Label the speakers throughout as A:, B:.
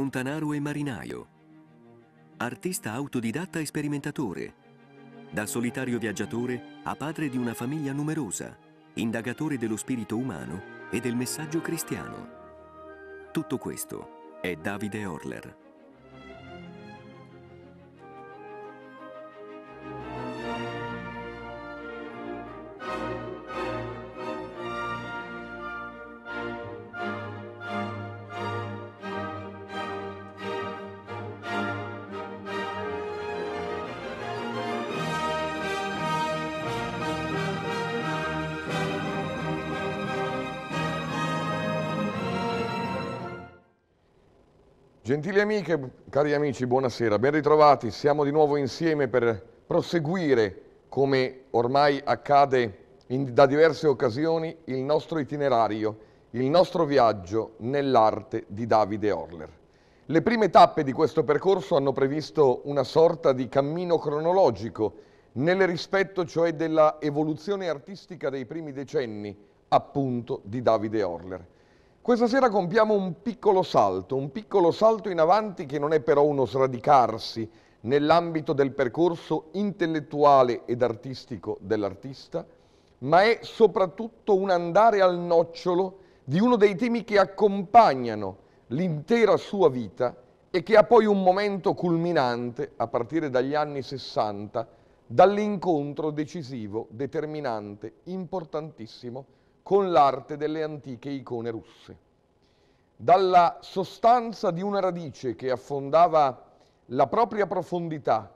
A: montanaro e marinaio, artista autodidatta e sperimentatore, da solitario viaggiatore a padre di una famiglia numerosa, indagatore dello spirito umano e del messaggio cristiano. Tutto questo è Davide Orler.
B: Gentili amiche, cari amici, buonasera, ben ritrovati. Siamo di nuovo insieme per proseguire, come ormai accade in, da diverse occasioni, il nostro itinerario, il nostro viaggio nell'arte di Davide Orler. Le prime tappe di questo percorso hanno previsto una sorta di cammino cronologico, nel rispetto cioè della evoluzione artistica dei primi decenni, appunto, di Davide Orler. Questa sera compiamo un piccolo salto, un piccolo salto in avanti che non è però uno sradicarsi nell'ambito del percorso intellettuale ed artistico dell'artista, ma è soprattutto un andare al nocciolo di uno dei temi che accompagnano l'intera sua vita e che ha poi un momento culminante a partire dagli anni 60, dall'incontro decisivo, determinante, importantissimo con l'arte delle antiche icone russe. Dalla sostanza di una radice che affondava la propria profondità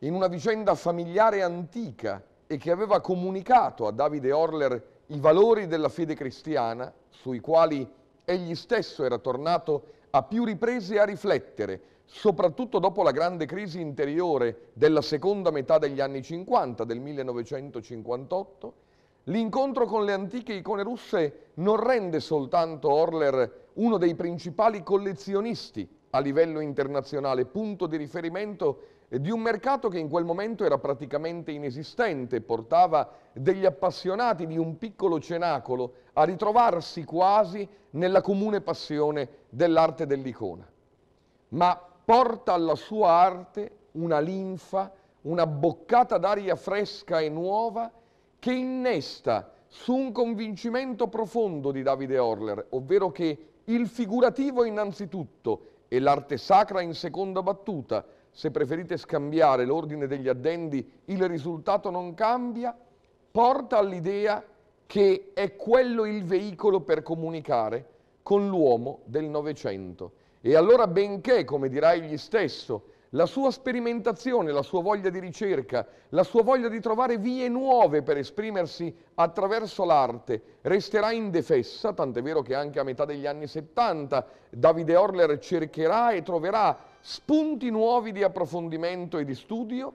B: in una vicenda familiare antica e che aveva comunicato a Davide Orler i valori della fede cristiana, sui quali egli stesso era tornato a più riprese a riflettere, soprattutto dopo la grande crisi interiore della seconda metà degli anni 50, del 1958, L'incontro con le antiche icone russe non rende soltanto Orler uno dei principali collezionisti a livello internazionale, punto di riferimento di un mercato che in quel momento era praticamente inesistente, portava degli appassionati di un piccolo cenacolo a ritrovarsi quasi nella comune passione dell'arte dell'icona. Ma porta alla sua arte una linfa, una boccata d'aria fresca e nuova che innesta su un convincimento profondo di Davide Orler, ovvero che il figurativo innanzitutto e l'arte sacra in seconda battuta, se preferite scambiare l'ordine degli addendi, il risultato non cambia, porta all'idea che è quello il veicolo per comunicare con l'uomo del Novecento. E allora, benché, come dirà egli stesso, la sua sperimentazione, la sua voglia di ricerca, la sua voglia di trovare vie nuove per esprimersi attraverso l'arte resterà indefessa, tant'è vero che anche a metà degli anni 70 Davide Orler cercherà e troverà spunti nuovi di approfondimento e di studio,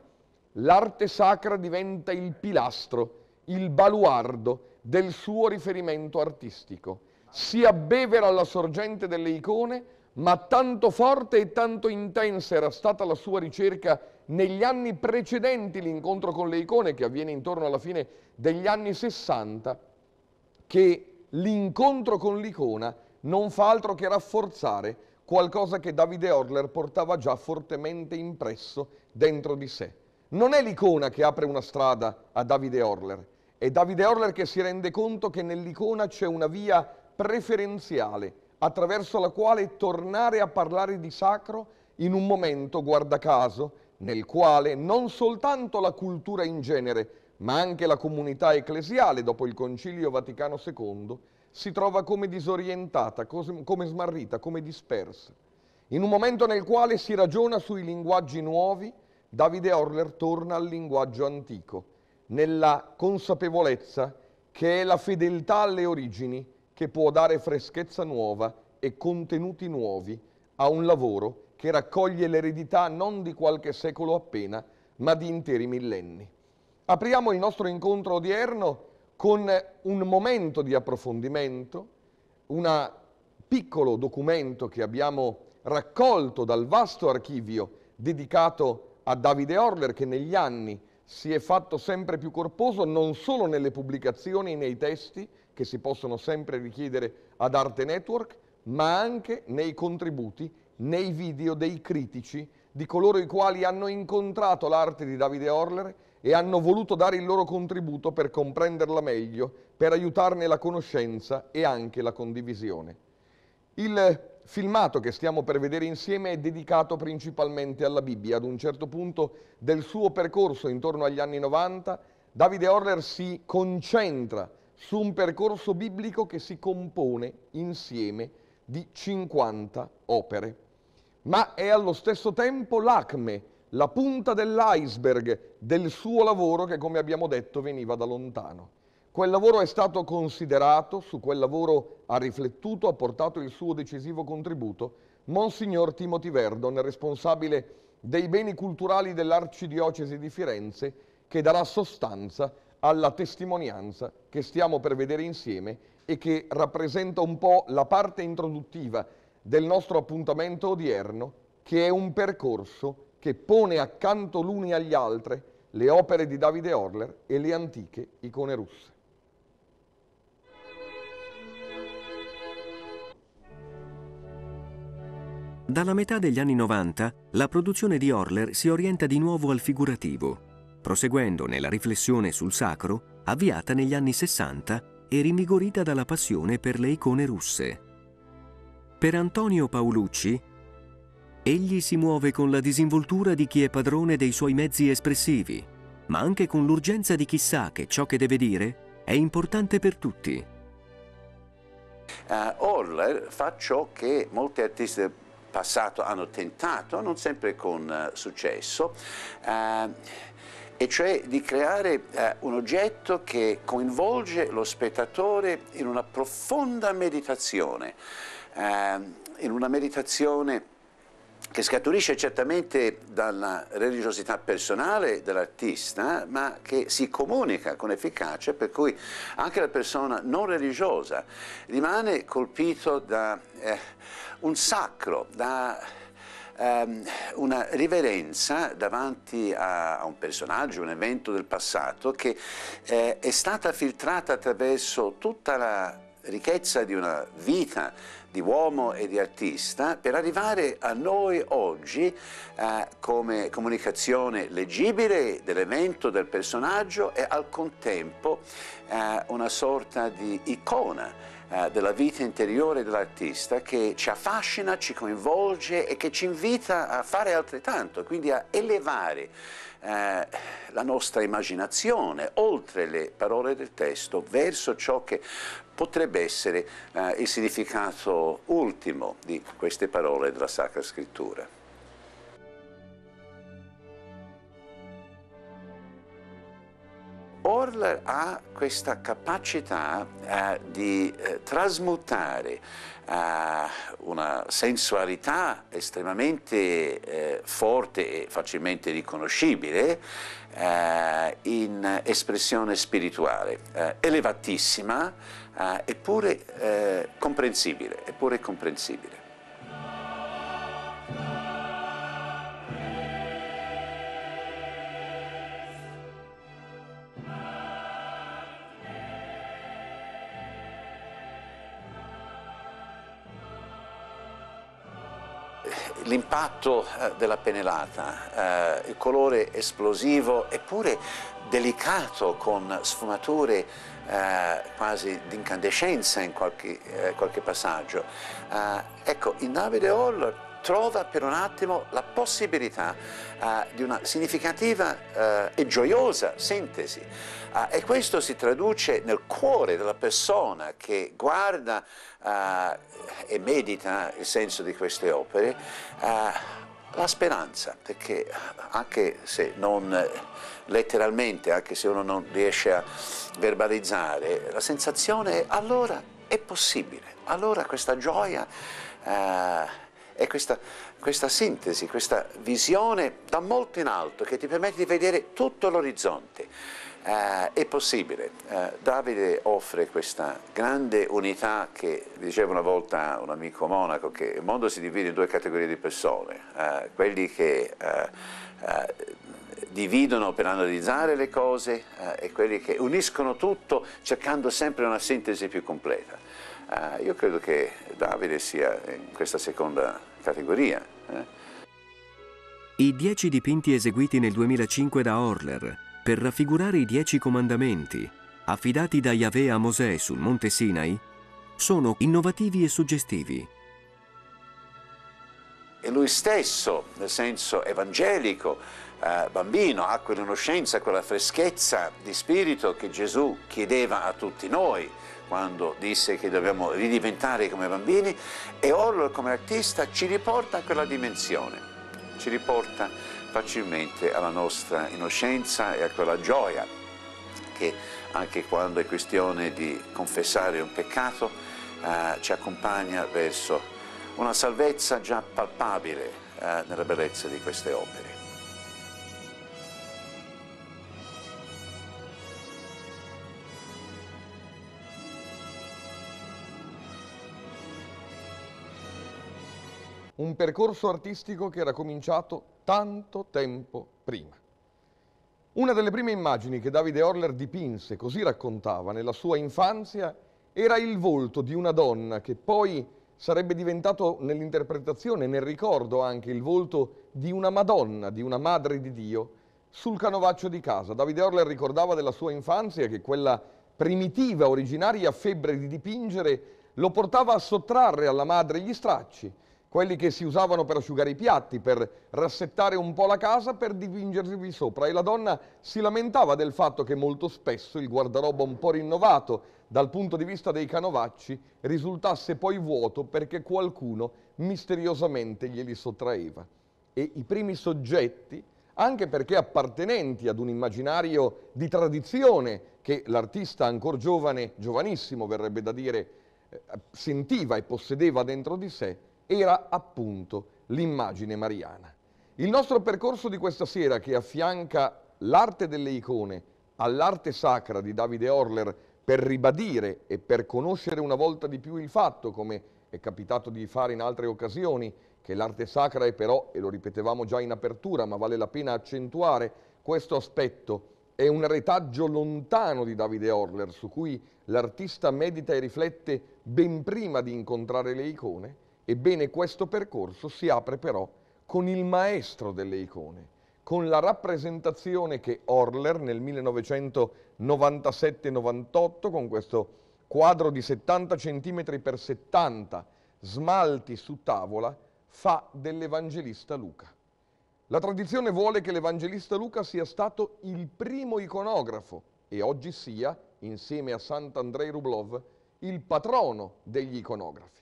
B: l'arte sacra diventa il pilastro, il baluardo del suo riferimento artistico. Si abbevera alla sorgente delle icone ma tanto forte e tanto intensa era stata la sua ricerca negli anni precedenti l'incontro con le icone, che avviene intorno alla fine degli anni 60, che l'incontro con l'icona non fa altro che rafforzare qualcosa che Davide Orler portava già fortemente impresso dentro di sé. Non è l'icona che apre una strada a Davide Orler, è Davide Orler che si rende conto che nell'icona c'è una via preferenziale, attraverso la quale tornare a parlare di sacro in un momento, guarda caso, nel quale non soltanto la cultura in genere, ma anche la comunità ecclesiale dopo il Concilio Vaticano II si trova come disorientata, come smarrita, come dispersa. In un momento nel quale si ragiona sui linguaggi nuovi, Davide Orler torna al linguaggio antico, nella consapevolezza che è la fedeltà alle origini che può dare freschezza nuova e contenuti nuovi a un lavoro che raccoglie l'eredità non di qualche secolo appena, ma di interi millenni. Apriamo il nostro incontro odierno con un momento di approfondimento, un piccolo documento che abbiamo raccolto dal vasto archivio dedicato a Davide Orler che negli anni si è fatto sempre più corposo non solo nelle pubblicazioni e nei testi, che si possono sempre richiedere ad Arte Network, ma anche nei contributi, nei video dei critici, di coloro i quali hanno incontrato l'arte di Davide Orlere e hanno voluto dare il loro contributo per comprenderla meglio, per aiutarne la conoscenza e anche la condivisione. Il filmato che stiamo per vedere insieme è dedicato principalmente alla Bibbia. Ad un certo punto del suo percorso intorno agli anni 90, Davide Orler si concentra su un percorso biblico che si compone insieme di 50 opere. Ma è allo stesso tempo l'acme, la punta dell'iceberg del suo lavoro che, come abbiamo detto, veniva da lontano. Quel lavoro è stato considerato, su quel lavoro ha riflettuto, ha portato il suo decisivo contributo Monsignor Timothy Verdon, responsabile dei beni culturali dell'Arcidiocesi di Firenze, che darà sostanza a alla testimonianza che stiamo per vedere insieme e che rappresenta un po' la parte introduttiva del nostro appuntamento odierno, che è un percorso che pone accanto l'une agli altri le opere di Davide Orler e le antiche icone russe.
A: Dalla metà degli anni 90 la produzione di Orler si orienta di nuovo al figurativo proseguendo nella riflessione sul sacro avviata negli anni 60 e rinvigorita dalla passione per le icone russe. Per Antonio Paolucci, egli si muove con la disinvoltura di chi è padrone dei suoi mezzi espressivi, ma anche con l'urgenza di chi sa che ciò che deve dire è importante per tutti.
C: Uh, eh, Orler fa ciò che molti artisti del passato hanno tentato, non sempre con uh, successo. Uh, e cioè di creare eh, un oggetto che coinvolge lo spettatore in una profonda meditazione, eh, in una meditazione che scaturisce certamente dalla religiosità personale dell'artista, ma che si comunica con efficacia, per cui anche la persona non religiosa rimane colpito da eh, un sacro, da ehm, una riverenza davanti a, a, un personaggio, un evento del passato che eh, è stata filtrata attraverso tutta la ricchezza di una vita di uomo e di artista per arrivare a noi oggi eh, come comunicazione leggibile dell'evento, del personaggio e al contempo eh, una sorta di icona eh, della vita interiore dell'artista che ci affascina, ci coinvolge e che ci invita a fare altrettanto, quindi a elevare eh, la nostra immaginazione oltre le parole del testo verso ciò che potrebbe essere eh, il significato ultimo di queste parole della Sacra Scrittura. Orler ha questa capacità eh, di eh, trasmutare eh, una sensualità estremamente eh, forte e facilmente riconoscibile eh, in espressione spirituale, eh, elevatissima eppure comprensibile, eppure comprensibile. l'impatto eh, della pennellata, eh, il colore esplosivo eppure delicato con sfumature eh, quasi di incandescenza in qualche, eh, qualche passaggio. Eh, ecco, in Davide Hall trova per un attimo la possibilità uh, di una significativa uh, e gioiosa sintesi uh, e questo si traduce nel cuore della persona che guarda e medita il senso di queste opere la speranza, perché anche se non letteralmente, anche se uno non riesce a verbalizzare, la sensazione è allora è possibile, allora questa gioia eh, è questa, questa sintesi, questa visione da molto in alto che ti permette di vedere tutto l'orizzonte. Uh, è possibile. Uh, Davide offre questa grande unità che diceva una volta un amico monaco che il mondo si divide in due categorie di persone, uh, quelli che dividono per analizzare le cose e quelli che uniscono tutto cercando sempre una sintesi più completa. io credo che Davide sia in questa seconda categoria. Eh.
A: I dieci dipinti eseguiti nel 2005 da Horler per raffigurare i dieci comandamenti affidati da Yahweh a Mosè sul monte Sinai sono innovativi e suggestivi.
C: E lui stesso, nel senso evangelico, eh, bambino, ha quell'inoscenza, quella freschezza di spirito che Gesù chiedeva a tutti noi quando disse che dobbiamo ridiventare come bambini e Orwell come artista ci riporta a quella dimensione, ci riporta facilmente alla nostra innocenza e a quella gioia che anche quando è questione di confessare un peccato eh, ci accompagna verso una salvezza già palpabile eh, nella bellezza di queste opere.
B: un percorso artistico che era cominciato tanto tempo prima. Una delle prime immagini che Davide Orler dipinse, così raccontava, nella sua infanzia, era il volto di una donna che poi sarebbe diventato nell'interpretazione, nel ricordo anche, il volto di una Madonna, di una Madre di Dio, sul canovaccio di casa. Davide Orler ricordava della sua infanzia che quella primitiva, originaria febbre di dipingere lo portava a sottrarre alla madre gli stracci, quelli che si usavano per asciugare i piatti, per rassettare un po' la casa, per dipingervi sopra. E la donna si lamentava del fatto che molto spesso il guardaroba un po' rinnovato dal punto di vista dei canovacci risultasse poi vuoto perché qualcuno misteriosamente glieli sottraeva. E i primi soggetti, anche perché appartenenti ad un immaginario di tradizione che l'artista ancora giovane, giovanissimo verrebbe da dire, eh, sentiva e possedeva dentro di sé, era appunto l'immagine mariana. Il nostro percorso di questa sera che affianca l'arte delle icone all'arte sacra di Davide Orler per ribadire e per conoscere una volta di più il fatto, come è capitato di fare in altre occasioni, che l'arte sacra è però, e lo ripetevamo già in apertura, ma vale la pena accentuare questo aspetto, è un retaggio lontano di Davide Orler, su cui l'artista medita e riflette ben prima di incontrare le icone, Ebbene questo percorso si apre però con il maestro delle icone, con la rappresentazione che Orler nel 1997-98 con questo quadro di 70 cm x 70 smalti su tavola fa dell'Evangelista Luca. La tradizione vuole che l'Evangelista Luca sia stato il primo iconografo e oggi sia, insieme a Sant'Andrei Rublov, il patrono degli iconografi.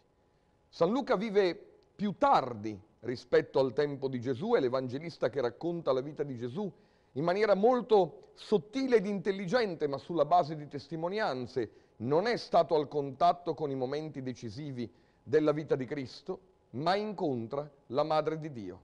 B: San Luca vive più tardi rispetto al tempo di Gesù, è l'evangelista che racconta la vita di Gesù in maniera molto sottile ed intelligente, ma sulla base di testimonianze. Non è stato al contatto con i momenti decisivi della vita di Cristo, ma incontra la Madre di Dio.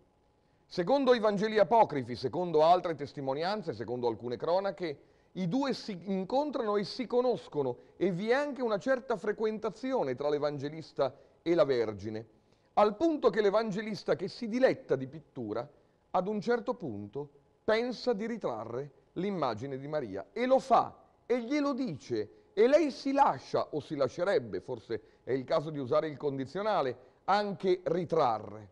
B: Secondo i Vangeli apocrifi, secondo altre testimonianze, secondo alcune cronache, i due si incontrano e si conoscono e vi è anche una certa frequentazione tra l'Evangelista e la Vergine, al punto che l'evangelista che si diletta di pittura, ad un certo punto pensa di ritrarre l'immagine di Maria e lo fa e glielo dice e lei si lascia o si lascerebbe, forse è il caso di usare il condizionale, anche ritrarre.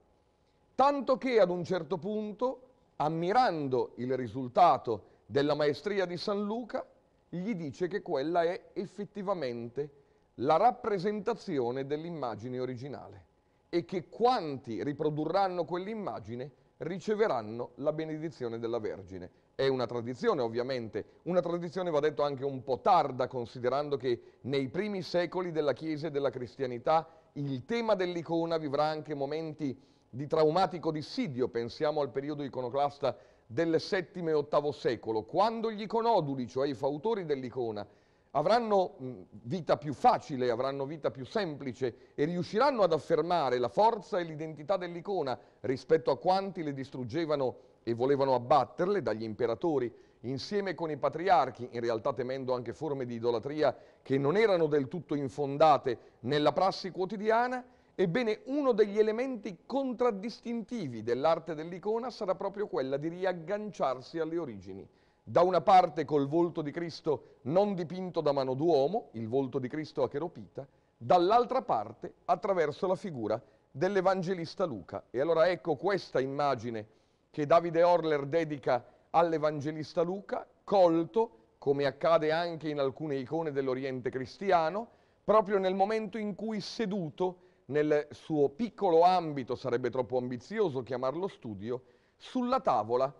B: Tanto che ad un certo punto, ammirando il risultato della maestria di San Luca, gli dice che quella è effettivamente la la rappresentazione dell'immagine originale e che quanti riprodurranno quell'immagine riceveranno la benedizione della Vergine. È una tradizione ovviamente, una tradizione va detto anche un po' tarda considerando che nei primi secoli della Chiesa e della cristianità il tema dell'icona vivrà anche momenti di traumatico dissidio, pensiamo al periodo iconoclasta del VII e VIII secolo, quando gli iconoduli, cioè i fautori dell'icona, avranno vita più facile, avranno vita più semplice e riusciranno ad affermare la forza e l'identità dell'icona rispetto a quanti le distruggevano e volevano abbatterle dagli imperatori, insieme con i patriarchi, in realtà temendo anche forme di idolatria che non erano del tutto infondate nella prassi quotidiana, ebbene uno degli elementi contraddistintivi dell'arte dell'icona sarà proprio quella di riagganciarsi alle origini da una parte col volto di Cristo non dipinto da mano d'uomo, il volto di Cristo a Cheropita, dall'altra parte attraverso la figura dell'Evangelista Luca. E allora ecco questa immagine che Davide Orler dedica all'Evangelista Luca, colto, come accade anche in alcune icone dell'Oriente cristiano, proprio nel momento in cui seduto nel suo piccolo ambito, sarebbe troppo ambizioso chiamarlo studio, sulla tavola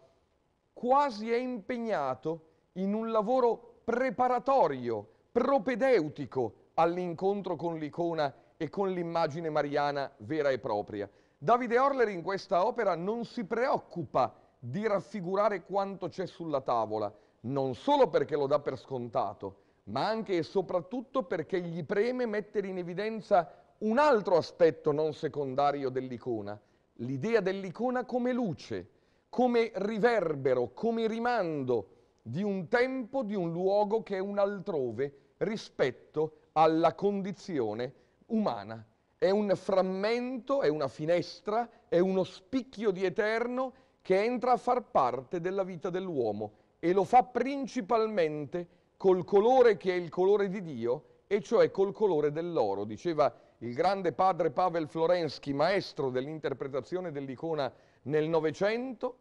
B: quasi è impegnato in un lavoro preparatorio, propedeutico all'incontro con l'icona e con l'immagine mariana vera e propria. Davide Orler in questa opera non si preoccupa di raffigurare quanto c'è sulla tavola, non solo perché lo dà per scontato, ma anche e soprattutto perché gli preme mettere in evidenza un altro aspetto non secondario dell'icona, l'idea dell'icona come luce, come riverbero, come rimando di un tempo, di un luogo che è un altrove rispetto alla condizione umana. È un frammento, è una finestra, è uno spicchio di eterno che entra a far parte della vita dell'uomo e lo fa principalmente col colore che è il colore di Dio, e cioè col colore dell'oro. Diceva il grande padre Pavel Florensky, maestro dell'interpretazione dell'icona nel Novecento,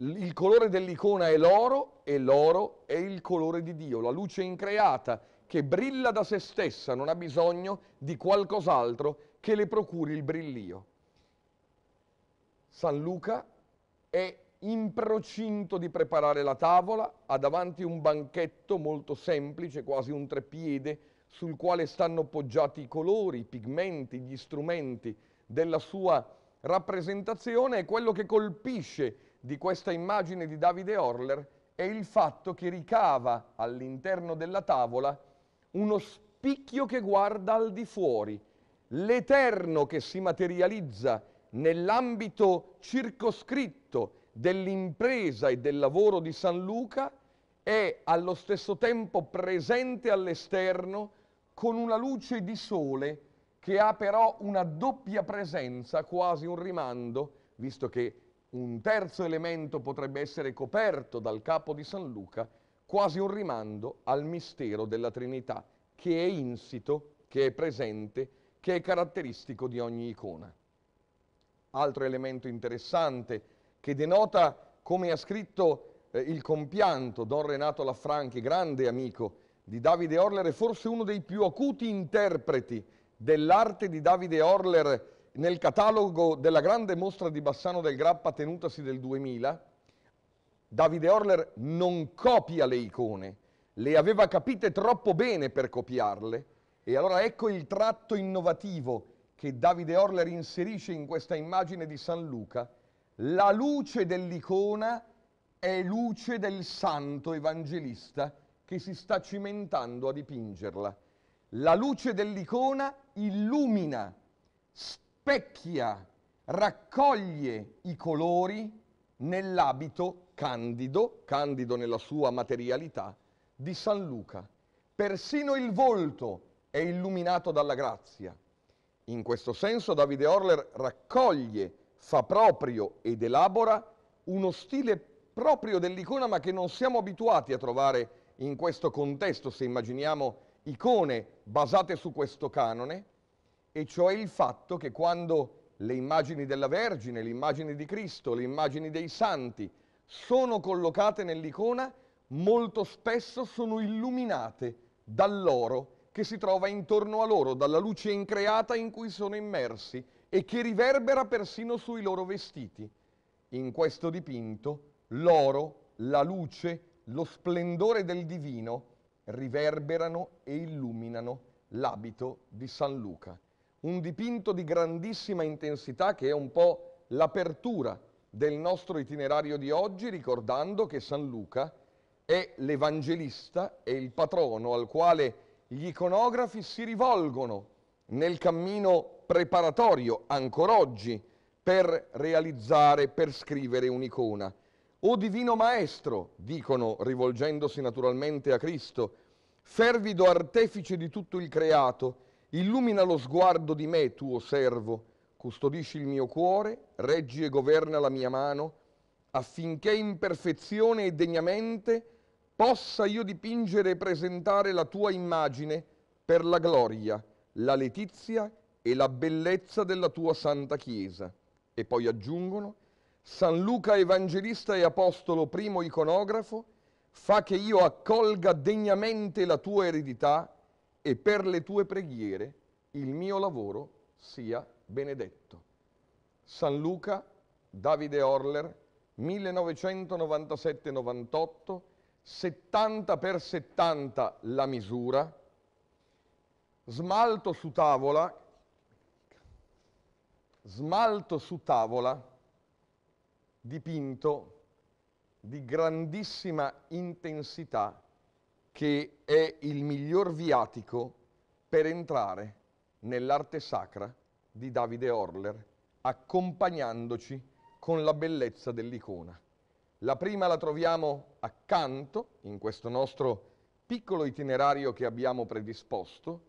B: il colore dell'icona è l'oro e l'oro è il colore di Dio, la luce increata che brilla da se stessa, non ha bisogno di qualcos'altro che le procuri il brillio. San Luca è in procinto di preparare la tavola, ha davanti un banchetto molto semplice, quasi un treppiede, sul quale stanno poggiati i colori, i pigmenti, gli strumenti della sua rappresentazione e quello che colpisce di questa immagine di Davide Orler è il fatto che ricava all'interno della tavola uno spicchio che guarda al di fuori, l'eterno che si materializza nell'ambito circoscritto dell'impresa e del lavoro di San Luca è allo stesso tempo presente all'esterno con una luce di sole che ha però una doppia presenza, quasi un rimando, visto che un terzo elemento potrebbe essere coperto dal capo di San Luca, quasi un rimando al mistero della Trinità, che è insito, che è presente, che è caratteristico di ogni icona. Altro elemento interessante che denota come ha scritto eh, il compianto Don Renato Laffranchi, grande amico di Davide Orler e forse uno dei più acuti interpreti dell'arte di Davide Orler nel catalogo della grande mostra di Bassano del Grappa tenutasi nel 2000, Davide Orler non copia le icone, le aveva capite troppo bene per copiarle. E allora ecco il tratto innovativo che Davide Orler inserisce in questa immagine di San Luca. La luce dell'icona è luce del santo evangelista che si sta cimentando a dipingerla. La luce dell'icona illumina, specchia, raccoglie i colori nell'abito candido, candido nella sua materialità, di San Luca. Persino il volto è illuminato dalla grazia. In questo senso Davide Orler raccoglie, fa proprio ed elabora uno stile proprio dell'icona ma che non siamo abituati a trovare in questo contesto, se immaginiamo icone basate su questo canone, e cioè il fatto che quando le immagini della Vergine, le immagini di Cristo, le immagini dei santi sono collocate nell'icona, molto spesso sono illuminate dall'oro che si trova intorno a loro, dalla luce increata in cui sono immersi e che riverbera persino sui loro vestiti. In questo dipinto l'oro, la luce, lo splendore del divino riverberano e illuminano l'abito di San Luca un dipinto di grandissima intensità che è un po' l'apertura del nostro itinerario di oggi, ricordando che San Luca è l'evangelista e il patrono al quale gli iconografi si rivolgono nel cammino preparatorio, ancora oggi, per realizzare, per scrivere un'icona. O divino maestro, dicono, rivolgendosi naturalmente a Cristo, fervido artefice di tutto il creato, Illumina lo sguardo di me, tuo servo, custodisci il mio cuore, reggi e governa la mia mano, affinché in perfezione e degnamente possa io dipingere e presentare la tua immagine per la gloria, la letizia e la bellezza della tua santa Chiesa. E poi aggiungono, San Luca evangelista e apostolo primo iconografo, fa che io accolga degnamente la tua eredità e per le tue preghiere il mio lavoro sia benedetto. San Luca, Davide Orler, 1997-98, 70 per 70 la misura, smalto su tavola, smalto su tavola dipinto di grandissima intensità che è il miglior viatico per entrare nell'arte sacra di Davide Orler, accompagnandoci con la bellezza dell'icona. La prima la troviamo accanto, in questo nostro piccolo itinerario che abbiamo predisposto.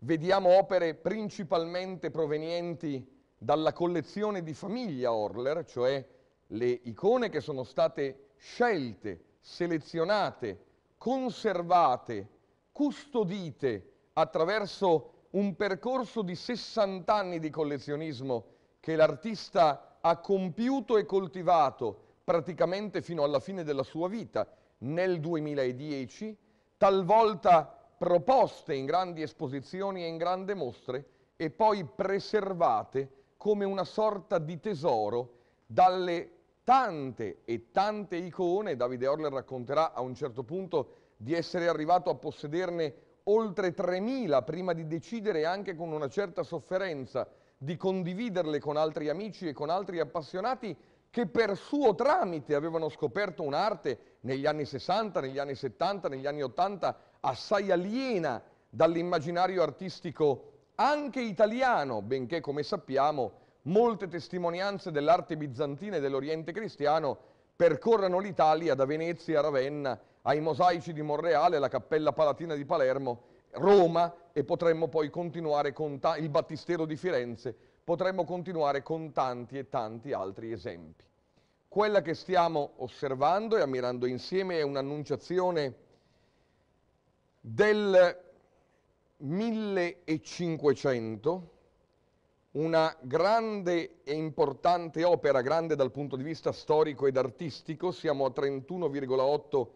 B: Vediamo opere principalmente provenienti dalla collezione di famiglia Orler, cioè le icone che sono state scelte, selezionate, conservate, custodite attraverso un percorso di 60 anni di collezionismo che l'artista ha compiuto e coltivato praticamente fino alla fine della sua vita, nel 2010, talvolta proposte in grandi esposizioni e in grandi mostre e poi preservate come una sorta di tesoro dalle tante e tante icone, Davide Orler racconterà a un certo punto di essere arrivato a possederne oltre 3.000 prima di decidere anche con una certa sofferenza di condividerle con altri amici e con altri appassionati che per suo tramite avevano scoperto un'arte negli anni 60, negli anni 70, negli anni 80 assai aliena dall'immaginario artistico anche italiano, benché come sappiamo molte testimonianze dell'arte bizantina e dell'Oriente cristiano percorrono l'Italia da Venezia a Ravenna ai mosaici di Monreale, alla Cappella Palatina di Palermo, Roma e potremmo poi continuare con ta- il Battistero di Firenze, potremmo continuare con tanti e tanti altri esempi. Quella che stiamo osservando e ammirando insieme è un'annunciazione del 1500 una grande e importante opera, grande dal punto di vista storico ed artistico, siamo a 31,8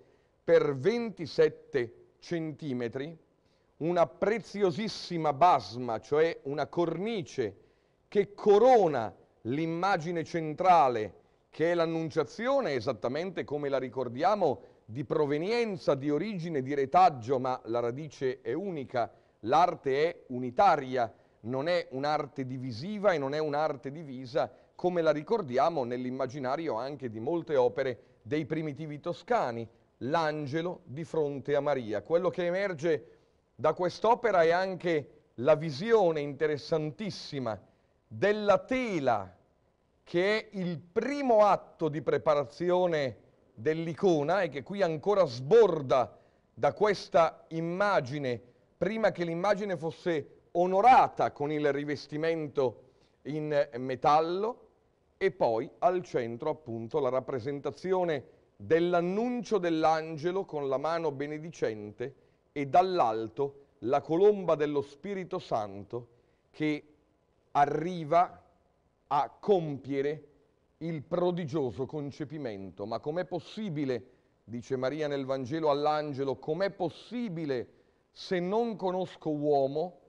B: per 27 centimetri, una preziosissima basma, cioè una cornice che corona l'immagine centrale che è l'annunciazione, esattamente come la ricordiamo, di provenienza, di origine, di retaggio, ma la radice è unica, l'arte è unitaria, non è un'arte divisiva e non è un'arte divisa come la ricordiamo nell'immaginario anche di molte opere dei primitivi toscani, l'angelo di fronte a Maria. Quello che emerge da quest'opera è anche la visione interessantissima della tela che è il primo atto di preparazione dell'icona e che qui ancora sborda da questa immagine, prima che l'immagine fosse onorata con il rivestimento in metallo e poi al centro appunto la rappresentazione dell'annuncio dell'angelo con la mano benedicente e dall'alto la colomba dello Spirito Santo che arriva a compiere il prodigioso concepimento. Ma com'è possibile, dice Maria nel Vangelo all'angelo, com'è possibile se non conosco uomo?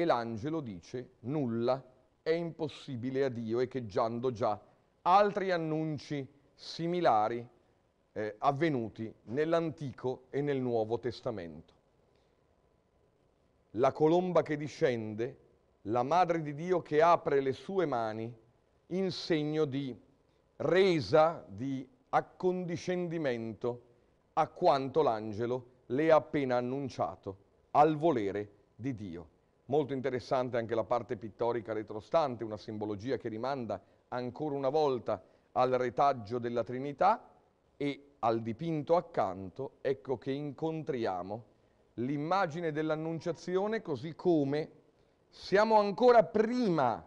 B: E l'angelo dice, nulla è impossibile a Dio, echeggiando già altri annunci similari eh, avvenuti nell'Antico e nel Nuovo Testamento. La colomba che discende, la Madre di Dio che apre le sue mani in segno di resa, di accondiscendimento a quanto l'angelo le ha appena annunciato al volere di Dio. Molto interessante anche la parte pittorica retrostante, una simbologia che rimanda ancora una volta al retaggio della Trinità e al dipinto accanto ecco che incontriamo l'immagine dell'Annunciazione così come siamo ancora prima,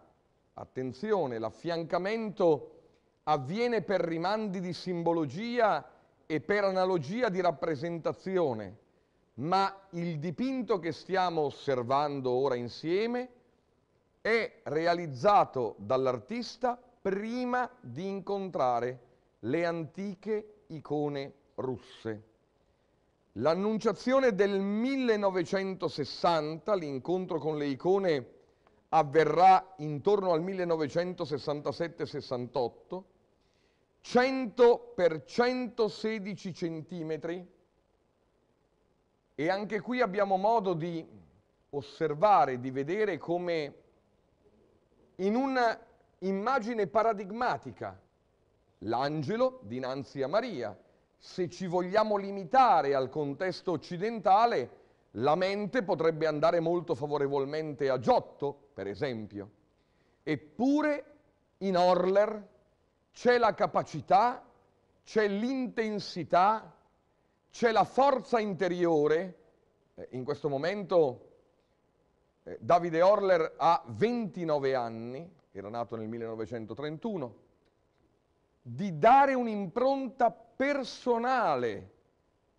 B: attenzione, l'affiancamento avviene per rimandi di simbologia e per analogia di rappresentazione ma il dipinto che stiamo osservando ora insieme è realizzato dall'artista prima di incontrare le antiche icone russe. L'annunciazione del 1960, l'incontro con le icone avverrà intorno al 1967-68, 100 per 116 centimetri, e anche qui abbiamo modo di osservare, di vedere come in un'immagine paradigmatica, l'angelo dinanzi a Maria, se ci vogliamo limitare al contesto occidentale, la mente potrebbe andare molto favorevolmente a Giotto, per esempio. Eppure in Orler c'è la capacità, c'è l'intensità, c'è la forza interiore, eh, in questo momento eh, Davide Orler ha 29 anni, era nato nel 1931, di dare un'impronta personale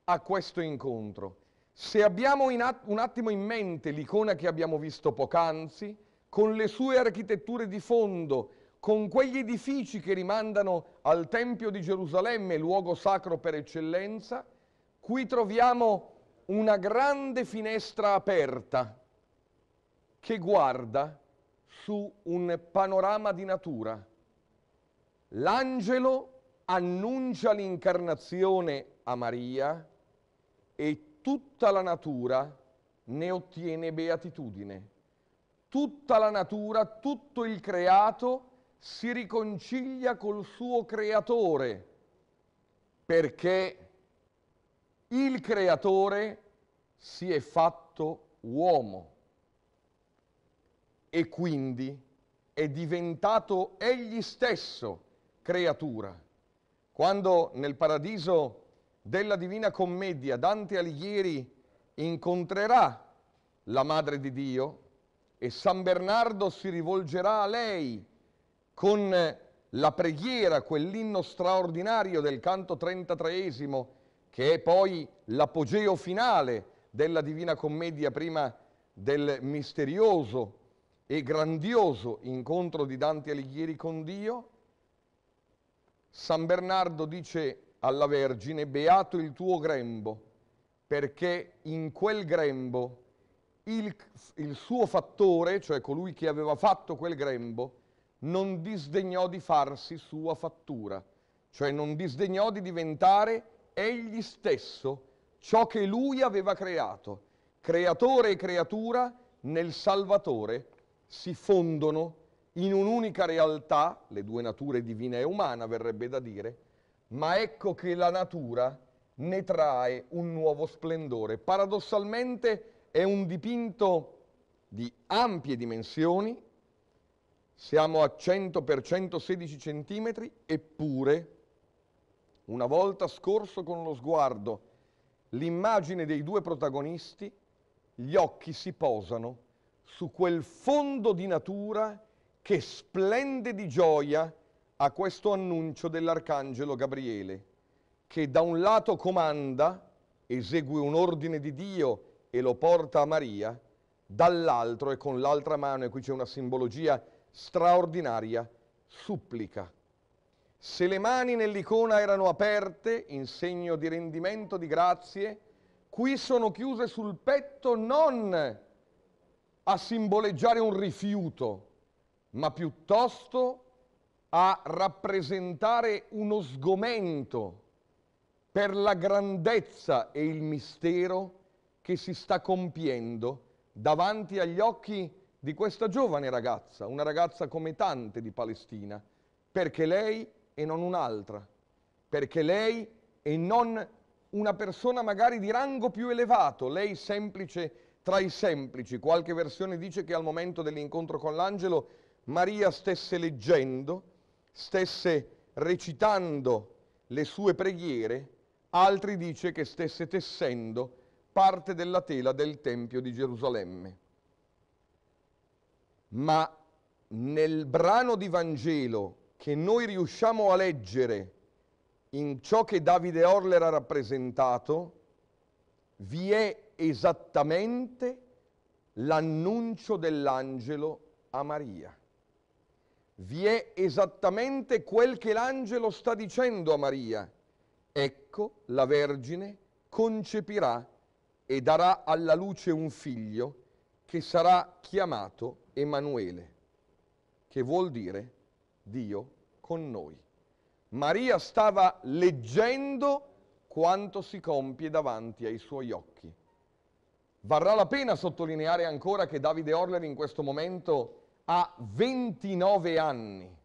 B: a questo incontro. Se abbiamo at- un attimo in mente l'icona che abbiamo visto poc'anzi, con le sue architetture di fondo, con quegli edifici che rimandano al Tempio di Gerusalemme, luogo sacro per eccellenza, Qui troviamo una grande finestra aperta che guarda su un panorama di natura. L'angelo annuncia l'incarnazione a Maria e tutta la natura ne ottiene beatitudine. Tutta la natura, tutto il creato si riconcilia col suo creatore perché il creatore si è fatto uomo e quindi è diventato egli stesso creatura. Quando nel paradiso della Divina Commedia Dante Alighieri incontrerà la Madre di Dio e San Bernardo si rivolgerà a lei con la preghiera, quell'inno straordinario del canto 33 che è poi l'apogeo finale della Divina Commedia prima del misterioso e grandioso incontro di Dante Alighieri con Dio, San Bernardo dice alla Vergine, beato il tuo grembo, perché in quel grembo il, il, suo fattore, cioè colui che aveva fatto quel grembo, non disdegnò di farsi sua fattura, cioè non disdegnò di diventare egli stesso ciò che lui aveva creato. Creatore e creatura nel Salvatore si fondono in un'unica realtà, le due nature divina e umana verrebbe da dire, ma ecco che la natura ne trae un nuovo splendore. Paradossalmente è un dipinto di ampie dimensioni, siamo a 100 per 116 centimetri, eppure una volta scorso con lo sguardo l'immagine dei due protagonisti, gli occhi si posano su quel fondo di natura che splende di gioia a questo annuncio dell'arcangelo Gabriele, che da un lato comanda, esegue un ordine di Dio e lo porta a Maria, dall'altro e con l'altra mano, e qui c'è una simbologia straordinaria, supplica. Se le mani nell'icona erano aperte, in segno di rendimento di grazie, qui sono chiuse sul petto non a simboleggiare un rifiuto, ma piuttosto a rappresentare uno sgomento per la grandezza e il mistero che si sta compiendo davanti agli occhi di questa giovane ragazza, una ragazza come tante di Palestina, perché lei e non un'altra, perché lei e non una persona magari di rango più elevato, lei semplice tra i semplici. Qualche versione dice che al momento dell'incontro con l'angelo Maria stesse leggendo, stesse recitando le sue preghiere, altri dice che stesse tessendo parte della tela del Tempio di Gerusalemme. Ma nel brano di Vangelo che noi riusciamo a leggere in ciò che Davide Orler ha rappresentato, vi è esattamente l'annuncio dell'angelo a Maria. Vi è esattamente quel che l'angelo sta dicendo a Maria. Ecco, la Vergine concepirà e darà alla luce un figlio che sarà chiamato Emanuele, che vuol dire Dio con noi. Maria stava leggendo quanto si compie davanti ai suoi occhi. Varrà la pena sottolineare ancora che Davide Orler in questo momento ha 29 anni.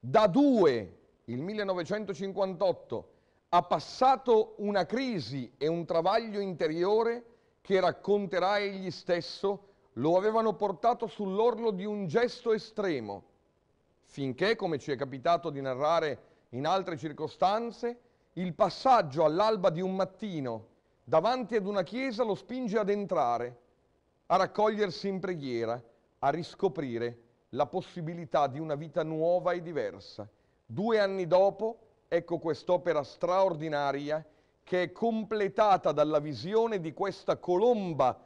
B: Da due, il 1958, ha passato una crisi e un travaglio interiore che racconterà egli stesso lo avevano portato sull'orlo di un gesto estremo finché, come ci è capitato di narrare in altre circostanze, il passaggio all'alba di un mattino davanti ad una chiesa lo spinge ad entrare, a raccogliersi in preghiera, a riscoprire la possibilità di una vita nuova e diversa. Due anni dopo, ecco quest'opera straordinaria che è completata dalla visione di questa colomba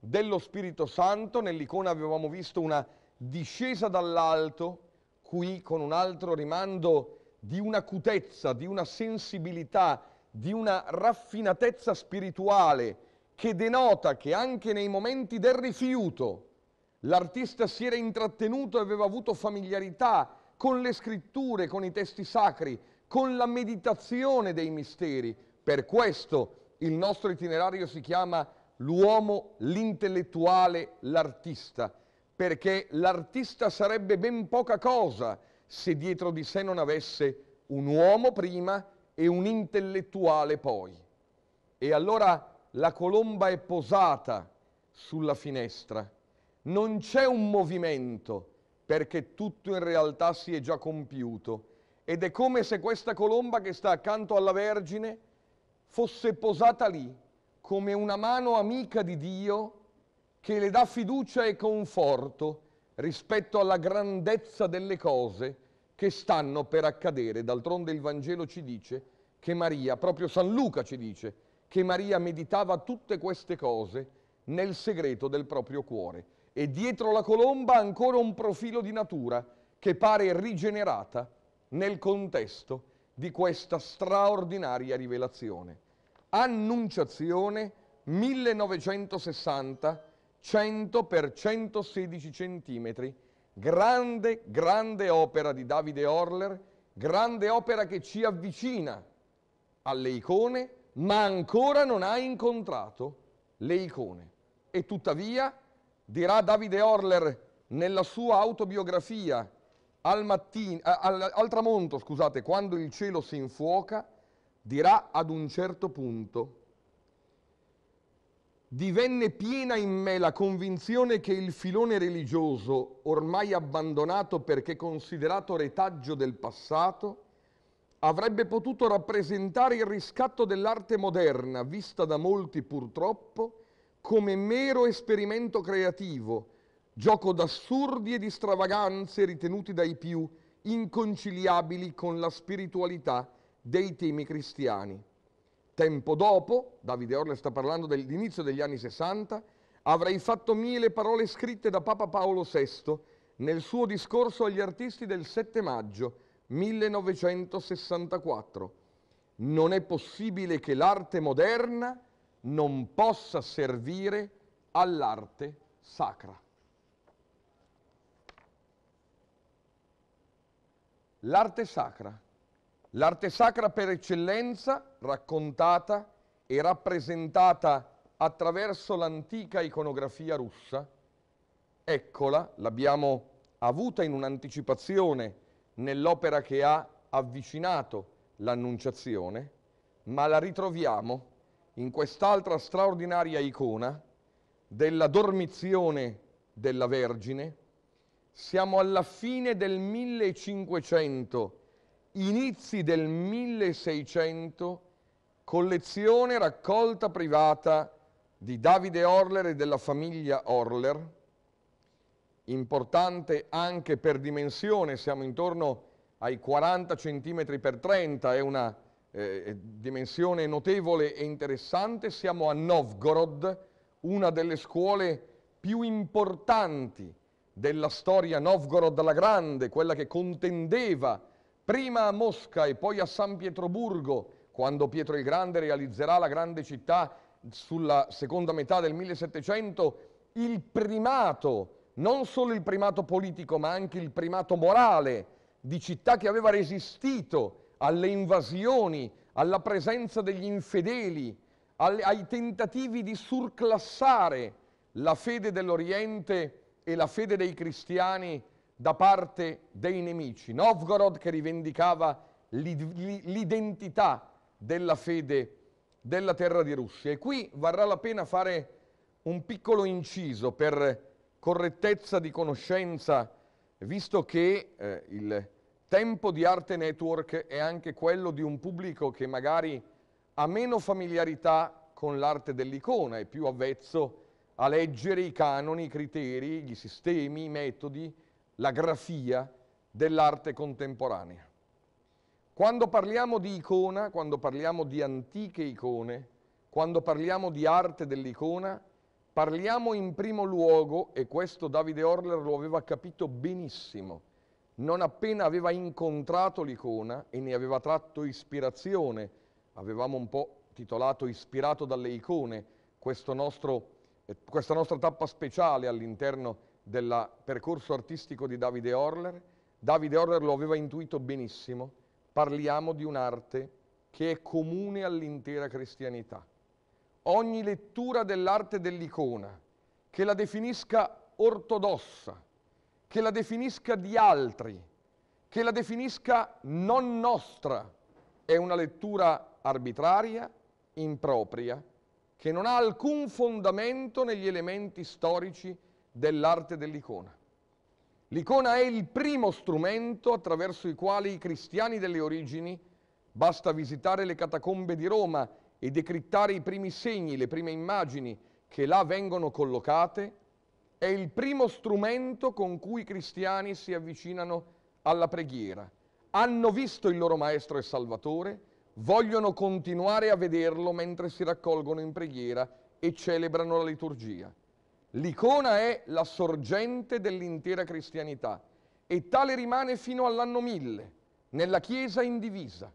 B: dello Spirito Santo. Nell'icona avevamo visto una discesa dall'alto qui con un altro rimando di un'acutezza, di una sensibilità, di una raffinatezza spirituale che denota che anche nei momenti del rifiuto l'artista si era intrattenuto e aveva avuto familiarità con le scritture, con i testi sacri, con la meditazione dei misteri. Per questo il nostro itinerario si chiama l'uomo, l'intellettuale, l'artista perché l'artista sarebbe ben poca cosa se dietro di sé non avesse un uomo prima e un intellettuale poi. E allora la colomba è posata sulla finestra, non c'è un movimento perché tutto in realtà si è già compiuto ed è come se questa colomba che sta accanto alla Vergine fosse posata lì come una mano amica di Dio che le dà fiducia e conforto rispetto alla grandezza delle cose che stanno per accadere. D'altronde il Vangelo ci dice che Maria, proprio San Luca ci dice, che Maria meditava tutte queste cose nel segreto del proprio cuore. E dietro la colomba ancora un profilo di natura che pare rigenerata nel contesto di questa straordinaria rivelazione. Annunciazione 1960 100 x 116 cm, grande, grande opera di Davide Orler, grande opera che ci avvicina alle icone, ma ancora non ha incontrato le icone. E tuttavia, dirà Davide Orler nella sua autobiografia al, mattino, al, al tramonto, scusate, quando il cielo si infuoca, dirà ad un certo punto, divenne piena in me la convinzione che il filone religioso, ormai abbandonato perché considerato retaggio del passato, avrebbe potuto rappresentare il riscatto dell'arte moderna, vista da molti purtroppo, come mero esperimento creativo, gioco d'assurdi e di stravaganze ritenuti dai più inconciliabili con la spiritualità dei temi cristiani. Tempo dopo, Davide Orle sta parlando dell'inizio degli anni 60, avrei fatto mie le parole scritte da Papa Paolo VI nel suo discorso agli artisti del 7 maggio 1964. Non è possibile che l'arte moderna non possa servire all'arte sacra. L'arte sacra L'arte sacra per eccellenza, raccontata e rappresentata attraverso l'antica iconografia russa, eccola, l'abbiamo avuta in un'anticipazione nell'opera che ha avvicinato l'Annunciazione, ma la ritroviamo in quest'altra straordinaria icona della dormizione della Vergine. Siamo alla fine del 1500 inizi del 1600, collezione raccolta privata di Davide Orler e della famiglia Orler, importante anche per dimensione, siamo intorno ai 40 cm per 30, è una eh, eh, dimensione notevole e interessante, siamo a Novgorod, una delle scuole più importanti della storia Novgorod la Grande, quella che contendeva prima a Mosca e poi a San Pietroburgo, quando Pietro il Grande realizzerà la grande città sulla seconda metà del 1700, il primato, non solo il primato politico, ma anche il primato morale di città che aveva resistito alle invasioni, alla presenza degli infedeli, alle, ai tentativi di surclassare la fede dell'Oriente e la fede dei cristiani da parte dei nemici. Novgorod che rivendicava l'identità della fede della terra di Russia. E qui varrà la pena fare un piccolo inciso per correttezza di conoscenza, visto che eh, il tempo di Arte Network è anche quello di un pubblico che magari ha meno familiarità con l'arte dell'icona, è più avvezzo a leggere i canoni, i criteri, gli sistemi, i metodi, la grafia dell'arte contemporanea. Quando parliamo di icona, quando parliamo di antiche icone, quando parliamo di arte dell'icona, parliamo in primo luogo, e questo Davide Orler lo aveva capito benissimo, non appena aveva incontrato l'icona e ne aveva tratto ispirazione, avevamo un po' titolato Ispirato dalle icone, nostro, eh, questa nostra tappa speciale all'interno di del percorso artistico di Davide Orler. Davide Orler lo aveva intuito benissimo. Parliamo di un'arte che è comune all'intera cristianità. Ogni lettura dell'arte dell'icona, che la definisca ortodossa, che la definisca di altri, che la definisca non nostra, è una lettura arbitraria, impropria, che non ha alcun fondamento negli elementi storici dell'arte dell'icona. L'icona è il primo strumento attraverso il quale i cristiani delle origini, basta visitare le catacombe di Roma e decrittare i primi segni, le prime immagini che là vengono collocate, è il primo strumento con cui i cristiani si avvicinano alla preghiera. Hanno visto il loro Maestro e Salvatore, vogliono continuare a vederlo mentre si raccolgono in preghiera e celebrano la liturgia. L'icona è la sorgente dell'intera cristianità e tale rimane fino all'anno 1000 nella Chiesa indivisa.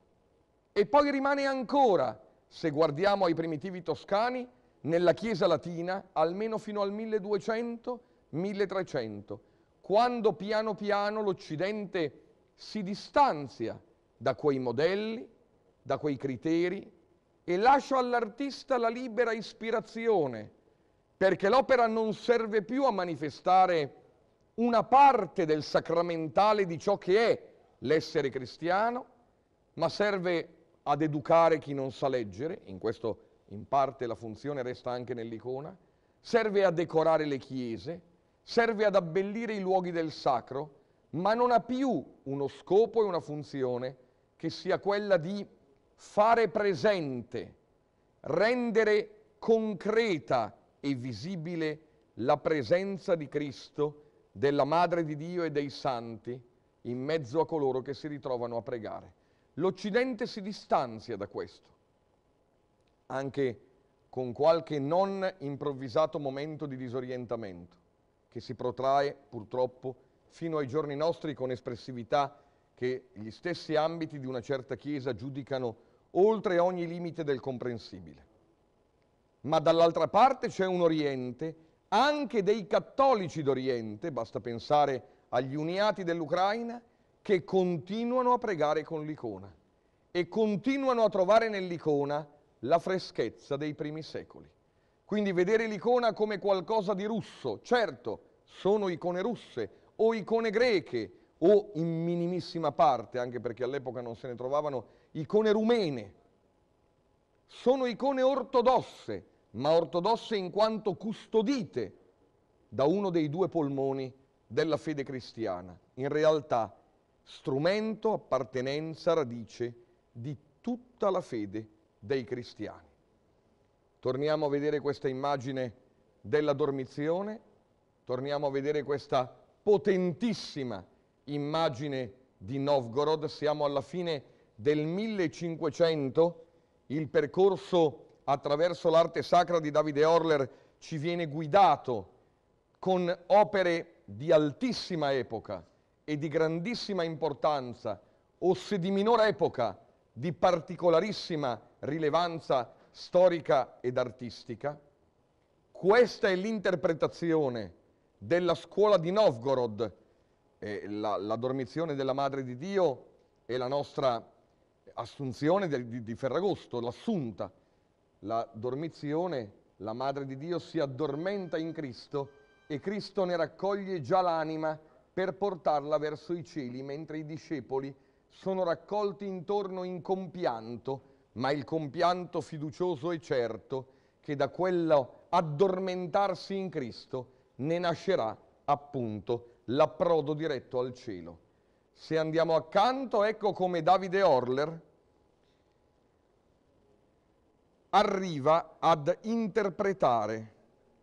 B: E poi rimane ancora, se guardiamo ai primitivi toscani, nella Chiesa latina almeno fino al 1200-1300, quando piano piano l'Occidente si distanzia da quei modelli, da quei criteri e lascia all'artista la libera ispirazione perché l'opera non serve più a manifestare una parte del sacramentale di ciò che è l'essere cristiano, ma serve ad educare chi non sa leggere, in questo in parte la funzione resta anche nell'icona, serve a decorare le chiese, serve ad abbellire i luoghi del sacro, ma non ha più uno scopo e una funzione che sia quella di fare presente, rendere concreta e visibile la presenza di Cristo, della Madre di Dio e dei Santi in mezzo a coloro che si ritrovano a pregare. L'Occidente si distanzia da questo, anche con qualche non improvvisato momento di disorientamento, che si protrae purtroppo fino ai giorni nostri con espressività che gli stessi ambiti di una certa Chiesa giudicano oltre ogni limite del comprensibile ma dall'altra parte c'è un Oriente, anche dei cattolici d'Oriente, basta pensare agli uniati dell'Ucraina, che continuano a pregare con l'icona e continuano a trovare nell'icona la freschezza dei primi secoli. Quindi vedere l'icona come qualcosa di russo, certo, sono icone russe o icone greche o in minimissima parte, anche perché all'epoca non se ne trovavano, icone rumene. Sono icone ortodosse, ma ortodosse in quanto custodite da uno dei due polmoni della fede cristiana, in realtà strumento, appartenenza, radice di tutta la fede dei cristiani. Torniamo a vedere questa immagine della dormizione, torniamo a vedere questa potentissima immagine di Novgorod, siamo alla fine del 1500, il percorso attraverso l'arte sacra di Davide Orler ci viene guidato con opere di altissima epoca e di grandissima importanza, o se di minore epoca, di particolarissima rilevanza storica ed artistica. Questa è l'interpretazione della scuola di Novgorod, eh, la, la, dormizione della Madre di Dio e la nostra assunzione di, di, di Ferragosto, l'assunta la dormizione, la Madre di Dio si addormenta in Cristo e Cristo ne raccoglie già l'anima per portarla verso i cieli, mentre i discepoli sono raccolti intorno in compianto, ma il compianto fiducioso e certo che da quello addormentarsi in Cristo ne nascerà appunto l'approdo diretto al cielo. Se andiamo accanto, ecco come Davide Orler, arriva ad interpretare,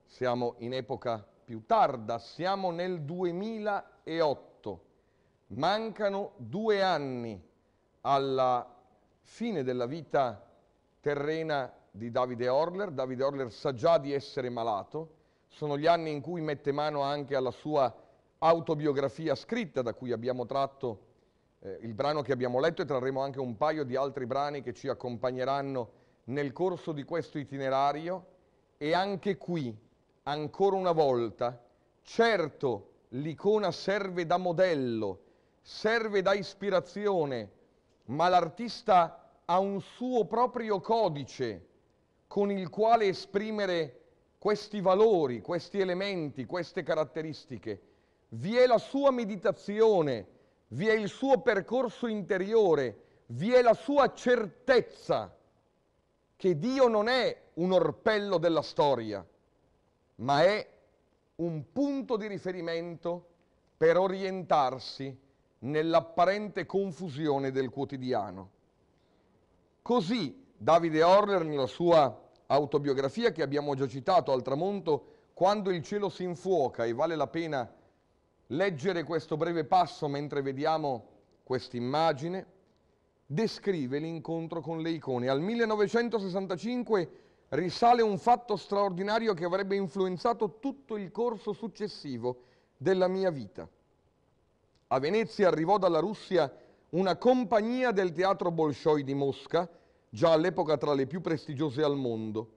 B: siamo in epoca più tarda, siamo nel 2008, mancano due anni alla fine della vita terrena di Davide Orler, Davide Orler sa già di essere malato, sono gli anni in cui mette mano anche alla sua autobiografia scritta da cui abbiamo tratto eh, il brano che abbiamo letto e trarremo anche un paio di altri brani che ci accompagneranno nel corso di questo itinerario e anche qui, ancora una volta, certo l'icona serve da modello, serve da ispirazione, ma l'artista ha un suo proprio codice con il quale esprimere questi valori, questi elementi, queste caratteristiche. Vi è la sua meditazione, vi è il suo percorso interiore, vi è la sua certezza che Dio non è un orpello della storia, ma è un punto di riferimento per orientarsi nell'apparente confusione del quotidiano. Così Davide Orler nella sua autobiografia che abbiamo già citato al tramonto, quando il cielo si infuoca e vale la pena leggere questo breve passo mentre vediamo quest'immagine, descrive l'incontro con le icone. Al 1965 risale un fatto straordinario che avrebbe influenzato tutto il corso successivo della mia vita. A Venezia arrivò dalla Russia una compagnia del teatro Bolshoi di Mosca, già all'epoca tra le più prestigiose al mondo.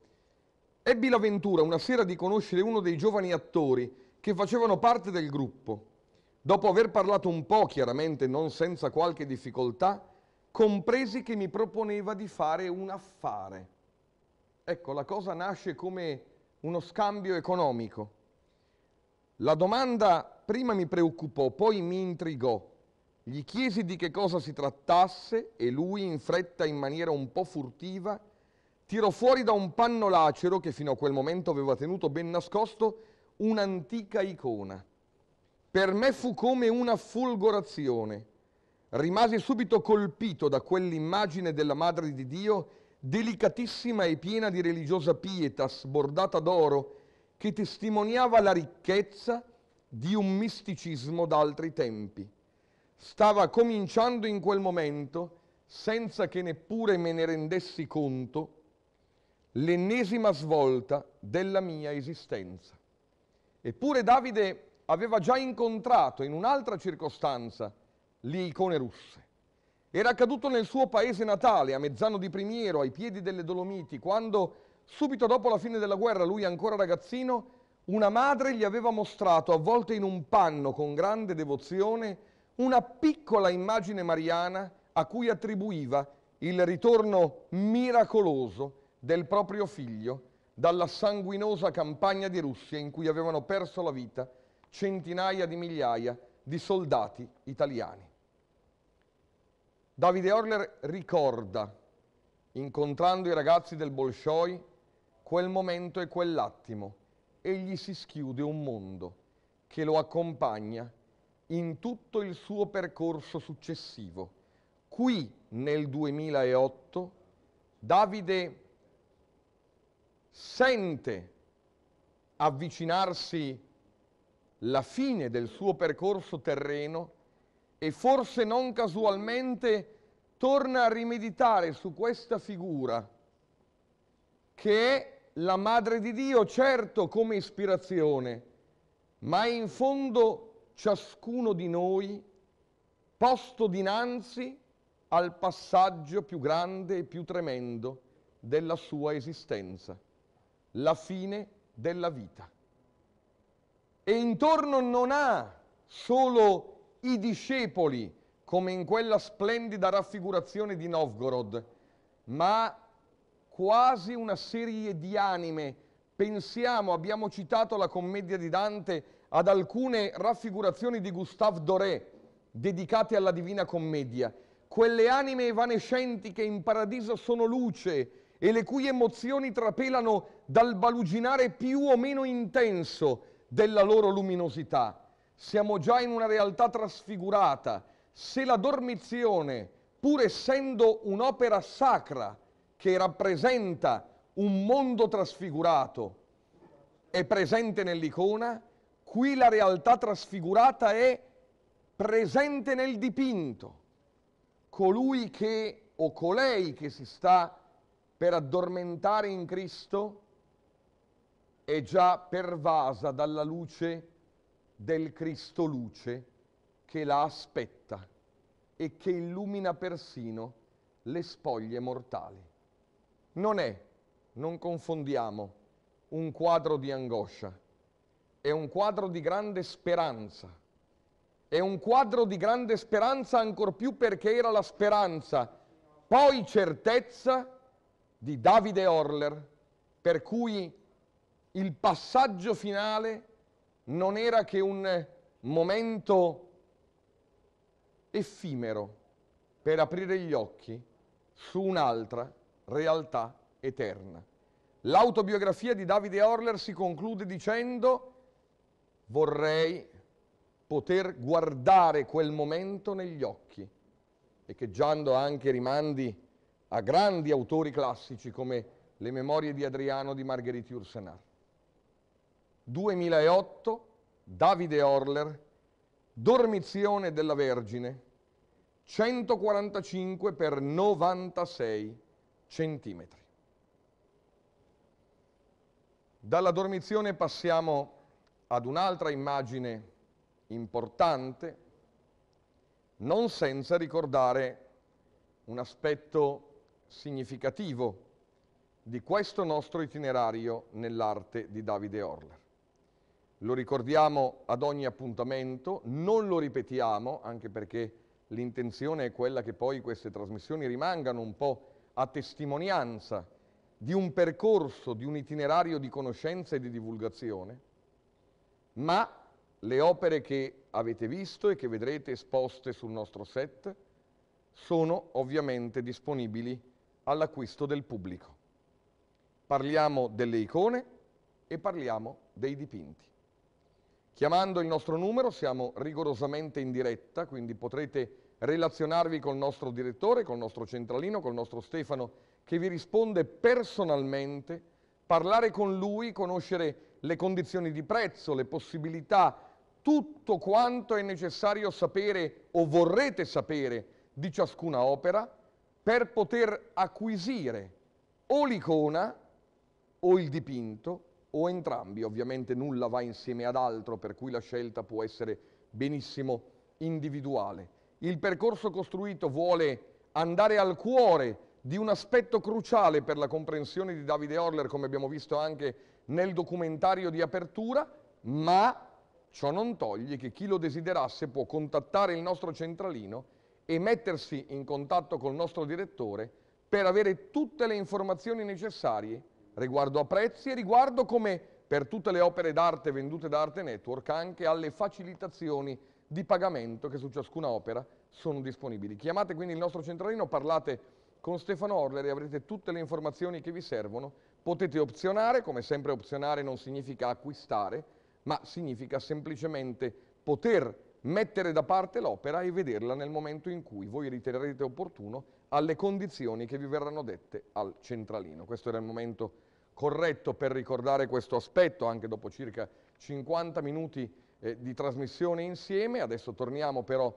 B: Ebbi l'avventura una sera di conoscere uno dei giovani attori che facevano parte del gruppo. Dopo aver parlato un po', chiaramente non senza qualche difficoltà, compresi che mi proponeva di fare un affare. Ecco, la cosa nasce come uno scambio economico. La domanda prima mi preoccupò, poi mi intrigò. Gli chiesi di che cosa si trattasse e lui, in fretta, in maniera un po' furtiva, tirò fuori da un panno lacero che fino a quel momento aveva tenuto ben nascosto un'antica icona. Per me fu come una fulgorazione rimasi subito colpito da quell'immagine della Madre di Dio, delicatissima e piena di religiosa pietas, bordata d'oro, che testimoniava la ricchezza di un misticismo d'altri tempi. Stava cominciando in quel momento, senza che neppure me ne rendessi conto, l'ennesima svolta della mia esistenza. Eppure Davide aveva già incontrato in un'altra circostanza le icone russe. Era accaduto nel suo paese natale, a Mezzano di Primiero, ai piedi delle Dolomiti, quando, subito dopo la fine della guerra, lui ancora ragazzino, una madre gli aveva mostrato, avvolta in un panno con grande devozione, una piccola immagine mariana a cui attribuiva il ritorno miracoloso del proprio figlio dalla sanguinosa campagna di Russia in cui avevano perso la vita centinaia di migliaia di soldati italiani. Davide Orler ricorda, incontrando i ragazzi del Bolshoi, quel momento e quell'attimo, e gli si schiude un mondo che lo accompagna in tutto il suo percorso successivo. Qui nel 2008 Davide sente avvicinarsi la fine del suo percorso terreno e forse non casualmente torna a rimeditare su questa figura che è la Madre di Dio, certo come ispirazione, ma in fondo ciascuno di noi posto dinanzi al passaggio più grande e più tremendo della sua esistenza, la fine della vita. E intorno non ha solo i discepoli, come in quella splendida raffigurazione di Novgorod, ma quasi una serie di anime. Pensiamo, abbiamo citato la commedia di Dante, ad alcune raffigurazioni di Gustave Doré dedicate alla Divina Commedia. Quelle anime evanescenti che in paradiso sono luce, e le cui emozioni trapelano dal baluginare più o meno intenso della loro luminosità. Siamo già in una realtà trasfigurata. Se la dormizione, pur essendo un'opera sacra che rappresenta un mondo trasfigurato, è presente nell'icona, qui la realtà trasfigurata è presente nel dipinto. Colui che o colei che si sta per addormentare in Cristo è già pervasa dalla luce del Cristo luce che la aspetta e che illumina persino le spoglie mortali. Non è, non confondiamo, un quadro di angoscia, è un quadro di grande speranza. È un quadro di grande speranza ancor più perché era la speranza, poi certezza di Davide Orler, per cui il passaggio finale non era che un momento effimero per aprire gli occhi su un'altra realtà eterna. L'autobiografia di Davide Orler si conclude dicendo vorrei poter guardare quel momento negli occhi, echeggiando anche rimandi a grandi autori classici come le memorie di Adriano di Margheriti Ursenar. 2008, Davide Orler, Dormizione della Vergine, 145 x 96 centimetri. Dalla dormizione passiamo ad un'altra immagine importante, non senza ricordare un aspetto significativo di questo nostro itinerario nell'arte di Davide Orler lo ricordiamo ad ogni appuntamento, non lo ripetiamo, anche perché l'intenzione è quella che poi queste trasmissioni rimangano un po' a testimonianza di un percorso, di un itinerario di conoscenza e di divulgazione, ma le opere che avete visto e che vedrete esposte sul nostro set sono ovviamente disponibili all'acquisto del pubblico. Parliamo delle icone e parliamo dei dipinti. Chiamando il nostro numero siamo rigorosamente in diretta, quindi potrete relazionarvi col nostro direttore, col nostro centralino, col nostro Stefano, che vi risponde personalmente, parlare con lui, conoscere le condizioni di prezzo, le possibilità, tutto quanto è necessario sapere o vorrete sapere di ciascuna opera per poter acquisire o l'icona o il dipinto o entrambi, ovviamente nulla va insieme ad altro, per cui la scelta può essere benissimo individuale. Il percorso costruito vuole andare al cuore di un aspetto cruciale per la comprensione di Davide Orler, come abbiamo visto anche nel documentario di apertura, ma ciò non toglie che chi lo desiderasse può contattare il nostro centralino e mettersi in contatto col nostro direttore per avere tutte le informazioni necessarie riguardo a prezzi e riguardo come per tutte le opere d'arte vendute da Arte Network anche alle facilitazioni di pagamento che su ciascuna opera sono disponibili. Chiamate quindi il nostro centralino, parlate con Stefano Orler e avrete tutte le informazioni che vi servono. Potete opzionare, come sempre opzionare non significa acquistare, ma significa semplicemente poter mettere da parte l'opera e vederla nel momento in cui voi riterrete opportuno alle condizioni che vi verranno dette al centralino. Questo era il momento corretto per ricordare questo aspetto, anche dopo circa 50 minuti eh, di trasmissione insieme. Adesso torniamo però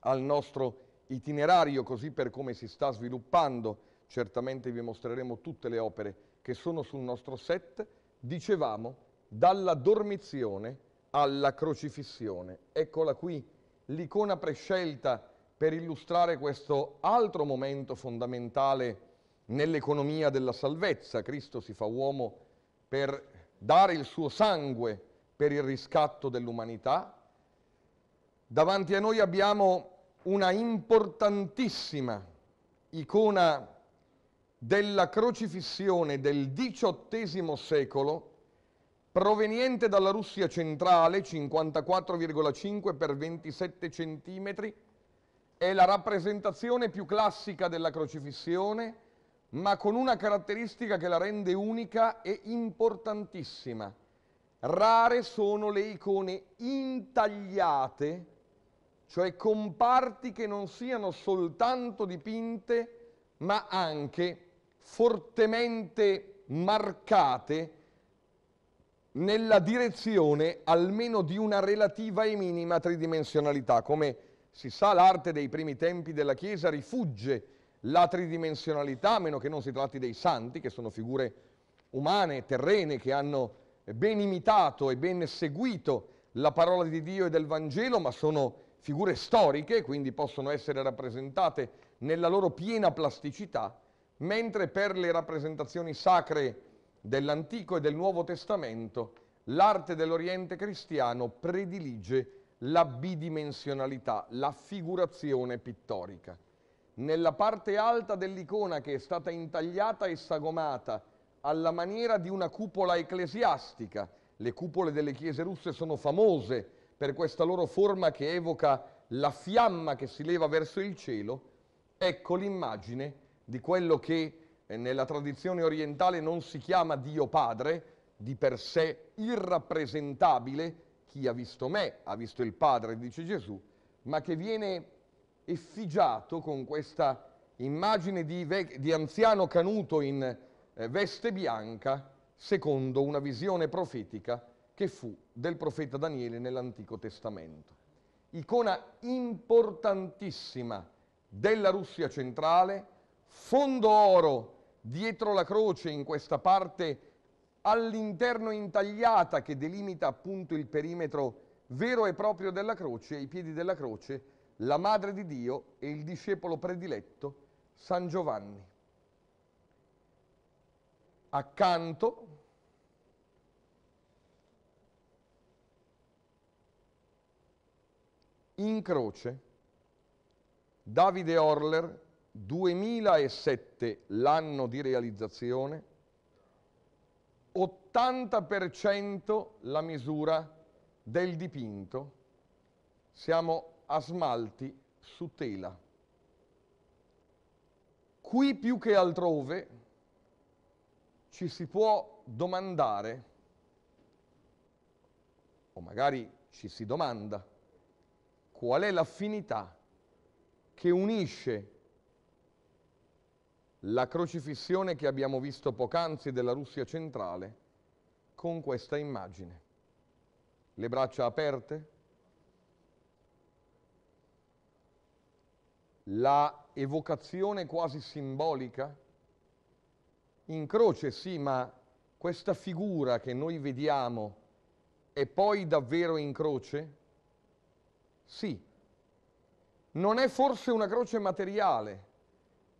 B: al nostro itinerario, così per come si sta sviluppando. Certamente vi mostreremo tutte le opere che sono sul nostro set. Dicevamo, dalla dormizione alla crocifissione. Eccola qui, l'icona prescelta per illustrare questo altro momento fondamentale nell'economia della salvezza. Cristo si fa uomo per dare il suo sangue per il riscatto dell'umanità. Davanti a noi abbiamo una importantissima icona della crocifissione del XVIII secolo proveniente dalla Russia centrale 54,5 x 27 centimetri è la rappresentazione più classica della crocifissione, ma con una caratteristica che la rende unica e importantissima. Rare sono le icone intagliate, cioè con parti che non siano soltanto dipinte, ma anche fortemente marcate nella direzione almeno di una relativa e minima tridimensionalità, come si sa, l'arte dei primi tempi della Chiesa rifugge la tridimensionalità, a meno che non si tratti dei santi, che sono figure umane, terrene, che hanno ben imitato e ben seguito la parola di Dio e del Vangelo, ma sono figure storiche, quindi possono essere rappresentate nella loro piena plasticità, mentre per le rappresentazioni sacre dell'Antico e del Nuovo Testamento l'arte dell'Oriente cristiano predilige la la bidimensionalità, la figurazione pittorica. Nella parte alta dell'icona che è stata intagliata e sagomata alla maniera di una cupola ecclesiastica, le cupole delle chiese russe sono famose per questa loro forma che evoca la fiamma che si leva verso il cielo, ecco l'immagine di quello che eh, nella tradizione orientale non si chiama Dio Padre, di per sé irrappresentabile, chi ha visto me ha visto il Padre, dice Gesù, ma che viene effigiato con questa immagine di, di anziano canuto in eh, veste bianca, secondo una visione profetica che fu del profeta Daniele nell'Antico Testamento. Icona importantissima della Russia centrale, fondo oro dietro la croce in questa parte all'interno intagliata che delimita appunto il perimetro vero e proprio della croce, ai piedi della croce, la Madre di Dio e il discepolo prediletto San Giovanni. Accanto in croce Davide Orler 2007 l'anno di realizzazione 80% la misura del dipinto, siamo a smalti su tela. Qui più che altrove ci si può domandare, o magari ci si domanda, qual è l'affinità che unisce la crocifissione che abbiamo visto poc'anzi della Russia centrale con questa immagine. Le braccia aperte, la evocazione quasi simbolica, in croce sì, ma questa figura che noi vediamo è poi davvero in croce? Sì. Non è forse una croce materiale,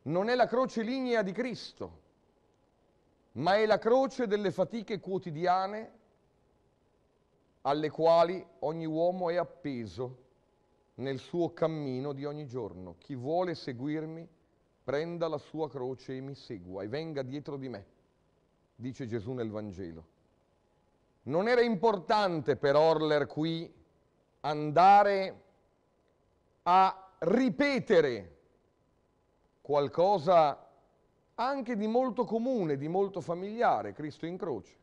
B: non è la croce lignea di Cristo, ma è la croce delle fatiche quotidiane alle quali ogni uomo è appeso nel suo cammino di ogni giorno. Chi vuole seguirmi, prenda la sua croce e mi segua e venga dietro di me, dice Gesù nel Vangelo. Non era importante per Orler qui andare a ripetere qualcosa anche di molto comune, di molto familiare, Cristo in croce.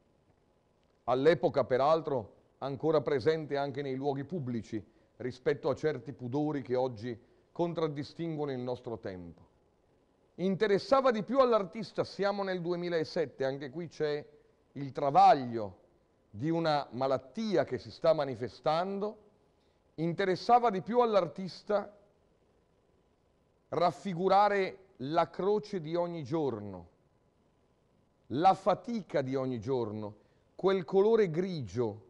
B: All'epoca, peraltro, ancora presente anche nei luoghi pubblici rispetto a certi pudori che oggi contraddistinguono il nostro tempo. Interessava di più all'artista, siamo nel 2007, anche qui c'è il travaglio di una malattia che si sta manifestando, interessava di più all'artista raffigurare la croce di ogni giorno, la fatica di ogni giorno, quel colore grigio,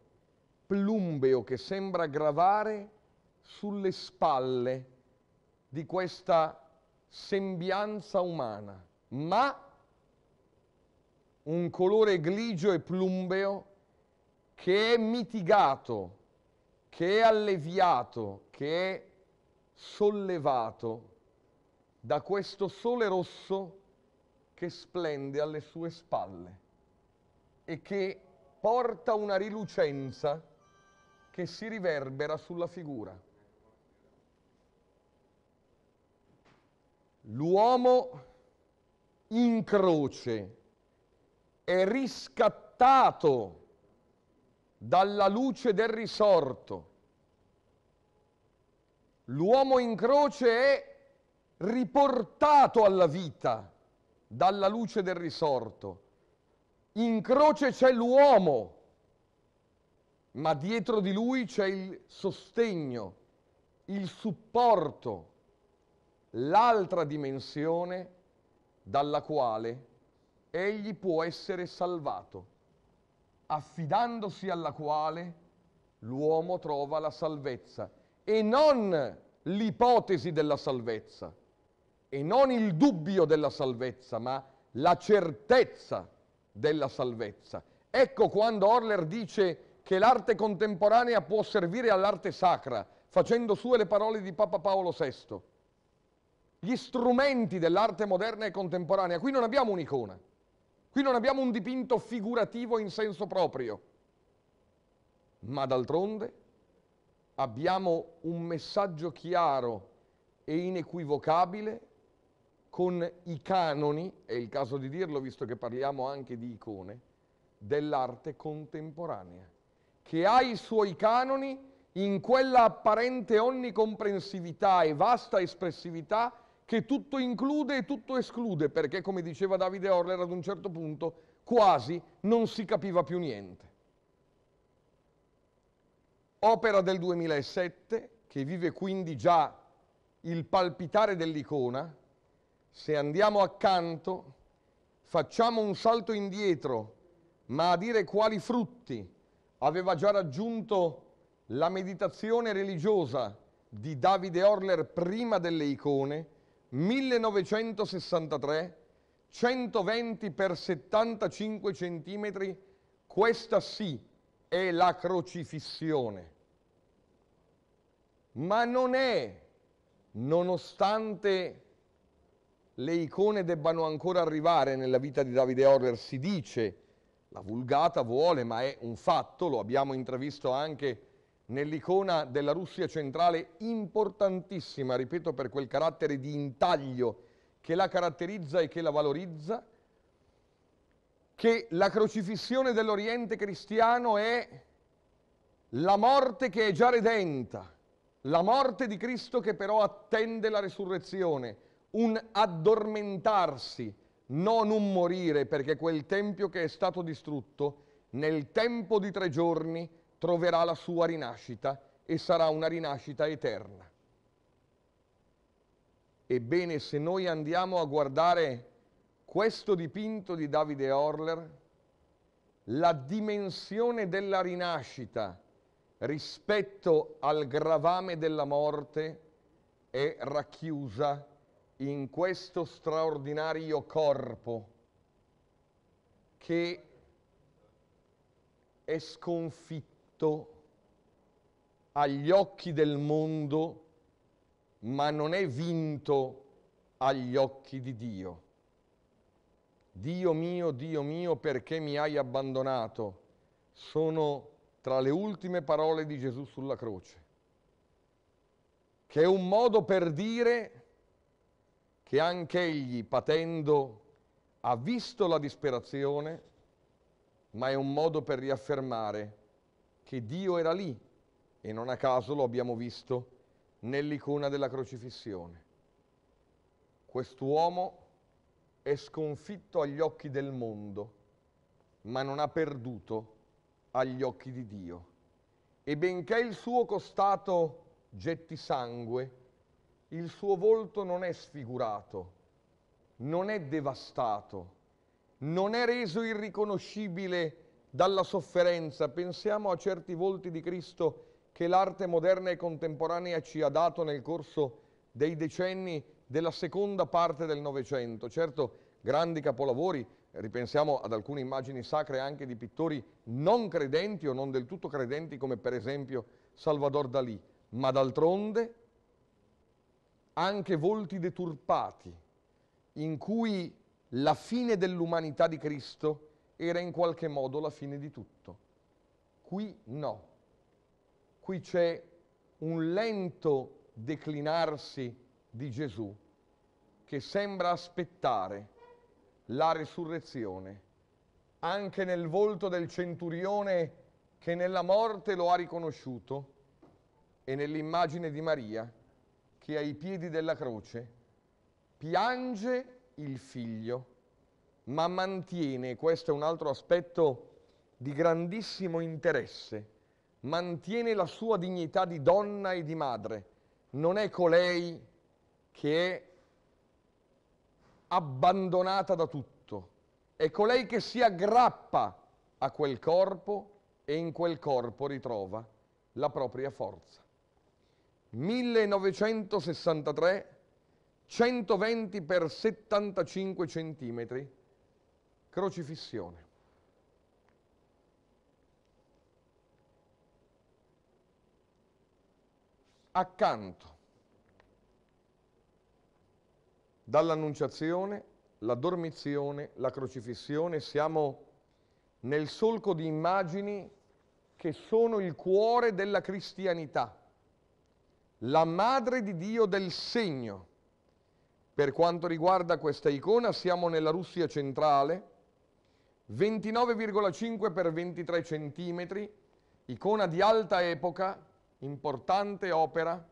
B: plumbeo che sembra gravare sulle spalle di questa sembianza umana, ma un colore grigio e plumbeo che è mitigato, che è alleviato, che è sollevato da questo sole rosso che splende alle sue spalle e che porta una rilucenza che si riverbera sulla figura. L'uomo in croce è riscattato dalla luce del risorto. L'uomo in croce è riportato alla vita dalla luce del risorto. In croce c'è l'uomo, ma dietro di lui c'è il sostegno, il supporto, l'altra dimensione dalla quale egli può essere salvato, affidandosi alla quale l'uomo trova la salvezza e non l'ipotesi della salvezza e non il dubbio della salvezza, ma la certezza della salvezza. Ecco quando Orler dice che l'arte contemporanea può servire all'arte sacra, facendo sue le parole di Papa Paolo VI. Gli strumenti dell'arte moderna e contemporanea, qui non abbiamo un'icona, qui non abbiamo un dipinto figurativo in senso proprio, ma d'altronde abbiamo un messaggio chiaro e inequivocabile con i canoni, è il caso di dirlo visto che parliamo anche di icone, dell'arte contemporanea, che ha i suoi canoni in quella apparente onnicomprensività e vasta espressività che tutto include e tutto esclude, perché come diceva Davide Orler ad un certo punto quasi non si capiva più niente. Opera del 2007 che vive quindi già il palpitare dell'icona, se andiamo accanto, facciamo un salto indietro, ma a dire quali frutti aveva già raggiunto la meditazione religiosa di Davide Orler prima delle icone, 1963, 120 x 75 centimetri, questa sì è la crocifissione. Ma non è, nonostante le icone debbano ancora arrivare nella vita di Davide Horler, si dice, la vulgata vuole, ma è un fatto, lo abbiamo intravisto anche nell'icona della Russia centrale, importantissima, ripeto, per quel carattere di intaglio che la caratterizza e che la valorizza, che la crocifissione dell'Oriente cristiano è la morte che è già redenta, la morte di Cristo che però attende la resurrezione, un addormentarsi, non un morire, perché quel tempio che è stato distrutto nel tempo di tre giorni troverà la sua rinascita e sarà una rinascita eterna. Ebbene, se noi andiamo a guardare questo dipinto di Davide Orler, la dimensione della rinascita rispetto al gravame della morte è racchiusa in questo straordinario corpo che è sconfitto agli occhi del mondo, ma non è vinto agli occhi di Dio. Dio mio, Dio mio, perché mi hai abbandonato? Sono tra le ultime parole di Gesù sulla croce, che è un modo per dire che anche egli, patendo, ha visto la disperazione, ma è un modo per riaffermare che Dio era lì e non a caso lo abbiamo visto nell'icona della crocifissione. Quest'uomo è sconfitto agli occhi del mondo, ma non ha perduto agli occhi di Dio. E benché il suo costato getti sangue, il suo volto non è sfigurato, non è devastato, non è reso irriconoscibile dalla sofferenza. Pensiamo a certi volti di Cristo che l'arte moderna e contemporanea ci ha dato nel corso dei decenni della seconda parte del Novecento. Certo, grandi capolavori, ripensiamo ad alcune immagini sacre anche di pittori non credenti o non del tutto credenti come per esempio Salvador Dalì, ma d'altronde anche volti deturpati, in cui la fine dell'umanità di Cristo era in qualche modo la fine di tutto. Qui no. Qui c'è un lento declinarsi di Gesù che sembra aspettare la resurrezione, anche nel volto del centurione che nella morte lo ha riconosciuto e nell'immagine di Maria che ai piedi della croce piange il figlio, ma mantiene, questo è un altro aspetto di grandissimo interesse, mantiene la sua dignità di donna e di madre. Non è colei che è abbandonata da tutto, è colei che si aggrappa a quel corpo e in quel corpo ritrova la propria forza. 1963 120 x 75 cm, crocifissione. Accanto, dall'annunciazione, la dormizione, la crocifissione, siamo nel solco di immagini che sono il cuore della cristianità la madre di Dio del segno. Per quanto riguarda questa icona siamo nella Russia centrale, 29,5 x 23 centimetri, icona di alta epoca, importante opera,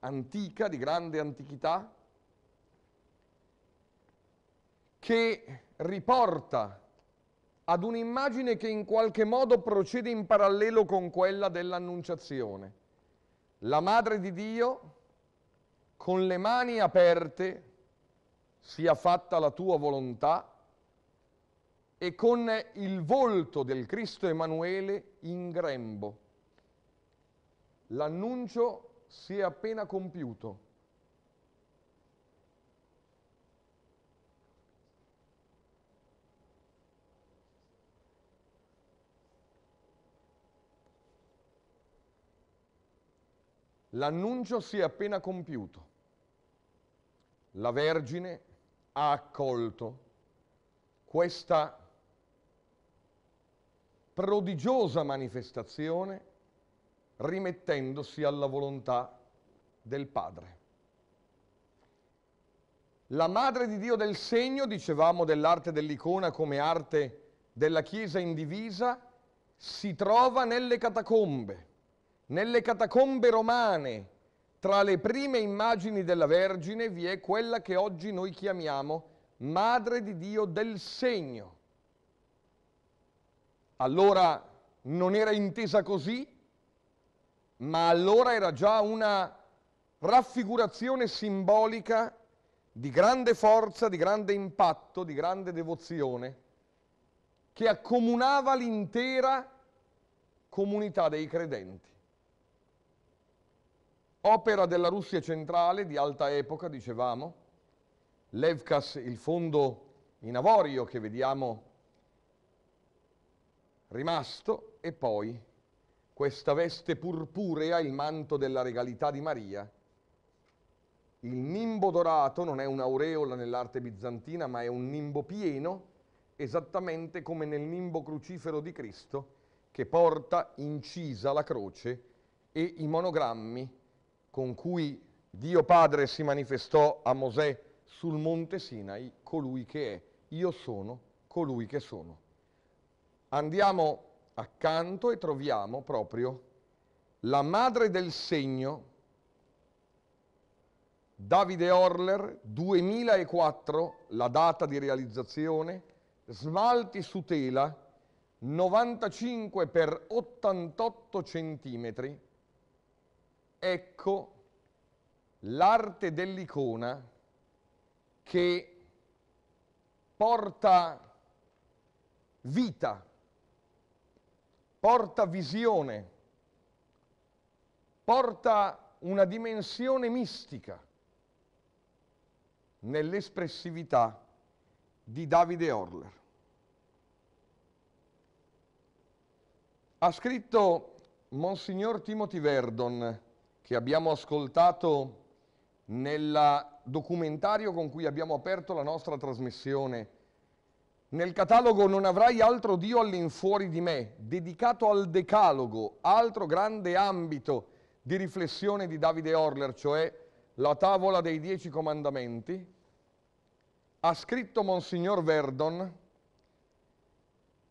B: antica, di grande antichità, che riporta ad un'immagine che in qualche modo procede in parallelo con quella dell'Annunciazione la Madre di Dio, con le mani aperte sia fatta la tua volontà e con il volto del Cristo Emanuele in grembo. L'annuncio si è appena compiuto. L'annuncio si è appena compiuto. La Vergine ha accolto questa prodigiosa manifestazione rimettendosi alla volontà del Padre. La Madre di Dio del segno, dicevamo dell'arte dell'icona come arte della Chiesa indivisa, si trova nelle catacombe nelle catacombe romane, tra le prime immagini della Vergine, vi è quella che oggi noi chiamiamo Madre di Dio del Segno. Allora non era intesa così, ma allora era già una raffigurazione simbolica di grande forza, di grande impatto, di grande devozione, che accomunava l'intera comunità dei credenti. Opera della Russia centrale di alta epoca, dicevamo, Levkas, il fondo in avorio che vediamo rimasto, e poi questa veste purpurea, il manto della regalità di Maria. Il nimbo dorato non è un'aureola nell'arte bizantina, ma è un nimbo pieno, esattamente come nel nimbo crucifero di Cristo, che porta incisa la croce e i monogrammi con cui Dio Padre si manifestò a Mosè sul monte Sinai, colui che è, io sono colui che sono. Andiamo accanto e troviamo proprio la madre del segno, Davide Orler, 2004, la data di realizzazione, smalti su tela, 95 x 88 centimetri, ecco l'arte dell'icona che porta vita, porta visione, porta una dimensione mistica nell'espressività di Davide Orler. Ha scritto Monsignor Timothy Verdon, che abbiamo ascoltato nel documentario con cui abbiamo aperto la nostra trasmissione. Nel catalogo Non avrai altro Dio all'infuori di me, dedicato al decalogo, altro grande ambito di riflessione di Davide Orler, cioè la tavola dei dieci comandamenti, ha scritto Monsignor Verdon,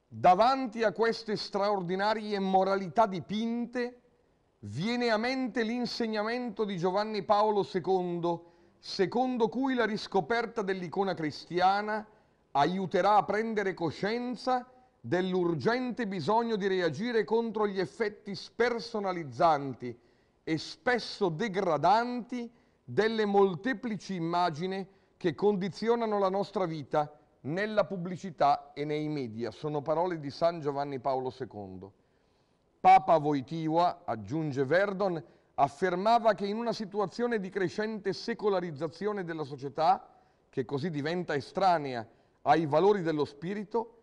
B: davanti a queste straordinarie moralità dipinte, viene a mente l'insegnamento di Giovanni Paolo II, secondo cui la riscoperta dell'icona cristiana aiuterà a prendere coscienza dell'urgente bisogno di reagire contro gli effetti spersonalizzanti e spesso degradanti delle molteplici immagini che condizionano la nostra vita nella pubblicità e nei media. Sono parole di San Giovanni Paolo II. Papa Voitiva, aggiunge Verdon, affermava che in una situazione di crescente secolarizzazione della società, che così diventa estranea ai valori dello spirito,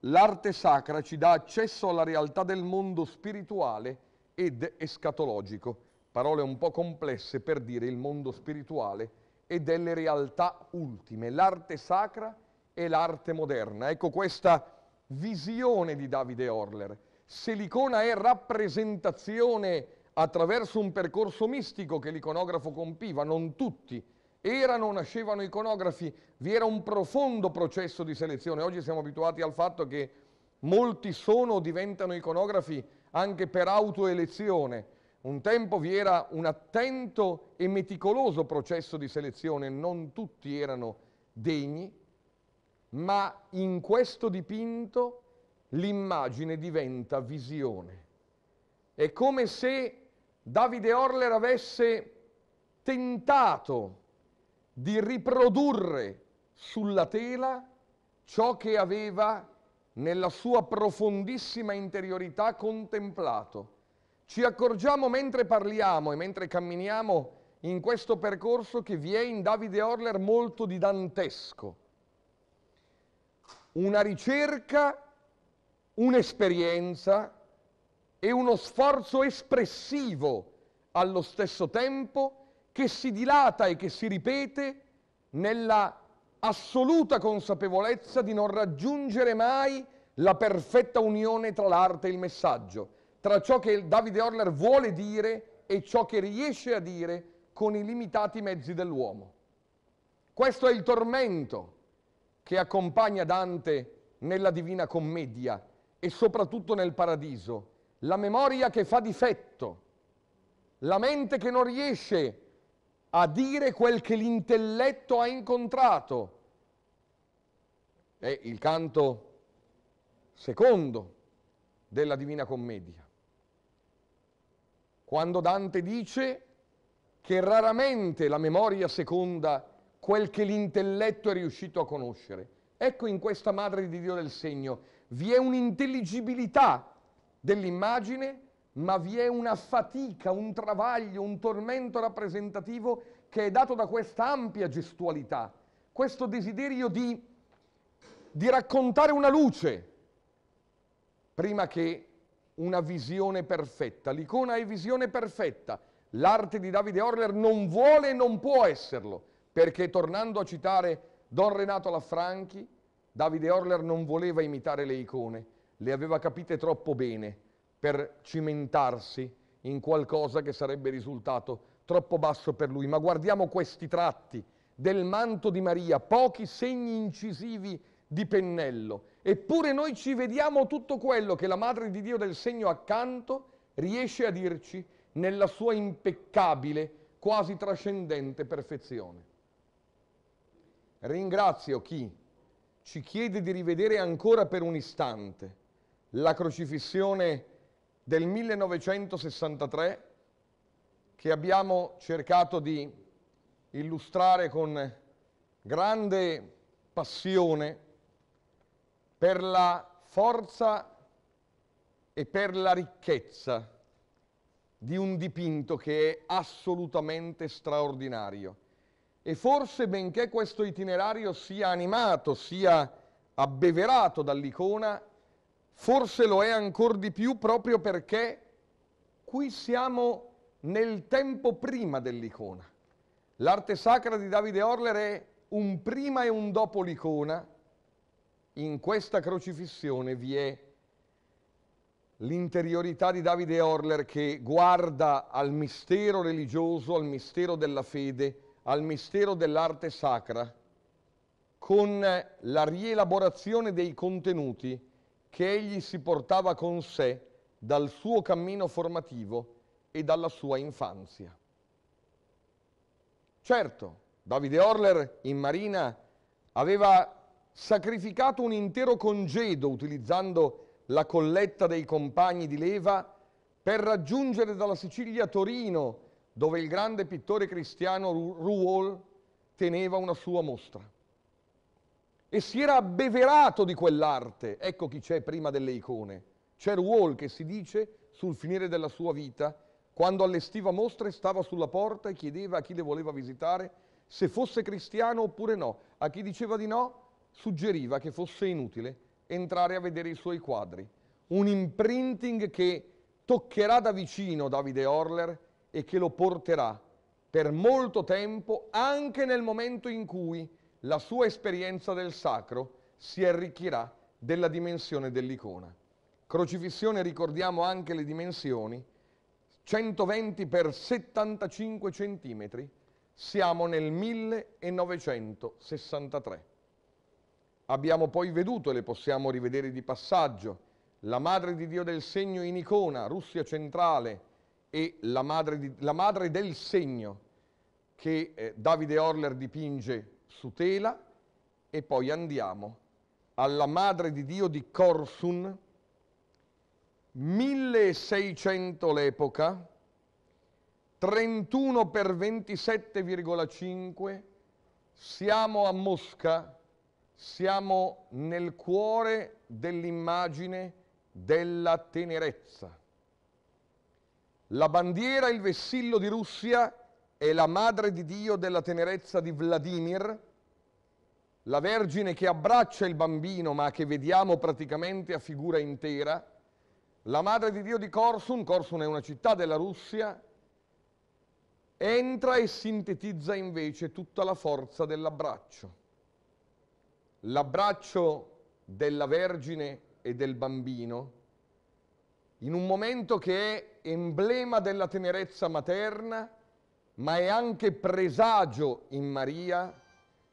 B: l'arte sacra ci dà accesso alla realtà del mondo spirituale ed escatologico, parole un po' complesse per dire il mondo spirituale e delle realtà ultime, l'arte sacra e l'arte moderna. Ecco questa visione di Davide Orler se l'icona è rappresentazione attraverso un percorso mistico che l'iconografo compiva, non tutti erano, nascevano iconografi, vi era un profondo processo di selezione. Oggi siamo abituati al fatto che molti sono o diventano iconografi anche per autoelezione. Un tempo vi era un attento e meticoloso processo di selezione, non tutti erano degni, ma in questo dipinto l'immagine diventa visione. È come se Davide Orler avesse tentato di riprodurre sulla tela ciò che aveva nella sua profondissima interiorità contemplato. Ci accorgiamo mentre parliamo e mentre camminiamo in questo percorso che vi è in Davide Orler molto di dantesco. Una ricerca un'esperienza e uno sforzo espressivo allo stesso tempo che si dilata e che si ripete nella assoluta consapevolezza di non raggiungere mai la perfetta unione tra l'arte e il messaggio, tra ciò che Davide Orler vuole dire e ciò che riesce a dire con i limitati mezzi dell'uomo. Questo è il tormento che accompagna Dante nella Divina Commedia e soprattutto nel paradiso, la memoria che fa difetto, la mente che non riesce a dire quel che l'intelletto ha incontrato. È il canto secondo della Divina Commedia. Quando Dante dice che raramente la memoria seconda quel che l'intelletto è riuscito a conoscere. Ecco in questa Madre di Dio del Segno vi è un'intelligibilità dell'immagine, ma vi è una fatica, un travaglio, un tormento rappresentativo che è dato da questa ampia gestualità, questo desiderio di, di raccontare una luce, prima che una visione perfetta. L'icona è visione perfetta. L'arte di Davide Orler non vuole e non può esserlo, perché tornando a citare Don Renato Laffranchi, Davide Orler non voleva imitare le icone, le aveva capite troppo bene per cimentarsi in qualcosa che sarebbe risultato troppo basso per lui. Ma guardiamo questi tratti del manto di Maria, pochi segni incisivi di pennello. Eppure noi ci vediamo tutto quello che la Madre di Dio del segno accanto riesce a dirci nella sua impeccabile, quasi trascendente perfezione. Ringrazio chi ci chiede di rivedere ancora per un istante la crocifissione del 1963 che abbiamo cercato di illustrare con grande passione per la forza e per la ricchezza di un dipinto che è assolutamente straordinario. E forse benché questo itinerario sia animato, sia abbeverato dall'icona, forse lo è ancora di più proprio perché qui siamo nel tempo prima dell'icona. L'arte sacra di Davide Orler è un prima e un dopo l'icona. In questa crocifissione vi è l'interiorità di Davide Orler che guarda al mistero religioso, al mistero della fede, al mistero dell'arte sacra con la rielaborazione dei contenuti che egli si portava con sé dal suo cammino formativo e dalla sua infanzia. Certo, Davide Orler in Marina aveva sacrificato un intero congedo utilizzando la colletta dei compagni di leva per raggiungere dalla Sicilia a Torino dove il grande pittore cristiano Ruol teneva una sua mostra. E si era abbeverato di quell'arte. Ecco chi c'è prima delle icone. C'è Ruol che si dice sul finire della sua vita, quando allestiva mostre, stava sulla porta e chiedeva a chi le voleva visitare se fosse cristiano oppure no. A chi diceva di no, suggeriva che fosse inutile entrare a vedere i suoi quadri. Un imprinting che toccherà da vicino Davide Orler e che lo porterà per molto tempo anche nel momento in cui la sua esperienza del sacro si arricchirà della dimensione dell'icona. Crocifissione ricordiamo anche le dimensioni, 120 x 75 cm, siamo nel 1963. Abbiamo poi veduto, e le possiamo rivedere di passaggio, la Madre di Dio del Segno in icona, Russia centrale, e la madre, di, la madre del segno che eh, Davide Orler dipinge su tela e poi andiamo alla madre di Dio di Corsun, 1600 l'epoca, 31 per 27,5, siamo a Mosca, siamo nel cuore dell'immagine della tenerezza. La bandiera, il vessillo di Russia è la madre di Dio della tenerezza di Vladimir, la Vergine che abbraccia il bambino ma che vediamo praticamente a figura intera, la madre di Dio di Korsun, Korsun è una città della Russia, entra e sintetizza invece tutta la forza dell'abbraccio. L'abbraccio della Vergine e del bambino in un momento che è emblema della tenerezza materna, ma è anche presagio in Maria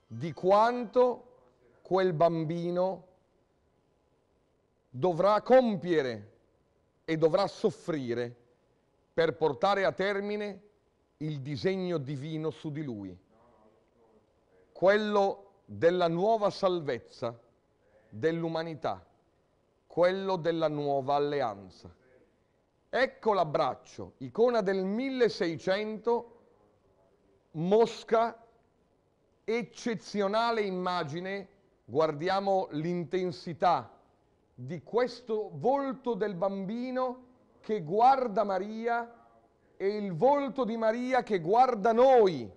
B: di quanto quel bambino dovrà compiere e dovrà soffrire per portare a termine il disegno divino su di lui, quello della nuova salvezza dell'umanità, quello della nuova alleanza. Ecco l'abbraccio, icona del 1600, Mosca, eccezionale immagine, guardiamo l'intensità di questo volto del bambino che guarda Maria e il volto di Maria che guarda noi,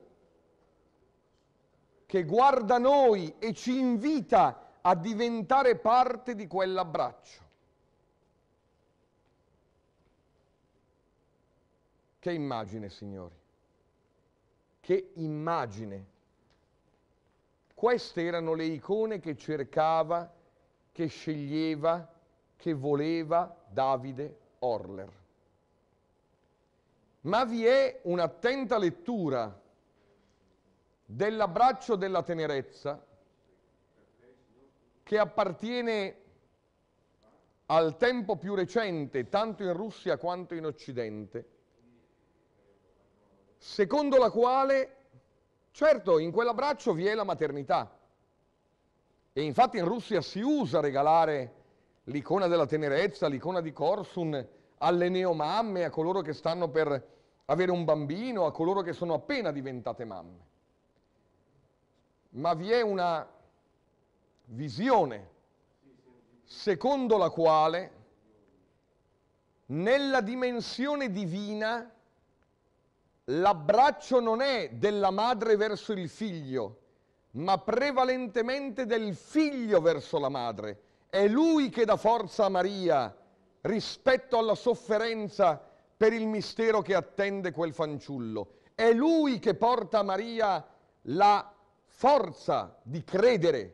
B: che guarda noi e ci invita a diventare parte di quell'abbraccio. Che immagine, signori? Che immagine. Queste erano le icone che cercava, che sceglieva, che voleva Davide Orler. Ma vi è un'attenta lettura dell'abbraccio della tenerezza che appartiene al tempo più recente, tanto in Russia quanto in Occidente, secondo la quale, certo, in quell'abbraccio vi è la maternità. E infatti in Russia si usa regalare l'icona della tenerezza, l'icona di Korsun alle neomamme, a coloro che stanno per avere un bambino, a coloro che sono appena diventate mamme. Ma vi è una visione secondo la quale nella dimensione divina l'abbraccio non è della madre verso il figlio, ma prevalentemente del figlio verso la madre. È lui che dà forza a Maria rispetto alla sofferenza per il mistero che attende quel fanciullo. È lui che porta a Maria la forza di credere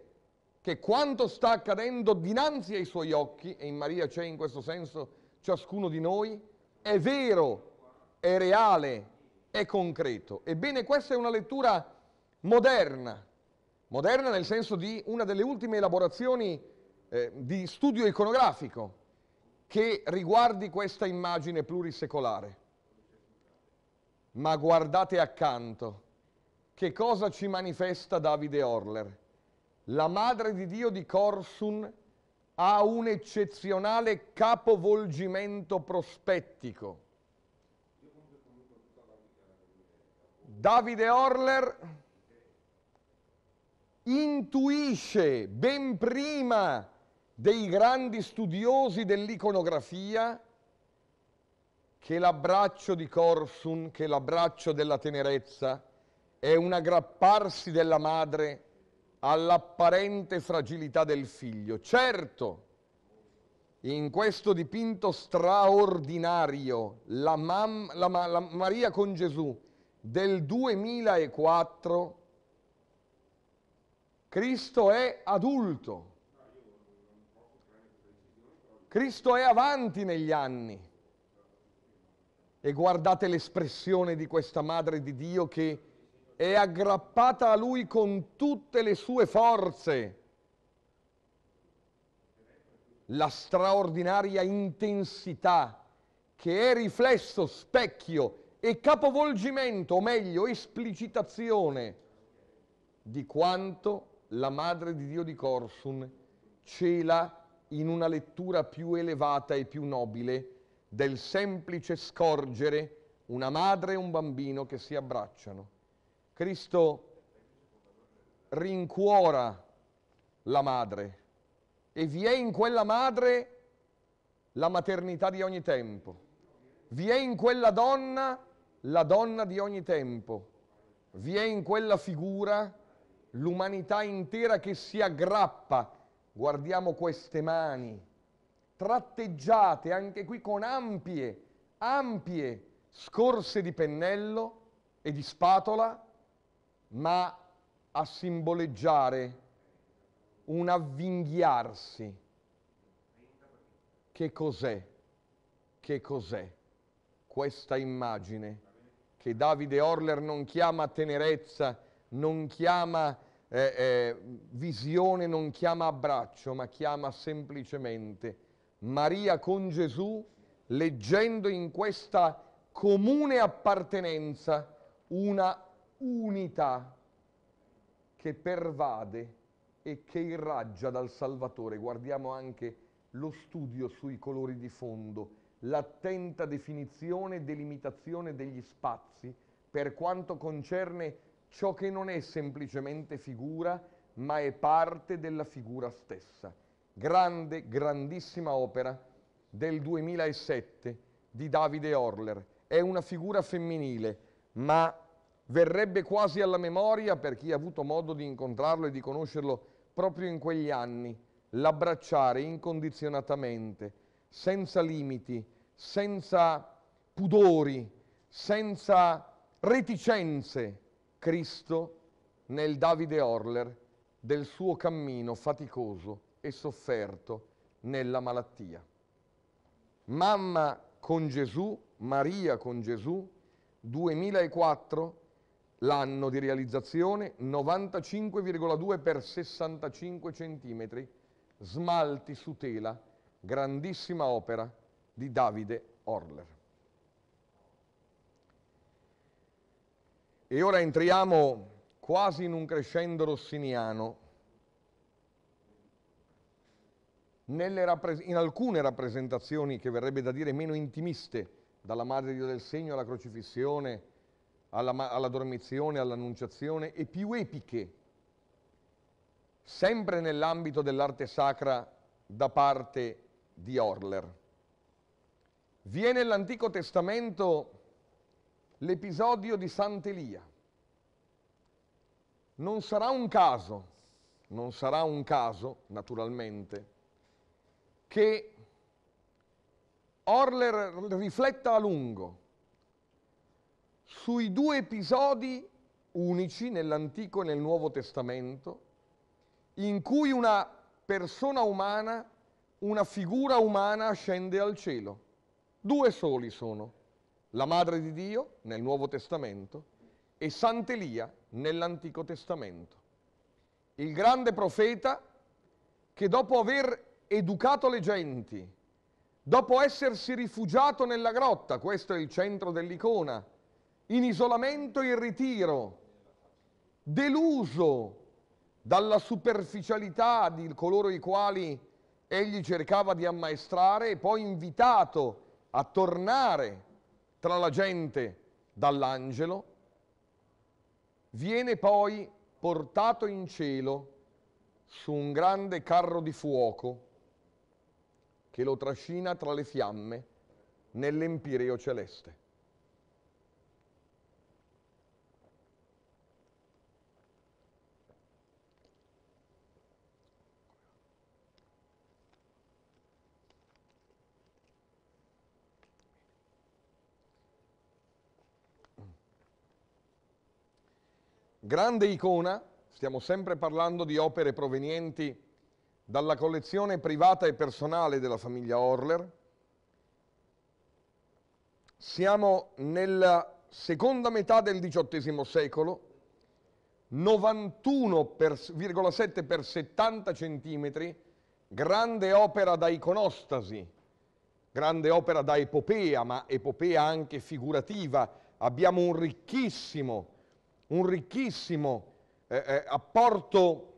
B: che quanto sta accadendo dinanzi ai suoi occhi, e in Maria c'è in questo senso ciascuno di noi, è vero, è reale, è concreto. Ebbene, questa è una lettura moderna, moderna nel senso di una delle ultime elaborazioni eh, di studio iconografico che riguardi questa immagine plurisecolare. Ma guardate accanto, che cosa ci manifesta Davide Orler? La Madre di Dio di Corsun ha un eccezionale capovolgimento prospettico Davide Orler intuisce ben prima dei grandi studiosi dell'iconografia che l'abbraccio di Corsun, che l'abbraccio della tenerezza è un aggrapparsi della madre all'apparente fragilità del figlio. Certo, in questo dipinto straordinario, la, mam, la, la Maria con Gesù del 2004 Cristo è adulto. Cristo è avanti negli anni. E guardate l'espressione di questa Madre di Dio che è aggrappata a Lui con tutte le sue forze. La straordinaria intensità che è riflesso, specchio e capovolgimento, o meglio, esplicitazione di quanto la Madre di Dio di Corsun cela in una lettura più elevata e più nobile del semplice scorgere una madre e un bambino che si abbracciano. Cristo rincuora la madre e vi è in quella madre la maternità di ogni tempo, vi è in quella donna la donna di ogni tempo. Vi è in quella figura l'umanità intera che si aggrappa. Guardiamo queste mani, tratteggiate anche qui con ampie, ampie scorse di pennello e di spatola, ma a simboleggiare un avvinghiarsi. Che cos'è? Che cos'è questa immagine? che Davide Orler non chiama tenerezza, non chiama eh, eh, visione, non chiama abbraccio, ma chiama semplicemente Maria con Gesù, leggendo in questa comune appartenenza una unità che pervade e che irraggia dal Salvatore. Guardiamo anche lo studio sui colori di fondo l'attenta definizione e delimitazione degli spazi per quanto concerne ciò che non è semplicemente figura, ma è parte della figura stessa. Grande, grandissima opera del 2007 di Davide Orler. È una figura femminile, ma verrebbe quasi alla memoria per chi ha avuto modo di incontrarlo e di conoscerlo proprio in quegli anni, l'abbracciare incondizionatamente, senza limiti, senza pudori, senza reticenze, Cristo nel Davide Orler del suo cammino faticoso e sofferto nella malattia. Mamma con Gesù, Maria con Gesù, 2004, l'anno di realizzazione, 95,2 per 65 cm, smalti su tela, grandissima opera, di Davide Orler. E ora entriamo quasi in un crescendo rossiniano in alcune rappresentazioni che verrebbe da dire meno intimiste, dalla Madre di Dio del Segno alla crocifissione, alla, alla dormizione, all'annunciazione, e più epiche, sempre nell'ambito dell'arte sacra da parte di Orler. Vi nell'Antico Testamento l'episodio di Sant'Elia. Non sarà un caso, non sarà un caso, naturalmente, che Orler rifletta a lungo sui due episodi unici nell'Antico e nel Nuovo Testamento in cui una persona umana, una figura umana scende al cielo. Due soli sono, la Madre di Dio nel Nuovo Testamento e Sant'Elia nell'Antico Testamento. Il grande profeta che dopo aver educato le genti, dopo essersi rifugiato nella grotta, questo è il centro dell'icona, in isolamento e in ritiro, deluso dalla superficialità di coloro i quali egli cercava di ammaestrare e poi invitato a a tornare tra la gente dall'angelo, viene poi portato in cielo su un grande carro di fuoco che lo trascina tra le fiamme nell'empireo celeste. Grande icona, stiamo sempre parlando di opere provenienti dalla collezione privata e personale della famiglia Orler. Siamo nella seconda metà del XVIII secolo, 91,7 per 70 centimetri, grande opera da iconostasi, grande opera da epopea, ma epopea anche figurativa. Abbiamo un ricchissimo un ricchissimo eh, eh, apporto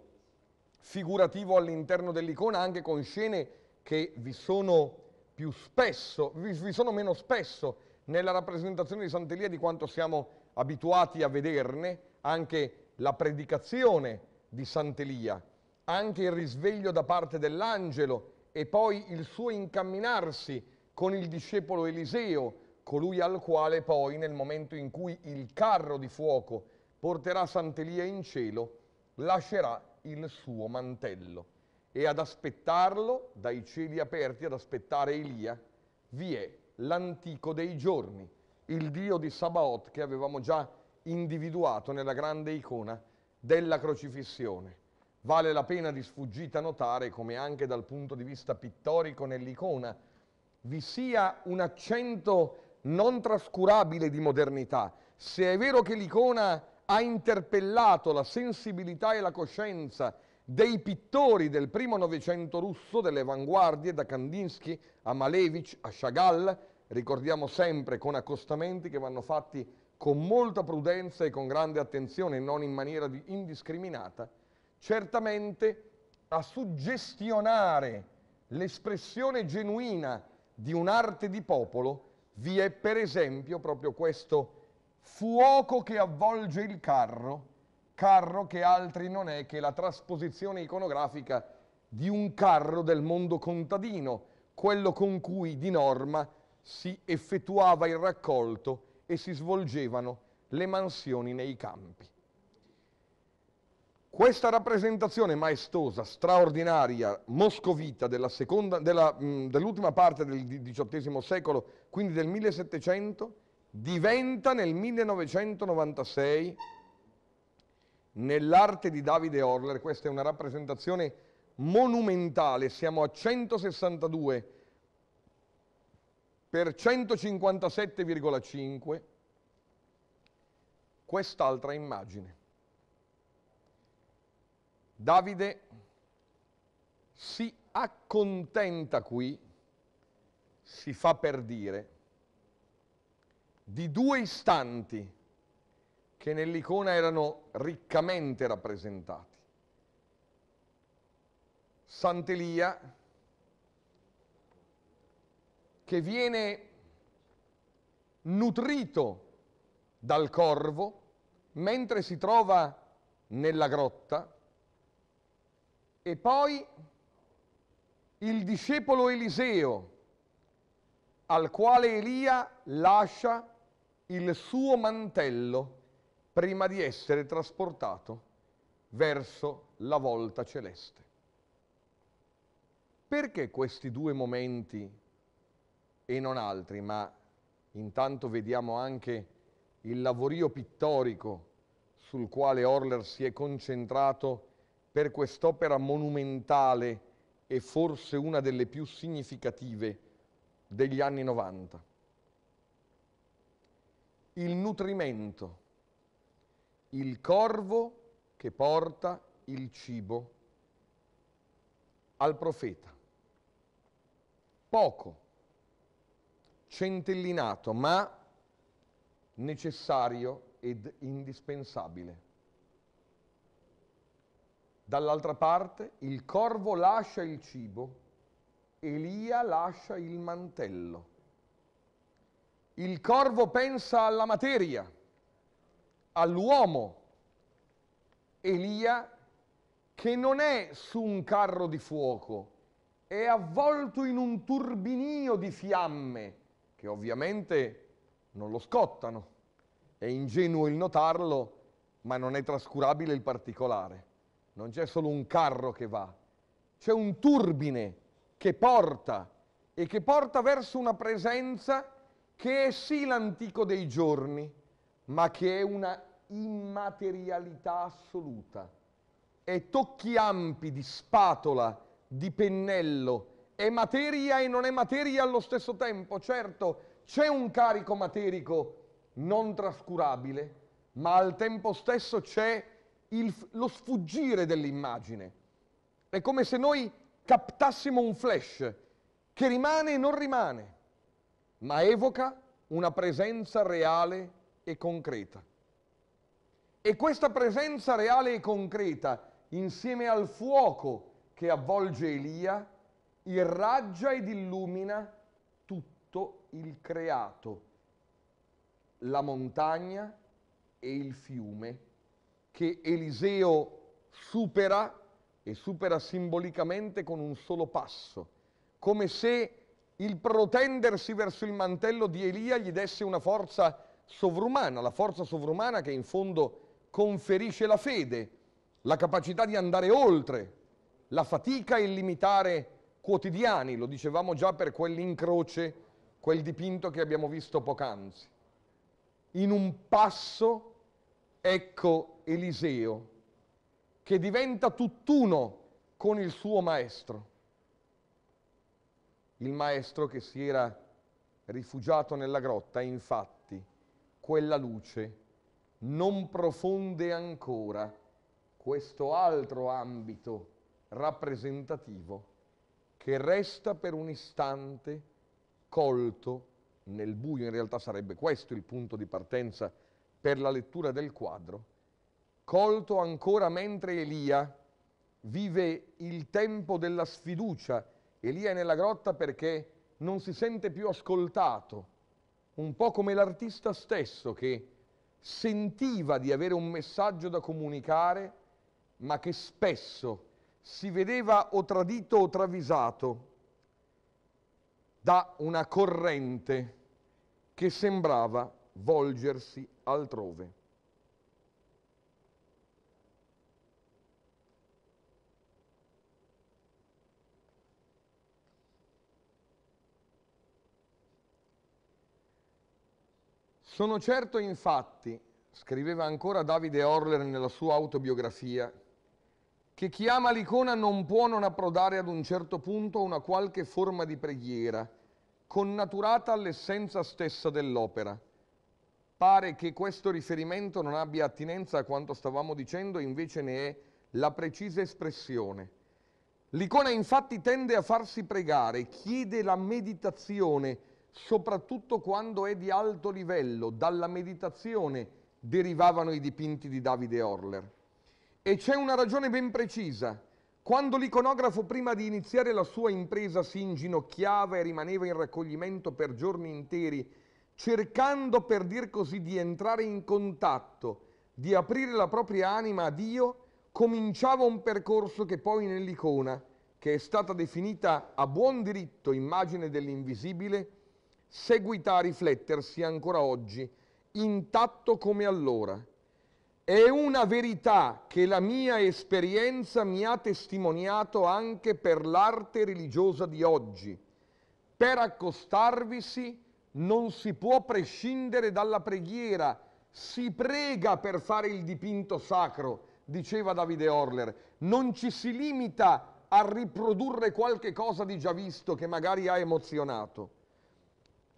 B: figurativo all'interno dell'icona, anche con scene che vi sono più spesso, vi, vi sono meno spesso nella rappresentazione di Sant'Elia di quanto siamo abituati a vederne, anche la predicazione di Sant'Elia, anche il risveglio da parte dell'angelo e poi il suo incamminarsi con il discepolo Eliseo, colui al quale poi nel momento in cui il carro di fuoco porterà Sant'Elia in cielo, lascerà il suo mantello. E ad aspettarlo, dai cieli aperti, ad aspettare Elia, vi è l'antico dei giorni, il Dio di Sabaoth che avevamo già individuato nella grande icona della crocifissione. Vale la pena di sfuggita notare come anche dal punto di vista pittorico nell'icona vi sia un accento non trascurabile di modernità. Se è vero che l'icona ha interpellato la sensibilità e la coscienza dei pittori del primo Novecento russo, delle avanguardie, da Kandinsky a Malevich a Chagall, ricordiamo sempre con accostamenti che vanno fatti con molta prudenza e con grande attenzione, non in maniera indiscriminata, certamente a suggestionare l'espressione genuina di un'arte di popolo vi è per esempio proprio questo Fuoco che avvolge il carro, carro che altri non è che la trasposizione iconografica di un carro del mondo contadino, quello con cui di norma si effettuava il raccolto e si svolgevano le mansioni nei campi. Questa rappresentazione maestosa, straordinaria, moscovita dell'ultima parte del XVIII secolo, quindi del 1700, diventa nel 1996 nell'arte di Davide Orler, questa è una rappresentazione monumentale, siamo a 162 per 157,5, quest'altra immagine. Davide si accontenta qui, si fa per dire, di due istanti che nell'icona erano riccamente rappresentati. Sant'Elia che viene nutrito dal corvo mentre si trova nella grotta e poi il discepolo Eliseo al quale Elia lascia il suo mantello prima di essere trasportato verso la volta celeste. Perché questi due momenti e non altri? Ma intanto vediamo anche il lavorio pittorico sul quale Horler si è concentrato per quest'opera monumentale e forse una delle più significative degli anni 90 il nutrimento, il corvo che porta il cibo al profeta. Poco, centellinato, ma necessario ed indispensabile. Dall'altra parte il corvo lascia il cibo, Elia lascia il mantello. Il corvo pensa alla materia, all'uomo. Elia che non è su un carro di fuoco, è avvolto in un turbinio di fiamme, che ovviamente non lo scottano. È ingenuo il notarlo, ma non è trascurabile il particolare. Non c'è solo un carro che va, c'è un turbine che porta e che porta verso una presenza che è sì l'antico dei giorni, ma che è una immaterialità assoluta. È tocchi ampi di spatola, di pennello, è materia e non è materia allo stesso tempo. Certo, c'è un carico materico non trascurabile, ma al tempo stesso c'è il, lo sfuggire dell'immagine. È come se noi captassimo un flash che rimane e non rimane ma evoca una presenza reale e concreta. E questa presenza reale e concreta, insieme al fuoco che avvolge Elia, irraggia ed illumina tutto il creato, la montagna e il fiume che Eliseo supera e supera simbolicamente con un solo passo, come se il protendersi verso il mantello di Elia gli desse una forza sovrumana, la forza sovrumana che in fondo conferisce la fede, la capacità di andare oltre la fatica e limitare quotidiani, lo dicevamo già per quell'incroce, quel dipinto che abbiamo visto poc'anzi. In un passo ecco Eliseo che diventa tutt'uno con il suo maestro. Il maestro che si era rifugiato nella grotta, infatti, quella luce non profonde ancora questo altro ambito rappresentativo che resta per un istante colto nel buio, in realtà sarebbe questo il punto di partenza per la lettura del quadro, colto ancora mentre Elia vive il tempo della sfiducia Elia è nella grotta perché non si sente più ascoltato, un po' come l'artista stesso che sentiva di avere un messaggio da comunicare, ma che spesso si vedeva o tradito o travisato da una corrente che sembrava volgersi altrove. Sono certo infatti, scriveva ancora Davide Orler nella sua autobiografia, che chi ama l'icona non può non approdare ad un certo punto a una qualche forma di preghiera, connaturata all'essenza stessa dell'opera. Pare che questo riferimento non abbia attinenza a quanto stavamo dicendo, invece ne è la precisa espressione. L'icona infatti tende a farsi pregare, chiede la meditazione, soprattutto quando è di alto livello, dalla meditazione derivavano i dipinti di Davide Orler. E c'è una ragione ben precisa. Quando l'iconografo prima di iniziare la sua impresa si inginocchiava e rimaneva in raccoglimento per giorni interi, cercando per dir così di entrare in contatto, di aprire la propria anima a Dio, cominciava un percorso che poi nell'icona, che è stata definita a buon diritto immagine dell'invisibile, seguita a riflettersi ancora oggi, intatto come allora. È una verità che la mia esperienza mi ha testimoniato anche per l'arte religiosa di oggi. Per accostarvisi non si può prescindere dalla preghiera, si prega per fare il dipinto sacro, diceva Davide Orler, non ci si limita a riprodurre qualche cosa di già visto che magari ha emozionato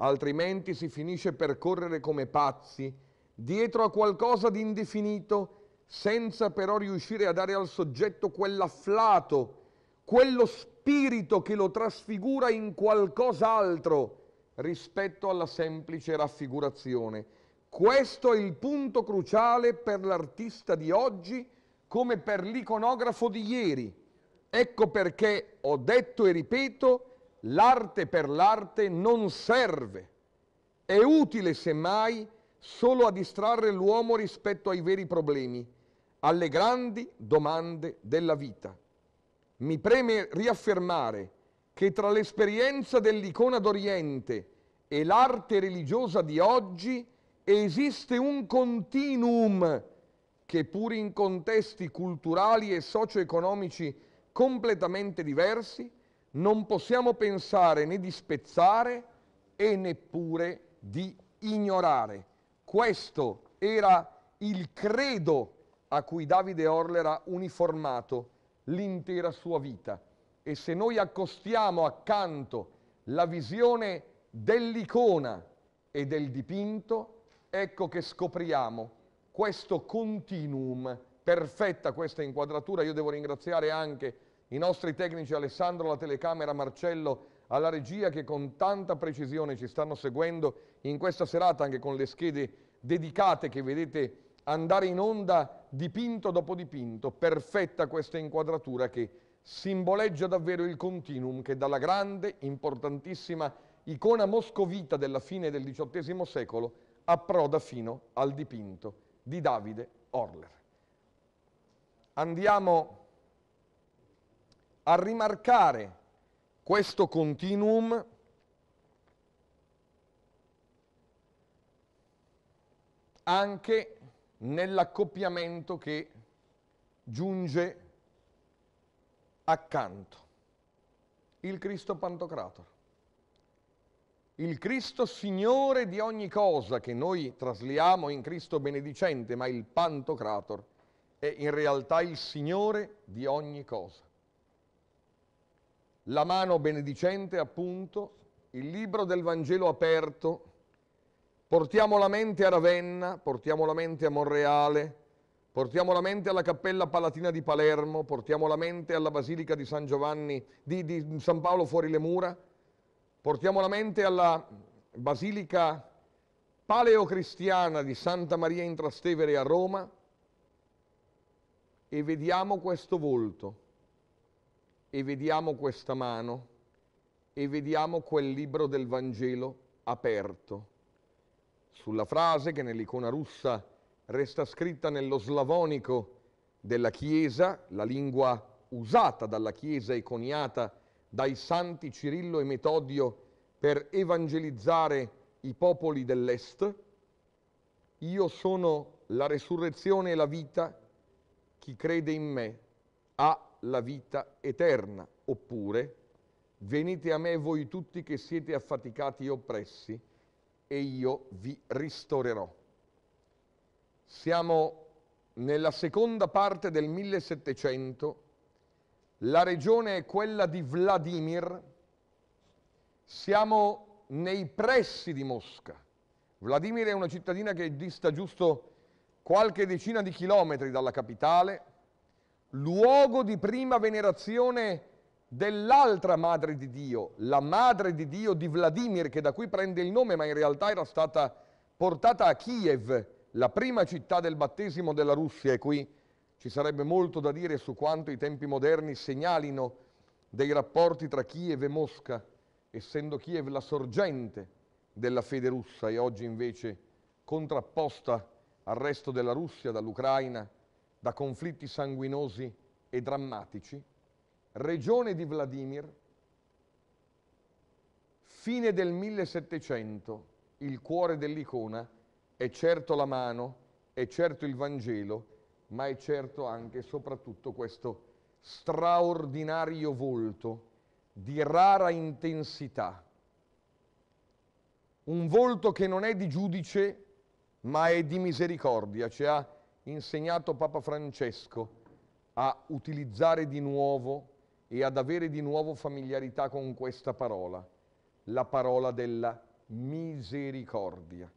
B: altrimenti si finisce per correre come pazzi, dietro a qualcosa di indefinito, senza però riuscire a dare al soggetto quell'afflato, quello spirito che lo trasfigura in qualcos'altro rispetto alla semplice raffigurazione. Questo è il punto cruciale per l'artista di oggi come per l'iconografo di ieri. Ecco perché ho detto e ripeto l'arte per l'arte non serve, è utile semmai solo a distrarre l'uomo rispetto ai veri problemi, alle grandi domande della vita. Mi preme riaffermare che tra l'esperienza dell'icona d'Oriente e l'arte religiosa di oggi esiste un continuum che pur in contesti culturali e socio-economici completamente diversi non possiamo pensare né di spezzare e neppure di ignorare. Questo era il credo a cui Davide Orler ha uniformato l'intera sua vita. E se noi accostiamo accanto la visione dell'icona e del dipinto, ecco che scopriamo questo continuum, perfetta questa inquadratura. Io devo ringraziare anche i nostri tecnici Alessandro la telecamera, Marcello alla regia che con tanta precisione ci stanno seguendo in questa serata anche con le schede dedicate che vedete andare in onda dipinto dopo dipinto, perfetta questa inquadratura che simboleggia davvero il continuum che dalla grande, importantissima icona moscovita della fine del XVIII secolo approda fino al dipinto di Davide Orler. Andiamo a rimarcare questo continuum anche nell'accoppiamento che giunge accanto, il Cristo Pantocrator, il Cristo Signore di ogni cosa che noi trasliamo in Cristo benedicente, ma il Pantocrator è in realtà il Signore di ogni cosa la mano benedicente, appunto, il libro del Vangelo aperto, portiamo la mente a Ravenna, portiamo la mente a Monreale, portiamo la mente alla Cappella Palatina di Palermo, portiamo la mente alla Basilica di San, Giovanni, di, di San Paolo fuori le mura, portiamo la mente alla Basilica Paleocristiana di Santa Maria in Trastevere a Roma e vediamo questo volto e vediamo questa mano e vediamo quel libro del Vangelo aperto. Sulla frase che nell'icona russa resta scritta nello slavonico della Chiesa, la lingua usata dalla Chiesa e coniata dai santi Cirillo e Metodio per evangelizzare i popoli dell'Est, io sono la resurrezione e la vita, chi crede in me ha la vita eterna, oppure venite a me voi tutti che siete affaticati e oppressi, e io vi ristorerò. Siamo nella seconda parte del 1700, la regione è quella di Vladimir, siamo nei pressi di Mosca. Vladimir è una cittadina che dista giusto qualche decina di chilometri dalla capitale, luogo di prima venerazione dell'altra madre di Dio, la madre di Dio di Vladimir, che da qui prende il nome, ma in realtà era stata portata a Kiev, la prima città del battesimo della Russia, e qui ci sarebbe molto da dire su quanto i tempi moderni segnalino dei rapporti tra Kiev e Mosca, essendo Kiev la sorgente della fede russa e oggi invece contrapposta al resto della Russia, dall'Ucraina da conflitti sanguinosi e drammatici, regione di Vladimir, fine del 1700, il cuore dell'icona è certo la mano, è certo il Vangelo, ma è certo anche e soprattutto questo straordinario volto di rara intensità. Un volto che non è di giudice, ma è di misericordia, cioè ha insegnato Papa Francesco a utilizzare di nuovo e ad avere di nuovo familiarità con questa parola, la parola della misericordia,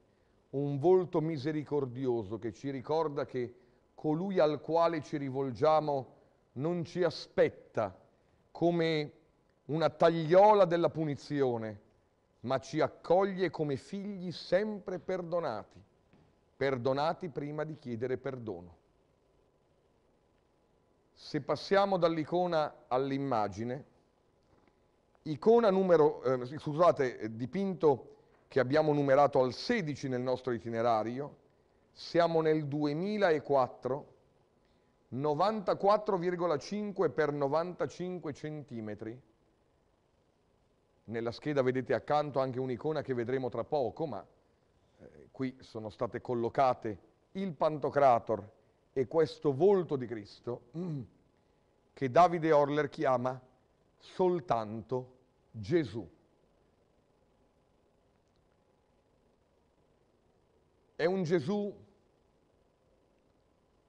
B: un volto misericordioso che ci ricorda che colui al quale ci rivolgiamo non ci aspetta come una tagliola della punizione, ma ci accoglie come figli sempre perdonati perdonati prima di chiedere perdono. Se passiamo dall'icona all'immagine, icona numero, eh, scusate, eh, dipinto che abbiamo numerato al 16 nel nostro itinerario, siamo nel 2004, 94,5 per 95 centimetri. Nella scheda vedete accanto anche un'icona che vedremo tra poco, ma qui sono state collocate il Pantocrator e questo volto di Cristo, che Davide Orler chiama soltanto Gesù. È un Gesù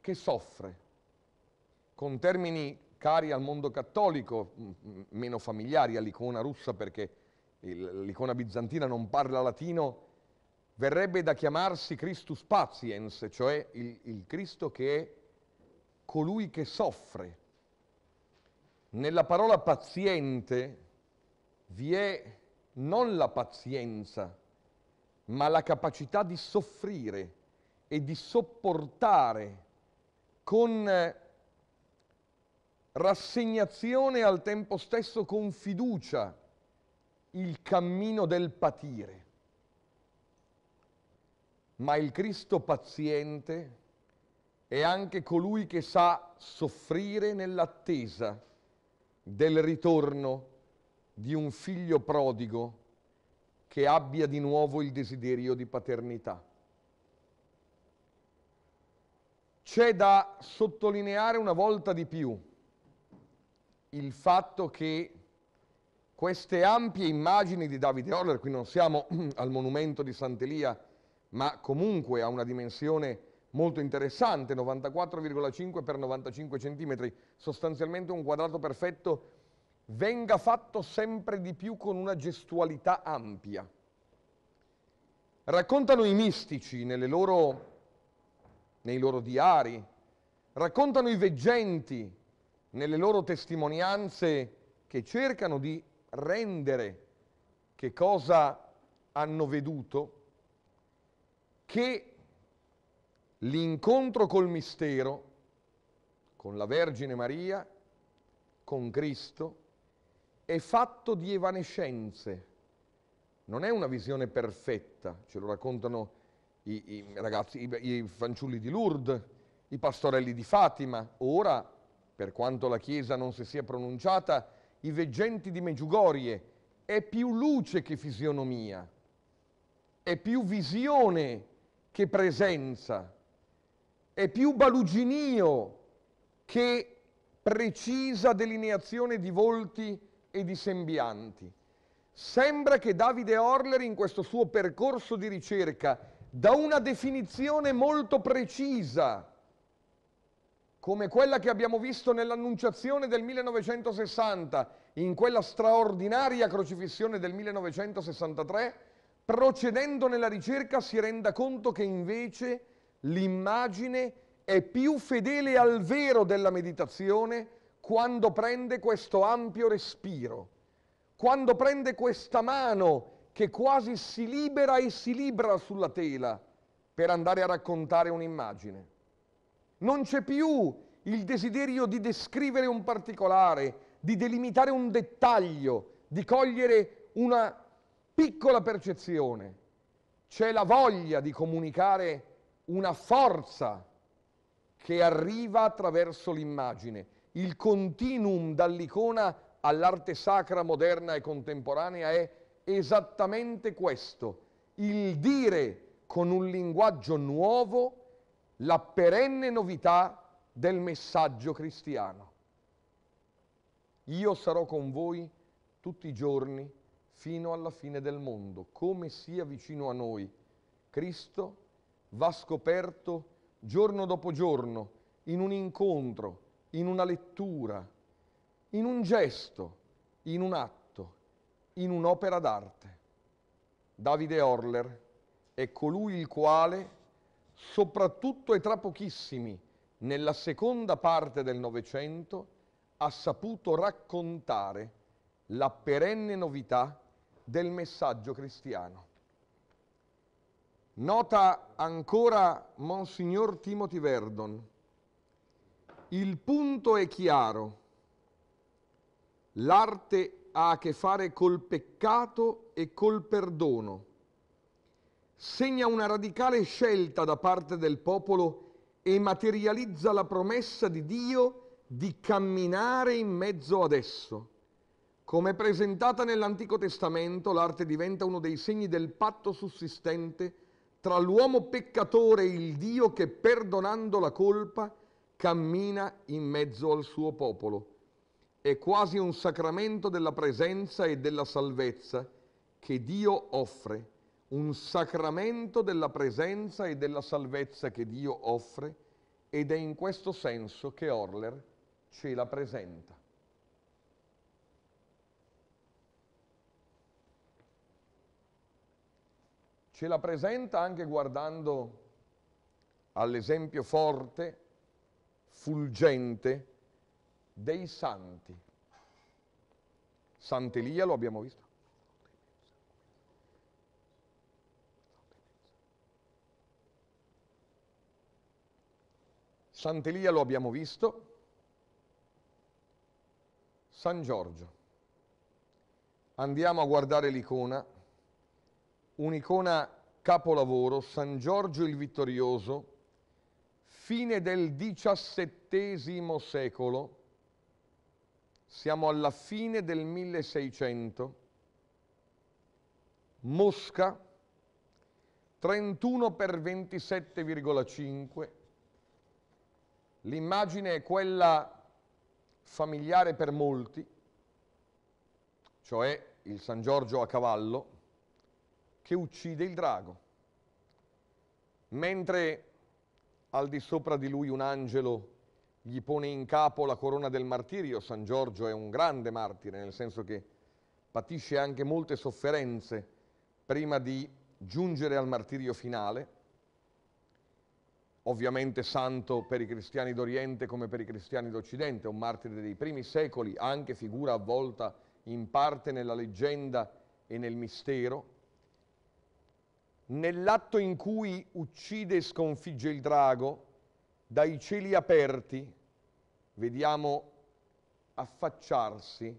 B: che soffre, con termini cari al mondo cattolico, meno familiari all'icona russa perché l'icona bizantina non parla latino verrebbe da chiamarsi Christus Patiens, cioè il, il Cristo che è colui che soffre. Nella parola paziente vi è non la pazienza, ma la capacità di soffrire e di sopportare con eh, rassegnazione e al tempo stesso con fiducia il cammino del patire ma il Cristo paziente è anche colui che sa soffrire nell'attesa del ritorno di un figlio prodigo che abbia di nuovo il desiderio di paternità. C'è da sottolineare una volta di più il fatto che queste ampie immagini di Davide Orler, qui non siamo al monumento di Sant'Elia, ma comunque ha una dimensione molto interessante, 94,5 x 95 cm, sostanzialmente un quadrato perfetto, venga fatto sempre di più con una gestualità ampia. Raccontano i mistici loro, nei loro diari, raccontano i veggenti nelle loro testimonianze che cercano di rendere che cosa hanno veduto che l'incontro col mistero, con la Vergine Maria, con Cristo, è fatto di evanescenze. Non è una visione perfetta, ce lo raccontano i, i ragazzi, i, i fanciulli di Lourdes, i pastorelli di Fatima. Ora, per quanto la Chiesa non si sia pronunciata, i veggenti di Meggiugorie, è più luce che fisionomia, è più visione che presenza, è più baluginio che precisa delineazione di volti e di sembianti. Sembra che Davide Orler in questo suo percorso di ricerca da una definizione molto precisa, come quella che abbiamo visto nell'Annunciazione del 1960, in quella straordinaria crocifissione del 1963, procedendo nella ricerca si renda conto che invece l'immagine è più fedele al vero della meditazione quando prende questo ampio respiro, quando prende questa mano che quasi si libera e si libra sulla tela per andare a raccontare un'immagine. Non c'è più il desiderio di descrivere un particolare, di delimitare un dettaglio, di cogliere una piccola percezione, c'è la voglia di comunicare una forza che arriva attraverso l'immagine, il continuum dall'icona all'arte sacra moderna e contemporanea è esattamente questo, il dire con un linguaggio nuovo la perenne novità del messaggio cristiano. Io sarò con voi tutti i giorni fino alla fine del mondo. Come sia vicino a noi Cristo va scoperto giorno dopo giorno, in un incontro, in una lettura, in un gesto, in un atto, in un'opera d'arte. Davide Orler è colui il quale, soprattutto e tra pochissimi, nella seconda parte del Novecento, ha saputo raccontare la perenne novità del messaggio cristiano. Nota ancora Monsignor Timothy Verdon, il punto è chiaro, l'arte ha a che fare col peccato e col perdono, segna una radicale scelta da parte del popolo e materializza la promessa di Dio di camminare in mezzo ad esso come presentata nell'Antico Testamento, l'arte diventa uno dei segni del patto sussistente tra l'uomo peccatore e il Dio che, perdonando la colpa, cammina in mezzo al suo popolo. È quasi un sacramento della presenza e della salvezza che Dio offre, un sacramento della presenza e della salvezza che Dio offre ed è in questo senso che Orler ce la presenta. ce la presenta anche guardando all'esempio forte, fulgente, dei santi. Sant'Elia lo abbiamo visto. Sant'Elia lo abbiamo visto. San Giorgio. Andiamo a guardare l'icona un'icona capolavoro, San Giorgio il Vittorioso, fine del XVII secolo, siamo alla fine del 1600, Mosca, 31 per 27,5, l'immagine è quella familiare per molti, cioè il San Giorgio a cavallo, che uccide il drago, mentre al di sopra di lui un angelo gli pone in capo la corona del martirio. San Giorgio è un grande martire, nel senso che patisce anche molte sofferenze prima di giungere al martirio finale, ovviamente santo per i cristiani d'Oriente come per i cristiani d'Occidente, un martire dei primi secoli, anche figura avvolta in parte nella leggenda e nel mistero, nell'atto in cui uccide e sconfigge il drago, dai cieli aperti vediamo affacciarsi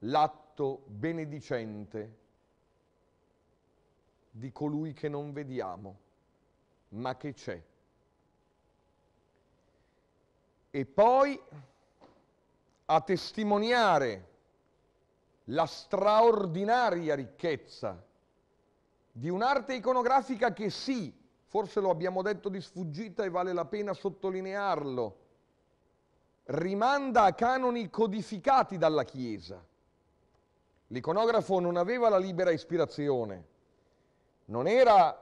B: l'atto benedicente di colui che non vediamo, ma che c'è. E poi a testimoniare la straordinaria ricchezza di un'arte iconografica che sì, forse lo abbiamo detto di sfuggita e vale la pena sottolinearlo, rimanda a canoni codificati dalla Chiesa. L'iconografo non aveva la libera ispirazione, non era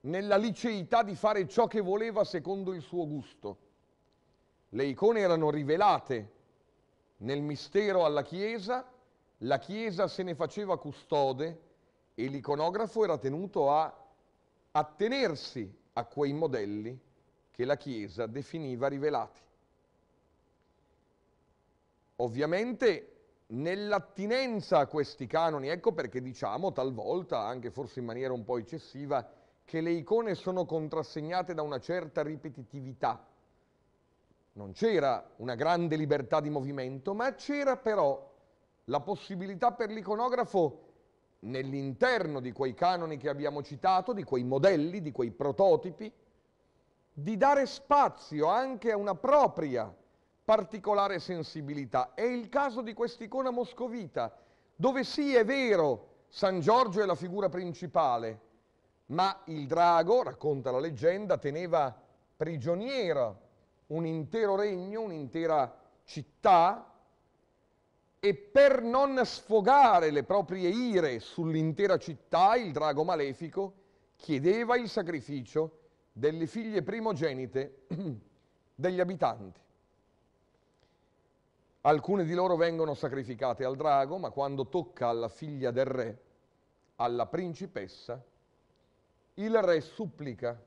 B: nella liceità di fare ciò che voleva secondo il suo gusto. Le icone erano rivelate nel mistero alla Chiesa, la Chiesa se ne faceva custode, e l'iconografo era tenuto a attenersi a quei modelli che la Chiesa definiva rivelati. Ovviamente nell'attinenza a questi canoni, ecco perché diciamo talvolta, anche forse in maniera un po' eccessiva, che le icone sono contrassegnate da una certa ripetitività. Non c'era una grande libertà di movimento, ma c'era però la possibilità per l'iconografo nell'interno di quei canoni che abbiamo citato, di quei modelli, di quei prototipi, di dare spazio anche a una propria particolare sensibilità. È il caso di quest'icona moscovita, dove sì è vero San Giorgio è la figura principale, ma il drago, racconta la leggenda, teneva prigioniera un intero regno, un'intera città, e per non sfogare le proprie ire sull'intera città, il drago malefico chiedeva il sacrificio delle figlie primogenite degli abitanti. Alcune di loro vengono sacrificate al drago, ma quando tocca alla figlia del re, alla principessa, il re supplica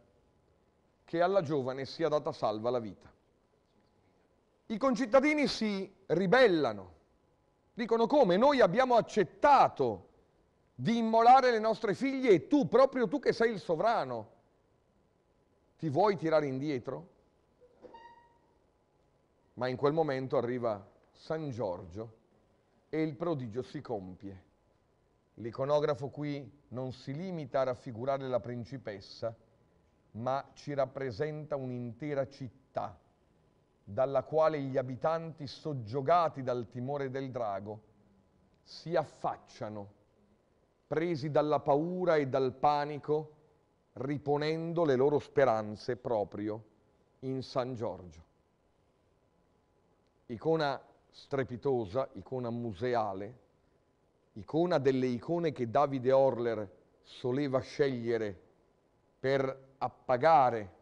B: che alla giovane sia data salva la vita. I concittadini si ribellano Dicono come? Noi abbiamo accettato di immolare le nostre figlie e tu, proprio tu che sei il sovrano, ti vuoi tirare indietro? Ma in quel momento arriva San Giorgio e il prodigio si compie. L'iconografo qui non si limita a raffigurare la principessa, ma ci rappresenta un'intera città dalla quale gli abitanti soggiogati dal timore del drago si affacciano, presi dalla paura e dal panico, riponendo le loro speranze proprio in San Giorgio. Icona strepitosa, icona museale, icona delle icone che Davide Orler soleva scegliere per appagare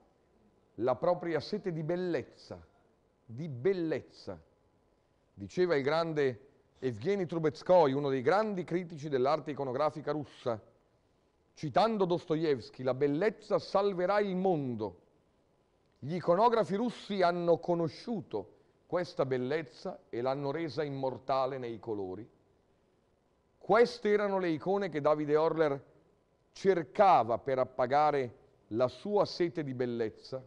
B: la propria sete di bellezza di bellezza. Diceva il grande Evgeny Trubetskoy, uno dei grandi critici dell'arte iconografica russa, citando Dostoevsky, la bellezza salverà il mondo. Gli iconografi russi hanno conosciuto questa bellezza e l'hanno resa immortale nei colori. Queste erano le icone che Davide Orler cercava per appagare la sua sete di bellezza,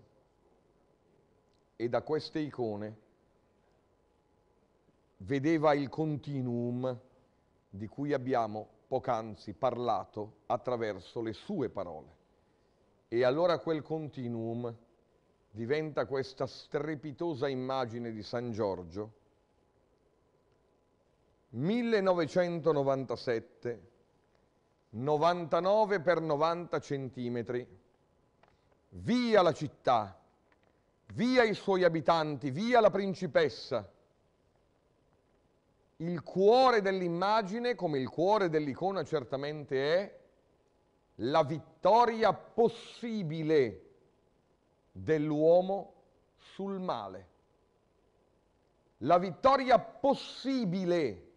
B: e da queste icone vedeva il continuum di cui abbiamo poc'anzi parlato attraverso le sue parole. E allora quel continuum diventa questa strepitosa immagine di San Giorgio. 1997, 99 per 90 centimetri, via la città, via i suoi abitanti, via la principessa. Il cuore dell'immagine, come il cuore dell'icona certamente è, la vittoria possibile dell'uomo sul male. La vittoria possibile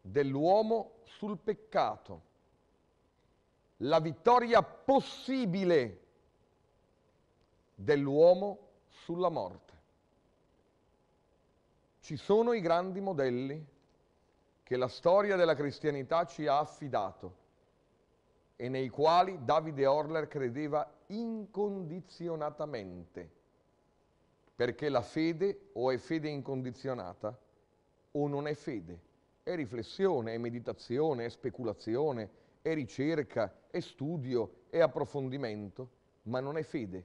B: dell'uomo sul peccato. La vittoria possibile dell'uomo sul peccato sulla morte. Ci sono i grandi modelli che la storia della cristianità ci ha affidato e nei quali Davide Orler credeva incondizionatamente, perché la fede o è fede incondizionata o non è fede, è riflessione, è meditazione, è speculazione, è ricerca, è studio, è approfondimento, ma non è fede.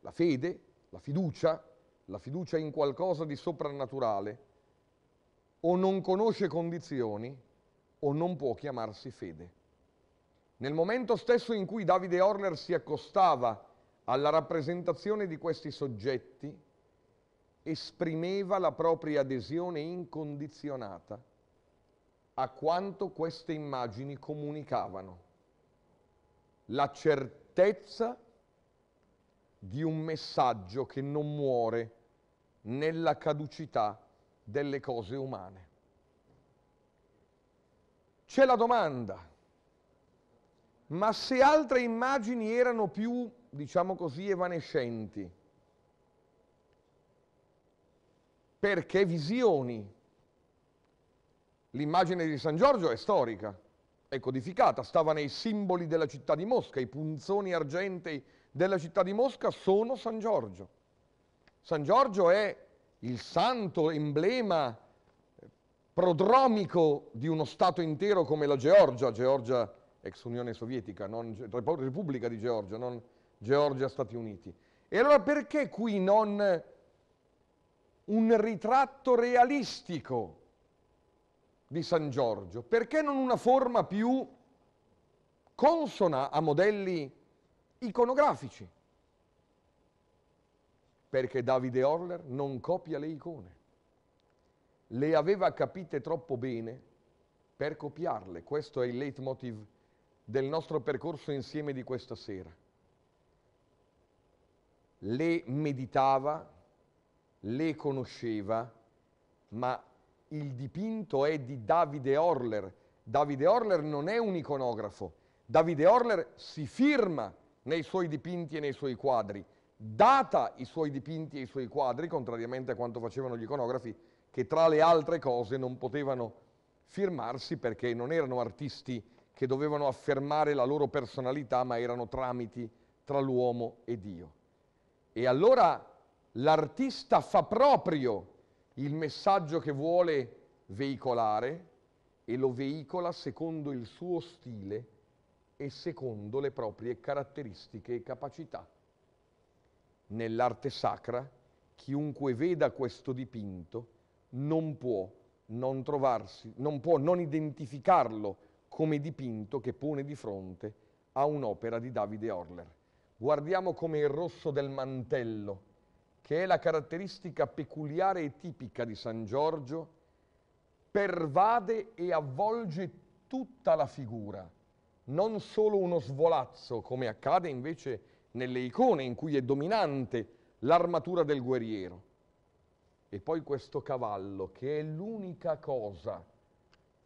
B: La fede la fiducia, la fiducia in qualcosa di soprannaturale, o non conosce condizioni o non può chiamarsi fede. Nel momento stesso in cui Davide Horner si accostava alla rappresentazione di questi soggetti, esprimeva la propria adesione incondizionata a quanto queste immagini comunicavano. La certezza di un messaggio che non muore nella caducità delle cose umane. C'è la domanda, ma se altre immagini erano più, diciamo così, evanescenti, perché visioni? L'immagine di San Giorgio è storica, è codificata, stava nei simboli della città di Mosca, i punzoni argentei della città di Mosca sono San Giorgio. San Giorgio è il santo emblema eh, prodromico di uno Stato intero come la Georgia, Georgia ex Unione Sovietica, non, Repubblica di Georgia, non Georgia Stati Uniti. E allora perché qui non un ritratto realistico di San Giorgio? Perché non una forma più consona a modelli iconografici, perché Davide Orler non copia le icone. Le aveva capite troppo bene per copiarle. Questo è il leitmotiv del nostro percorso insieme di questa sera. Le meditava, le conosceva, ma il dipinto è di Davide Orler. Davide Orler non è un iconografo. Davide Orler si firma nei suoi dipinti e nei suoi quadri. Data i suoi dipinti e i suoi quadri, contrariamente a quanto facevano gli iconografi, che tra le altre cose non potevano firmarsi perché non erano artisti che dovevano affermare la loro personalità, ma erano tramiti tra l'uomo e Dio. E allora l'artista fa proprio il messaggio che vuole veicolare e lo veicola secondo il suo stile e secondo le proprie caratteristiche e capacità. Nell'arte sacra, chiunque veda questo dipinto non può non, trovarsi, non può non identificarlo come dipinto che pone di fronte a un'opera di Davide Orler. Guardiamo come il rosso del mantello, che è la caratteristica peculiare e tipica di San Giorgio, pervade e avvolge tutta la figura non solo uno svolazzo, come accade invece nelle icone in cui è dominante l'armatura del guerriero. E poi questo cavallo, che è l'unica cosa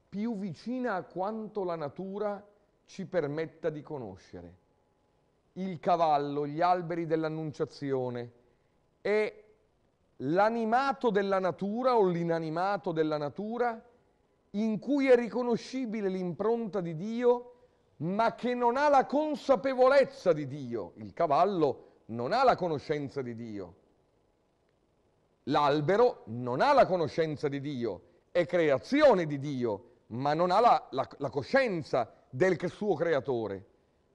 B: più vicina a quanto la natura ci permetta di conoscere. Il cavallo, gli alberi dell'annunciazione, è l'animato della natura o l'inanimato della natura in cui è riconoscibile l'impronta di Dio ma che non ha la consapevolezza di Dio. Il cavallo non ha la conoscenza di Dio. L'albero non ha la conoscenza di Dio, è creazione di Dio, ma non ha la, la, la coscienza del suo creatore.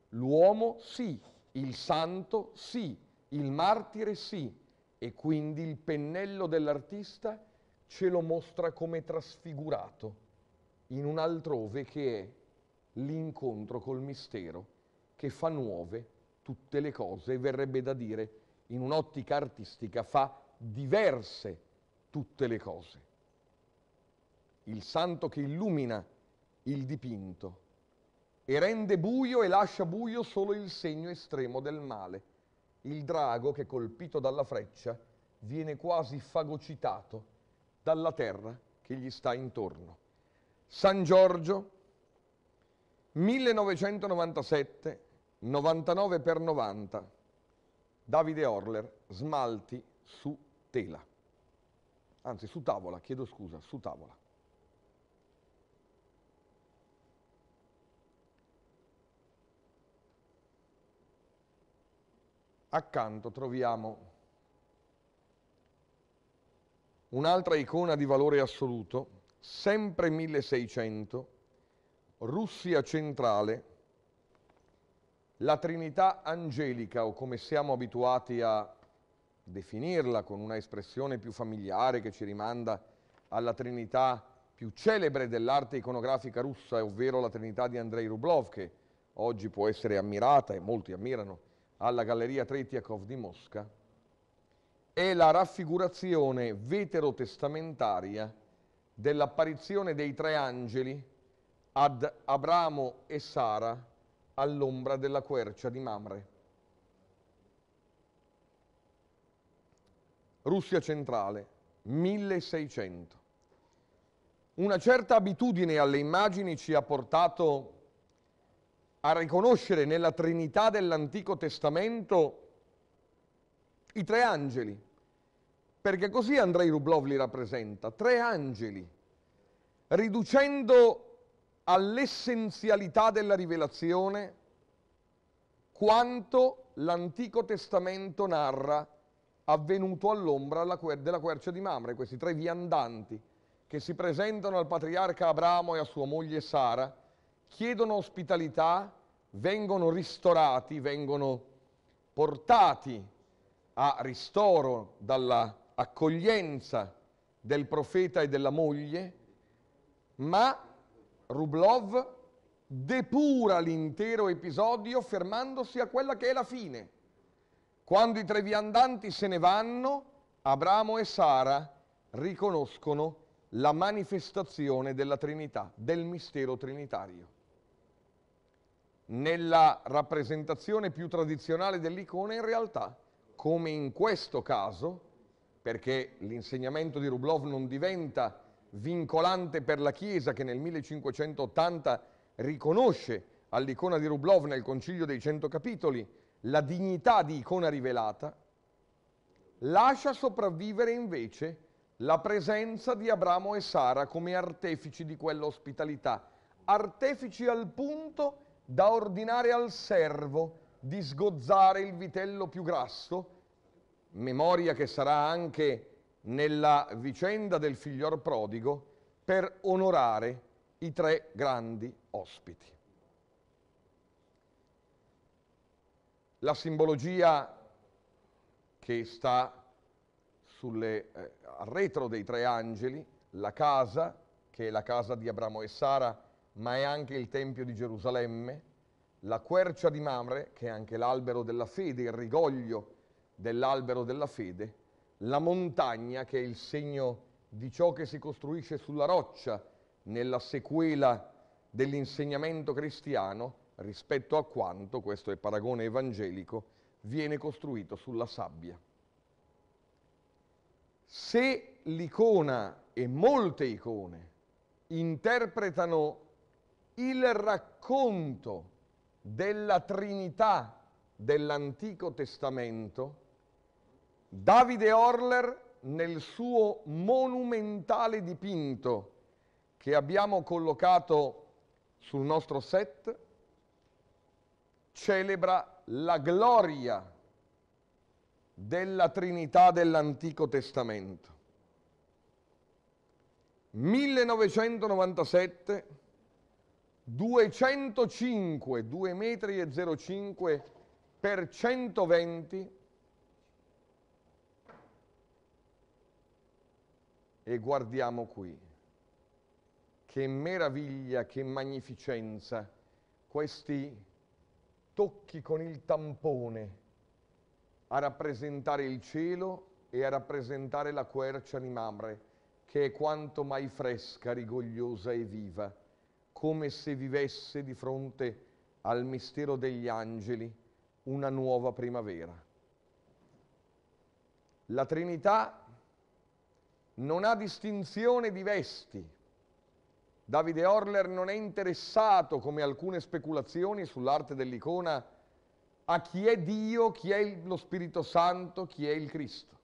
B: L'uomo sì, il santo sì, il martire sì, e quindi il pennello dell'artista ce lo mostra come trasfigurato in un altrove che è l'incontro col mistero che fa nuove tutte le cose e verrebbe da dire in un'ottica artistica fa diverse tutte le cose. Il santo che illumina il dipinto e rende buio e lascia buio solo il segno estremo del male. Il drago che colpito dalla freccia viene quasi fagocitato dalla terra che gli sta intorno. San Giorgio 1997, 99 per 90, Davide Orler, smalti su tela. Anzi, su tavola, chiedo scusa, su tavola. Accanto troviamo un'altra icona di valore assoluto, sempre 1600, Russia centrale, la Trinità angelica, o come siamo abituati a definirla con una espressione più familiare che ci rimanda alla Trinità più celebre dell'arte iconografica russa, ovvero la Trinità di Andrei Rublov, che oggi può essere ammirata, e molti ammirano, alla Galleria Tretiakov di Mosca, è la raffigurazione veterotestamentaria dell'apparizione dei tre angeli ad Abramo e Sara all'ombra della quercia di Mamre. Russia centrale, 1600. Una certa abitudine alle immagini ci ha portato a riconoscere nella Trinità dell'Antico Testamento i tre angeli, perché così Andrei Rublov li rappresenta, tre angeli, riducendo all'essenzialità della rivelazione quanto l'Antico Testamento narra avvenuto all'ombra della quercia di Mamre, questi tre viandanti che si presentano al patriarca Abramo e a sua moglie Sara, chiedono ospitalità, vengono ristorati, vengono portati a ristoro dall'accoglienza del profeta e della moglie, ma Rublov depura l'intero episodio fermandosi a quella che è la fine. Quando i tre viandanti se ne vanno, Abramo e Sara riconoscono la manifestazione della Trinità, del mistero trinitario. Nella rappresentazione più tradizionale dell'icona, in realtà, come in questo caso, perché l'insegnamento di Rublov non diventa vincolante per la Chiesa che nel 1580 riconosce all'icona di Rublov nel Concilio dei Cento Capitoli la dignità di icona rivelata, lascia sopravvivere invece la presenza di Abramo e Sara come artefici di quell'ospitalità, artefici al punto da ordinare al servo di sgozzare il vitello più grasso, memoria che sarà anche nella vicenda del figlior prodigo per onorare i tre grandi ospiti. La simbologia che sta sulle, eh, al retro dei tre angeli, la casa, che è la casa di Abramo e Sara, ma è anche il Tempio di Gerusalemme, la quercia di Mamre, che è anche l'albero della fede, il rigoglio dell'albero della fede, la montagna che è il segno di ciò che si costruisce sulla roccia nella sequela dell'insegnamento cristiano rispetto a quanto, questo è paragone evangelico, viene costruito sulla sabbia. Se l'icona e molte icone interpretano il racconto della Trinità dell'Antico Testamento, Davide Orler nel suo monumentale dipinto che abbiamo collocato sul nostro set celebra la gloria della Trinità dell'Antico Testamento. 1997, 205, 2,05 metri per 120 e guardiamo qui. Che meraviglia, che magnificenza, questi tocchi con il tampone a rappresentare il cielo e a rappresentare la quercia di Mamre, che è quanto mai fresca, rigogliosa e viva, come se vivesse di fronte al mistero degli angeli una nuova primavera. La Trinità non ha distinzione di vesti. Davide Orler non è interessato, come alcune speculazioni sull'arte dell'icona, a chi è Dio, chi è lo Spirito Santo, chi è il Cristo.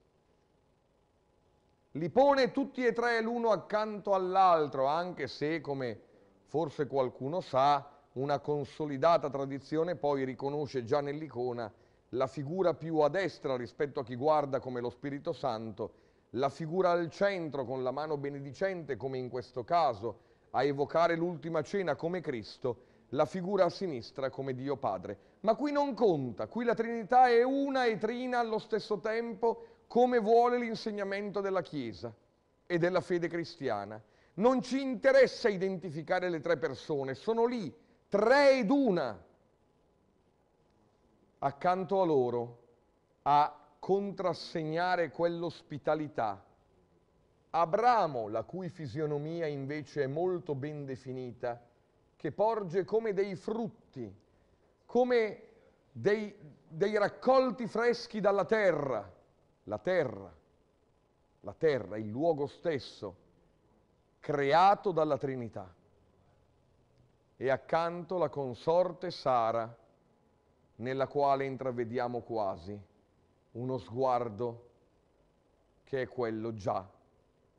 B: Li pone tutti e tre l'uno accanto all'altro, anche se, come forse qualcuno sa, una consolidata tradizione poi riconosce già nell'icona la figura più a destra rispetto a chi guarda come lo Spirito Santo la figura al centro con la mano benedicente, come in questo caso, a evocare l'ultima cena come Cristo, la figura a sinistra come Dio Padre. Ma qui non conta, qui la Trinità è una e trina allo stesso tempo come vuole l'insegnamento della Chiesa e della fede cristiana. Non ci interessa identificare le tre persone, sono lì, tre ed una. Accanto a loro ha contrassegnare quell'ospitalità. Abramo, la cui fisionomia invece è molto ben definita, che porge come dei frutti, come dei, dei raccolti freschi dalla terra, la terra, la terra, il luogo stesso, creato dalla Trinità. E accanto la consorte Sara, nella quale intravediamo quasi uno sguardo che è quello già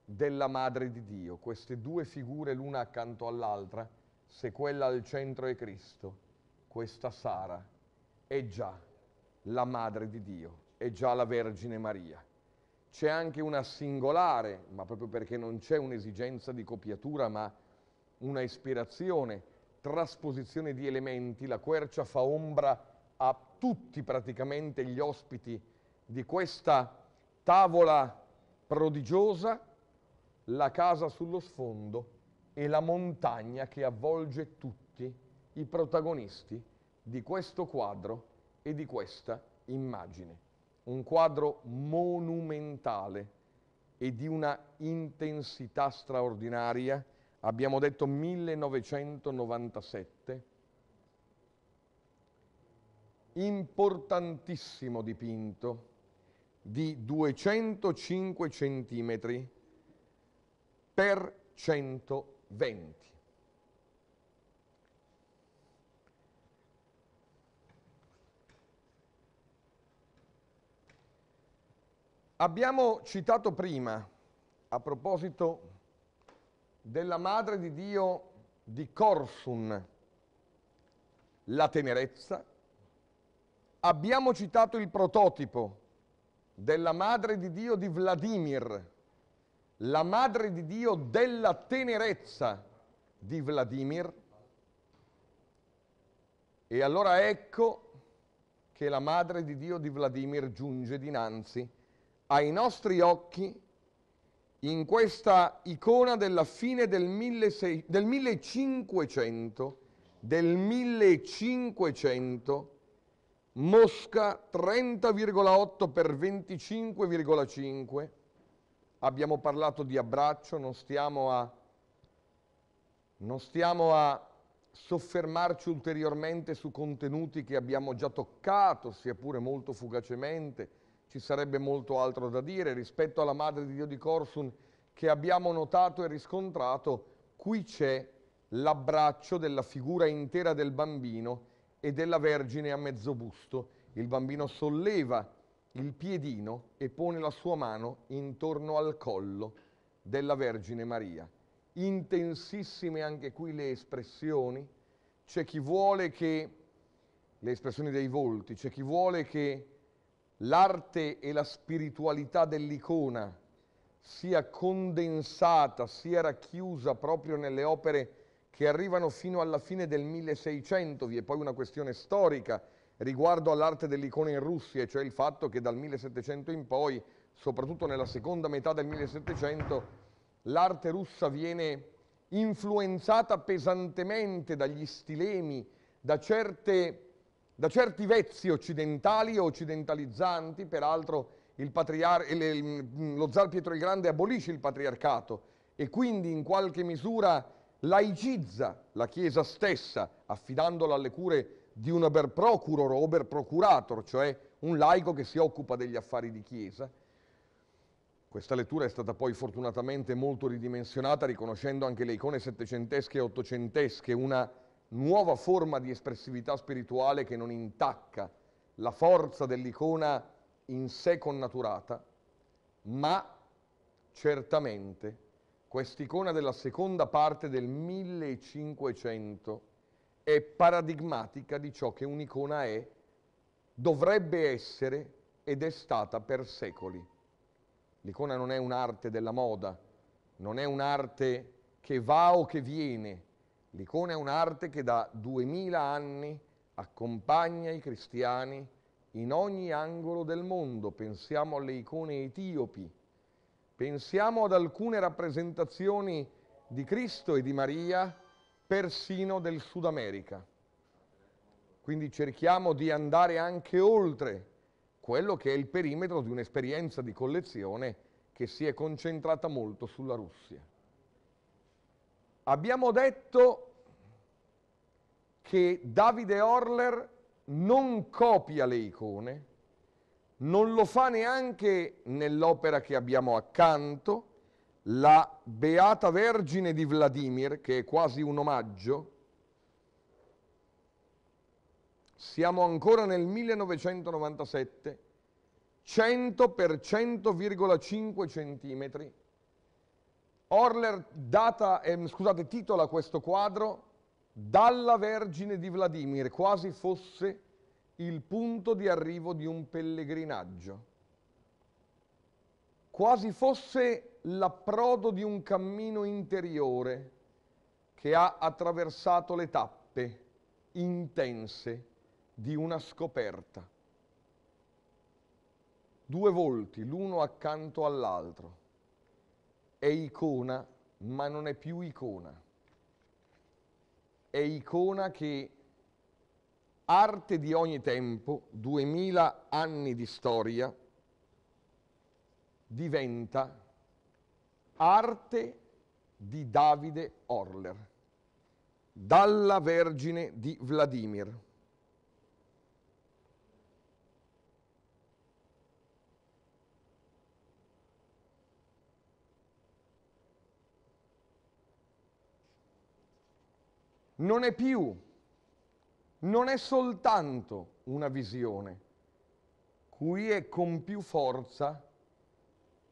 B: della Madre di Dio, queste due figure l'una accanto all'altra, se quella al centro è Cristo, questa Sara è già la Madre di Dio, è già la Vergine Maria. C'è anche una singolare, ma proprio perché non c'è un'esigenza di copiatura, ma una ispirazione, trasposizione di elementi, la quercia fa ombra a tutti praticamente gli ospiti di questa tavola prodigiosa la casa sullo sfondo e la montagna che avvolge tutti i protagonisti di questo quadro e di questa immagine. Un quadro monumentale e di una intensità straordinaria, abbiamo detto 1997, importantissimo dipinto di 205 cm per 120. Abbiamo citato prima, a proposito della Madre di Dio di Corsun, la tenerezza, abbiamo citato il prototipo della Madre di Dio di Vladimir, la Madre di Dio della tenerezza di Vladimir. E allora ecco che la Madre di Dio di Vladimir giunge dinanzi ai nostri occhi in questa icona della fine del, 16, del 1500, del 1500 Mosca 30,8 per 25,5, abbiamo parlato di abbraccio, non stiamo, a, non stiamo a soffermarci ulteriormente su contenuti che abbiamo già toccato, sia pure molto fugacemente, ci sarebbe molto altro da dire rispetto alla Madre di Dio di Corsun che abbiamo notato e riscontrato, qui c'è l'abbraccio della figura intera del bambino e della Vergine a mezzo busto. Il bambino solleva il piedino e pone la sua mano intorno al collo della Vergine Maria. Intensissime anche qui le espressioni. C'è chi vuole che, le espressioni dei volti, c'è chi vuole che l'arte e la spiritualità dell'icona sia condensata, sia racchiusa proprio nelle opere che arrivano fino alla fine del 1600, vi è poi una questione storica riguardo all'arte dell'icona in Russia, cioè il fatto che dal 1700 in poi, soprattutto nella seconda metà del 1700, l'arte russa viene influenzata pesantemente dagli stilemi, da, certe, da certi vezzi occidentali o occidentalizzanti, peraltro lo zar Pietro il Grande abolisce il patriarcato e quindi in qualche misura laicizza la Chiesa stessa, affidandola alle cure di un aber procuror o ober procurator, cioè un laico che si occupa degli affari di Chiesa. Questa lettura è stata poi fortunatamente molto ridimensionata, riconoscendo anche le icone settecentesche e ottocentesche, una nuova forma di espressività spirituale che non intacca la forza dell'icona in sé connaturata, ma certamente quest'icona della seconda parte del 1500 è paradigmatica di ciò che un'icona è, dovrebbe essere ed è stata per secoli. L'icona non è un'arte della moda, non è un'arte che va o che viene, l'icona è un'arte che da duemila anni accompagna i cristiani in ogni angolo del mondo. Pensiamo alle icone etiopi, Pensiamo ad alcune rappresentazioni di Cristo e di Maria persino del Sud America. Quindi cerchiamo di andare anche oltre quello che è il perimetro di un'esperienza di collezione che si è concentrata molto sulla Russia. Abbiamo detto che Davide Orler non copia le icone, non lo fa neanche nell'opera che abbiamo accanto, la Beata Vergine di Vladimir, che è quasi un omaggio. Siamo ancora nel 1997, 100 per 100,5 centimetri. Orler data, eh, scusate, titola questo quadro Dalla Vergine di Vladimir, quasi fosse il punto di arrivo di un pellegrinaggio, quasi fosse l'approdo di un cammino interiore che ha attraversato le tappe intense di una scoperta. Due volti, l'uno accanto all'altro. È icona, ma non è più icona. È icona che Arte di ogni tempo, duemila anni di storia, diventa arte di Davide Orler, dalla Vergine di Vladimir. Non è più non è soltanto una visione, qui è con più forza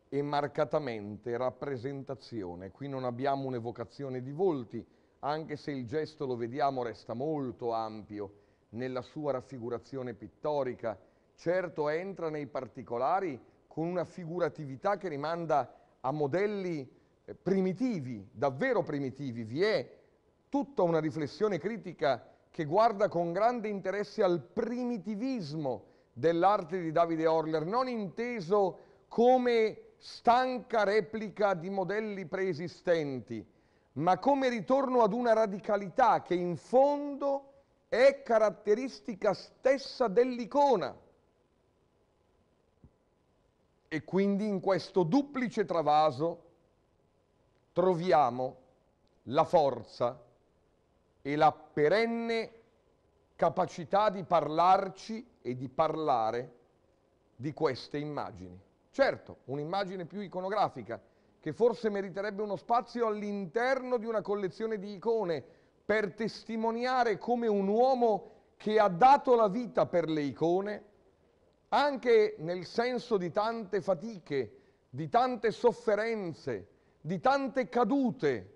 B: e marcatamente rappresentazione. Qui non abbiamo un'evocazione di volti, anche se il gesto lo vediamo resta molto ampio nella sua raffigurazione pittorica. Certo entra nei particolari con una figuratività che rimanda a modelli eh, primitivi, davvero primitivi. Vi è tutta una riflessione critica che guarda con grande interesse al primitivismo dell'arte di Davide Orler, non inteso come stanca replica di modelli preesistenti, ma come ritorno ad una radicalità che in fondo è caratteristica stessa dell'icona. E quindi in questo duplice travaso troviamo la forza e la perenne capacità di parlarci e di parlare di queste immagini. Certo, un'immagine più iconografica, che forse meriterebbe uno spazio all'interno di una collezione di icone, per testimoniare come un uomo che ha dato la vita per le icone, anche nel senso di tante fatiche, di tante sofferenze, di tante cadute,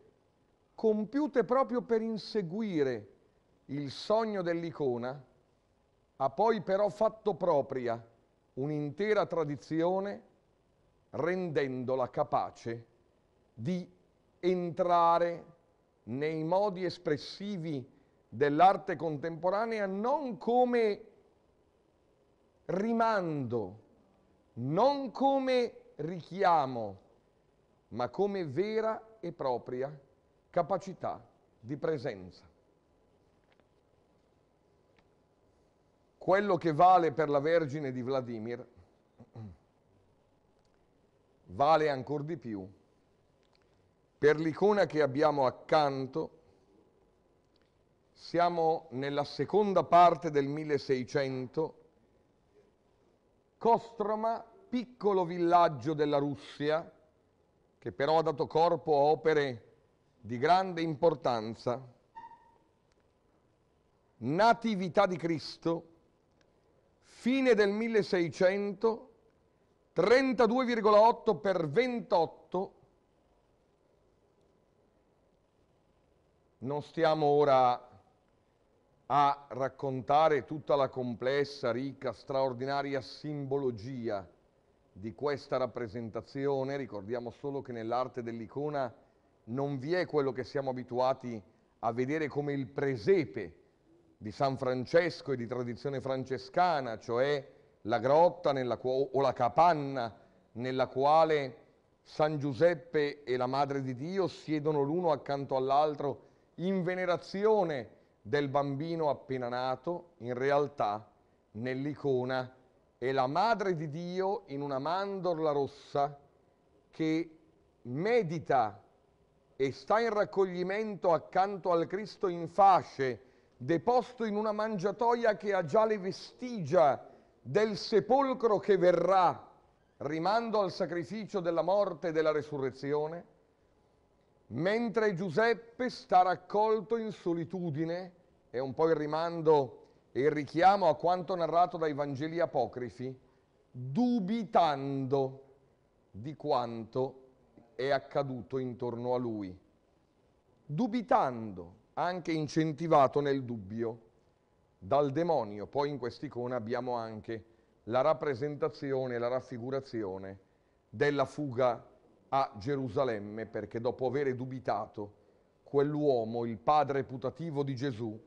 B: compiute proprio per inseguire il sogno dell'icona, ha poi però fatto propria un'intera tradizione rendendola capace di entrare nei modi espressivi dell'arte contemporanea non come rimando, non come richiamo, ma come vera e propria capacità di presenza. Quello che vale per la Vergine di Vladimir vale ancora di più per l'icona che abbiamo accanto. Siamo nella seconda parte del 1600, Kostroma, piccolo villaggio della Russia, che però ha dato corpo a opere di grande importanza, Natività di Cristo, fine del 1600, 32,8 per 28. Non stiamo ora a raccontare tutta la complessa, ricca, straordinaria simbologia di questa rappresentazione, ricordiamo solo che nell'arte dell'icona non vi è quello che siamo abituati a vedere come il presepe di San Francesco e di tradizione francescana, cioè la grotta o la capanna nella quale San Giuseppe e la Madre di Dio siedono l'uno accanto all'altro in venerazione del bambino appena nato, in realtà nell'icona è la Madre di Dio in una mandorla rossa che medita e sta in raccoglimento accanto al Cristo in fasce, deposto in una mangiatoia che ha già le vestigia del sepolcro che verrà, rimando al sacrificio della morte e della resurrezione, mentre Giuseppe sta raccolto in solitudine, è un po' il rimando e il richiamo a quanto narrato dai Vangeli apocrifi, dubitando di quanto è accaduto intorno a lui, dubitando, anche incentivato nel dubbio dal demonio. Poi in quest'icona abbiamo anche la rappresentazione, la raffigurazione della fuga a Gerusalemme, perché dopo avere dubitato, quell'uomo, il padre putativo di Gesù,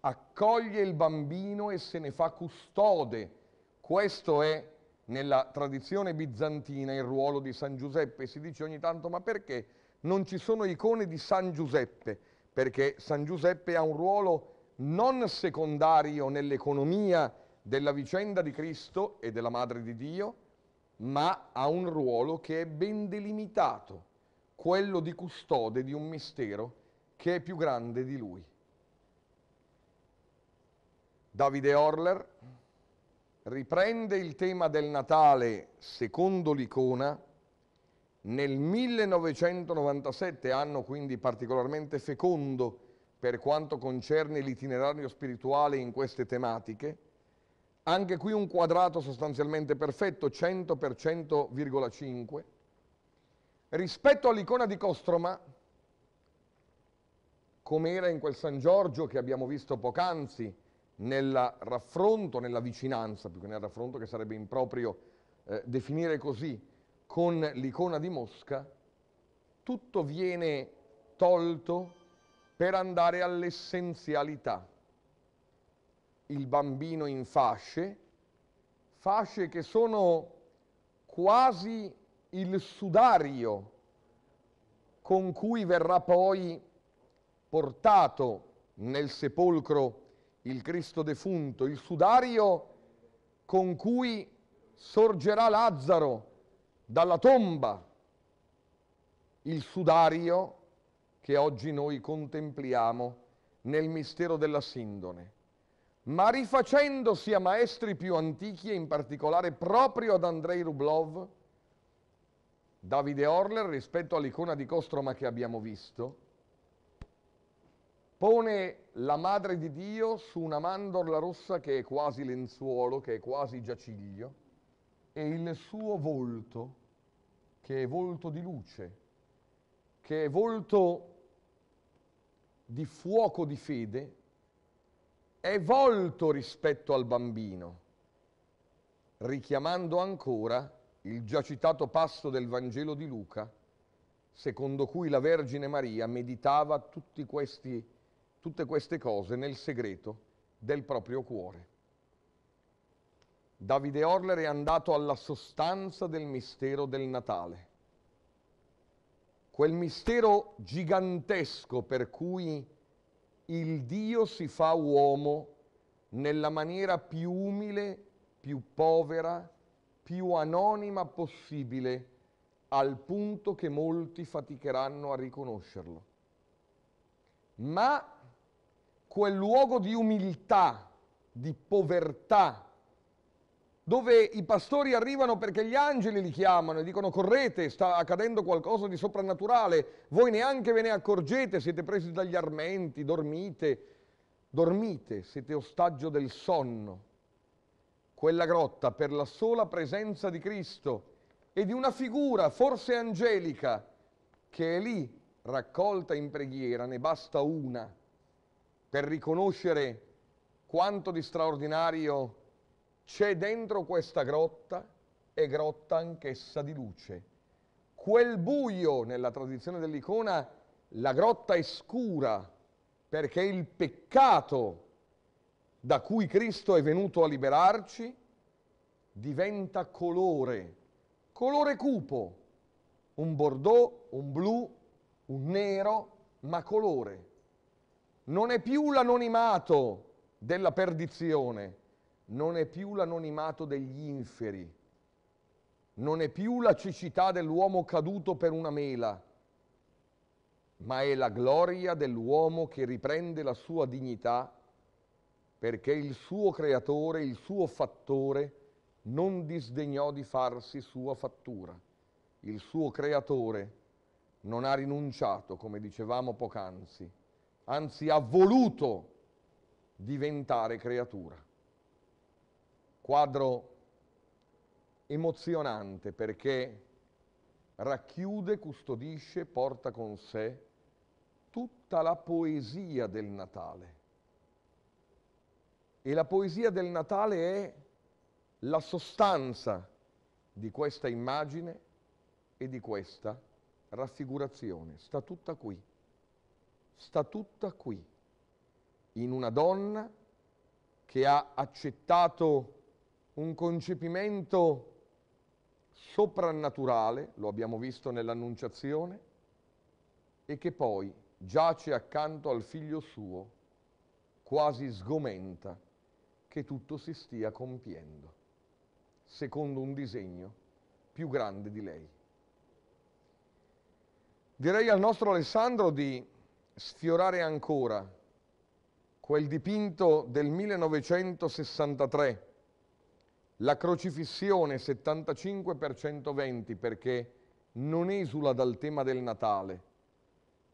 B: accoglie il bambino e se ne fa custode. Questo è nella tradizione bizantina il ruolo di San Giuseppe si dice ogni tanto ma perché non ci sono icone di San Giuseppe? Perché San Giuseppe ha un ruolo non secondario nell'economia della vicenda di Cristo e della Madre di Dio, ma ha un ruolo che è ben delimitato, quello di custode di un mistero che è più grande di lui. Davide Orler, riprende il tema del Natale secondo l'icona nel 1997, anno quindi particolarmente fecondo per quanto concerne l'itinerario spirituale in queste tematiche, anche qui un quadrato sostanzialmente perfetto, 100 per 100,5. Rispetto all'icona di Costroma, come era in quel San Giorgio che abbiamo visto poc'anzi, nel raffronto, nella vicinanza, più che nel raffronto che sarebbe improprio eh, definire così, con l'icona di Mosca, tutto viene tolto per andare all'essenzialità. Il bambino in fasce, fasce che sono quasi il sudario con cui verrà poi portato nel sepolcro il Cristo defunto, il sudario con cui sorgerà Lazzaro dalla tomba, il sudario che oggi noi contempliamo nel mistero della Sindone, ma rifacendosi a maestri più antichi e in particolare proprio ad Andrei Rublov, Davide Orler rispetto all'icona di Costroma che abbiamo visto, pone la Madre di Dio su una mandorla rossa che è quasi lenzuolo, che è quasi giaciglio, e il suo volto, che è volto di luce, che è volto di fuoco di fede, è volto rispetto al bambino, richiamando ancora il già citato passo del Vangelo di Luca, secondo cui la Vergine Maria meditava tutti questi tutte queste cose nel segreto del proprio cuore. Davide Orler è andato alla sostanza del mistero del Natale, quel mistero gigantesco per cui il Dio si fa uomo nella maniera più umile, più povera, più anonima possibile, al punto che molti faticheranno a riconoscerlo. Ma quel luogo di umiltà, di povertà, dove i pastori arrivano perché gli angeli li chiamano e dicono correte, sta accadendo qualcosa di soprannaturale, voi neanche ve ne accorgete, siete presi dagli armenti, dormite, dormite, siete ostaggio del sonno. Quella grotta per la sola presenza di Cristo e di una figura forse angelica che è lì raccolta in preghiera, ne basta una per riconoscere quanto di straordinario c'è dentro questa grotta e grotta anch'essa di luce. Quel buio, nella tradizione dell'icona, la grotta è scura perché il peccato da cui Cristo è venuto a liberarci diventa colore, colore cupo, un bordeaux, un blu, un nero, ma colore non è più l'anonimato della perdizione, non è più l'anonimato degli inferi, non è più la cecità dell'uomo caduto per una mela, ma è la gloria dell'uomo che riprende la sua dignità perché il suo creatore, il suo fattore, non disdegnò di farsi sua fattura. Il suo creatore non ha rinunciato, come dicevamo poc'anzi, anzi ha voluto diventare creatura. Quadro emozionante perché racchiude, custodisce, porta con sé tutta la poesia del Natale. E la poesia del Natale è la sostanza di questa immagine e di questa raffigurazione. Sta tutta qui sta tutta qui, in una donna che ha accettato un concepimento soprannaturale, lo abbiamo visto nell'Annunciazione, e che poi giace accanto al figlio suo, quasi sgomenta che tutto si stia compiendo, secondo un disegno più grande di lei. Direi al nostro Alessandro di sfiorare ancora quel dipinto del 1963, la crocifissione 75 per 120, perché non esula dal tema del Natale,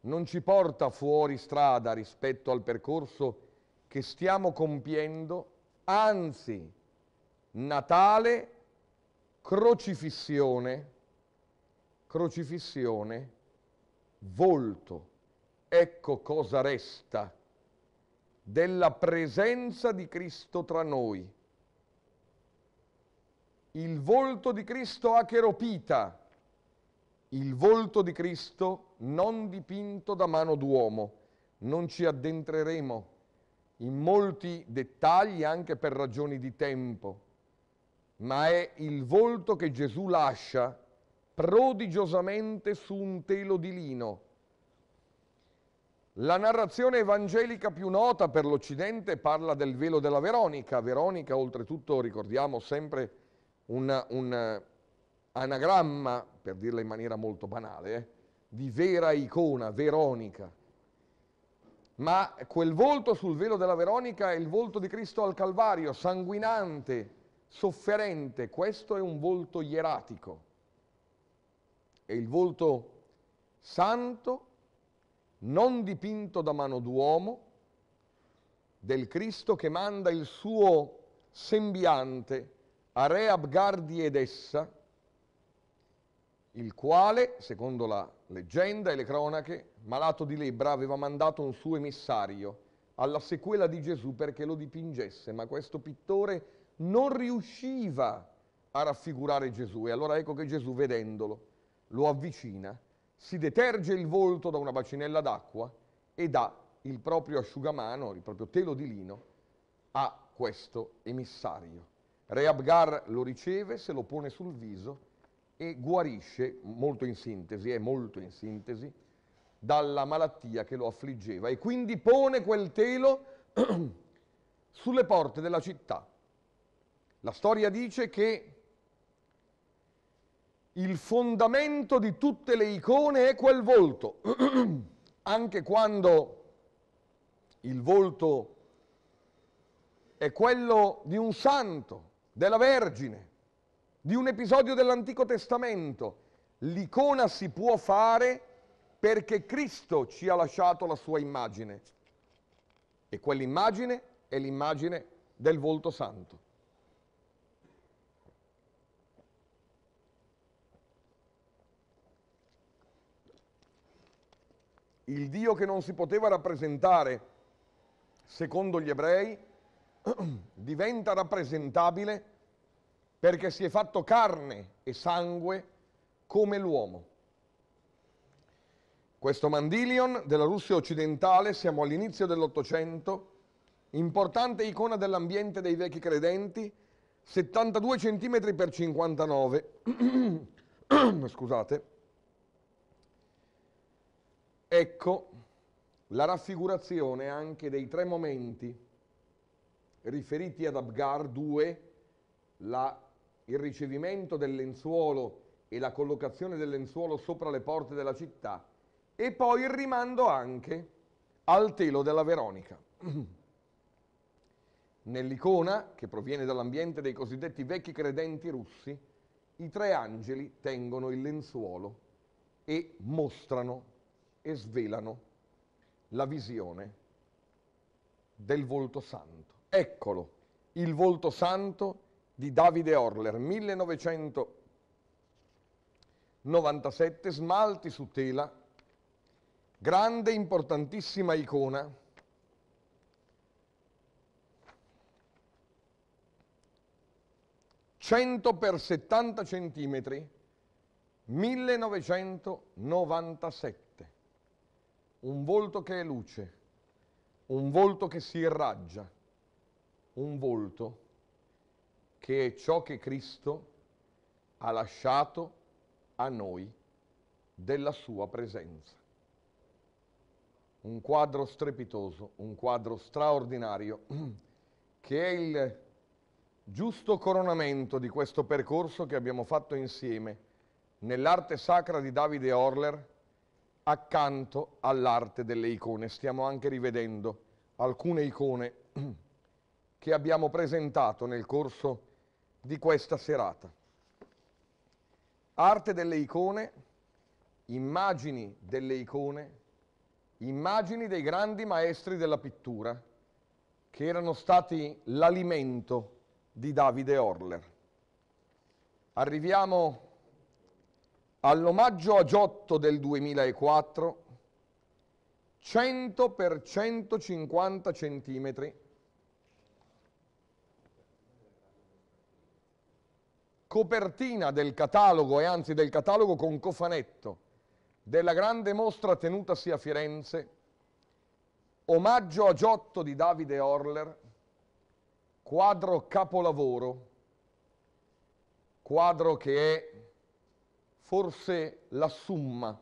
B: non ci porta fuori strada rispetto al percorso che stiamo compiendo, anzi, Natale, crocifissione, crocifissione, volto ecco cosa resta della presenza di Cristo tra noi. Il volto di Cristo a cheropita, il volto di Cristo non dipinto da mano d'uomo. Non ci addentreremo in molti dettagli anche per ragioni di tempo, ma è il volto che Gesù lascia prodigiosamente su un telo di lino la narrazione evangelica più nota per l'Occidente parla del velo della Veronica. Veronica, oltretutto, ricordiamo sempre un, un anagramma, per dirla in maniera molto banale, eh, di vera icona, Veronica. Ma quel volto sul velo della Veronica è il volto di Cristo al Calvario, sanguinante, sofferente. Questo è un volto ieratico. È il volto santo non dipinto da mano d'uomo, del Cristo che manda il suo sembiante a re Abgardi ed essa, il quale, secondo la leggenda e le cronache, malato di lebbra, aveva mandato un suo emissario alla sequela di Gesù perché lo dipingesse, ma questo pittore non riusciva a raffigurare Gesù e allora ecco che Gesù, vedendolo, lo avvicina si deterge il volto da una bacinella d'acqua e dà il proprio asciugamano, il proprio telo di lino a questo emissario. Re Abgar lo riceve, se lo pone sul viso e guarisce, molto in sintesi, è molto in sintesi, dalla malattia che lo affliggeva e quindi pone quel telo sulle porte della città. La storia dice che il fondamento di tutte le icone è quel volto, anche quando il volto è quello di un santo, della Vergine, di un episodio dell'Antico Testamento. L'icona si può fare perché Cristo ci ha lasciato la sua immagine e quell'immagine è l'immagine del volto santo. il Dio che non si poteva rappresentare secondo gli ebrei diventa rappresentabile perché si è fatto carne e sangue come l'uomo. Questo Mandilion della Russia occidentale, siamo all'inizio dell'Ottocento, importante icona dell'ambiente dei vecchi credenti, 72 cm x 59, scusate, Ecco la raffigurazione anche dei tre momenti riferiti ad Abgar 2, la, il ricevimento del lenzuolo e la collocazione del lenzuolo sopra le porte della città e poi il rimando anche al telo della Veronica. Nell'icona, che proviene dall'ambiente dei cosiddetti vecchi credenti russi, i tre angeli tengono il lenzuolo e mostrano e svelano la visione del volto santo. Eccolo, il volto santo di Davide Orler, 1997, smalti su tela, grande, importantissima icona. Cento per 70 centimetri, 1997 un volto che è luce, un volto che si irraggia, un volto che è ciò che Cristo ha lasciato a noi della sua presenza. Un quadro strepitoso, un quadro straordinario, che è il giusto coronamento di questo percorso che abbiamo fatto insieme nell'arte sacra di Davide Orler accanto all'arte delle icone. Stiamo anche rivedendo alcune icone che abbiamo presentato nel corso di questa serata. Arte delle icone, immagini delle icone, immagini dei grandi maestri della pittura che erano stati l'alimento di Davide Orler. Arriviamo all'omaggio a Giotto del 2004, 100 per 150 centimetri, copertina del catalogo, e anzi del catalogo con cofanetto, della grande mostra tenutasi a Firenze, omaggio a Giotto di Davide Orler, quadro capolavoro, quadro che è forse la summa,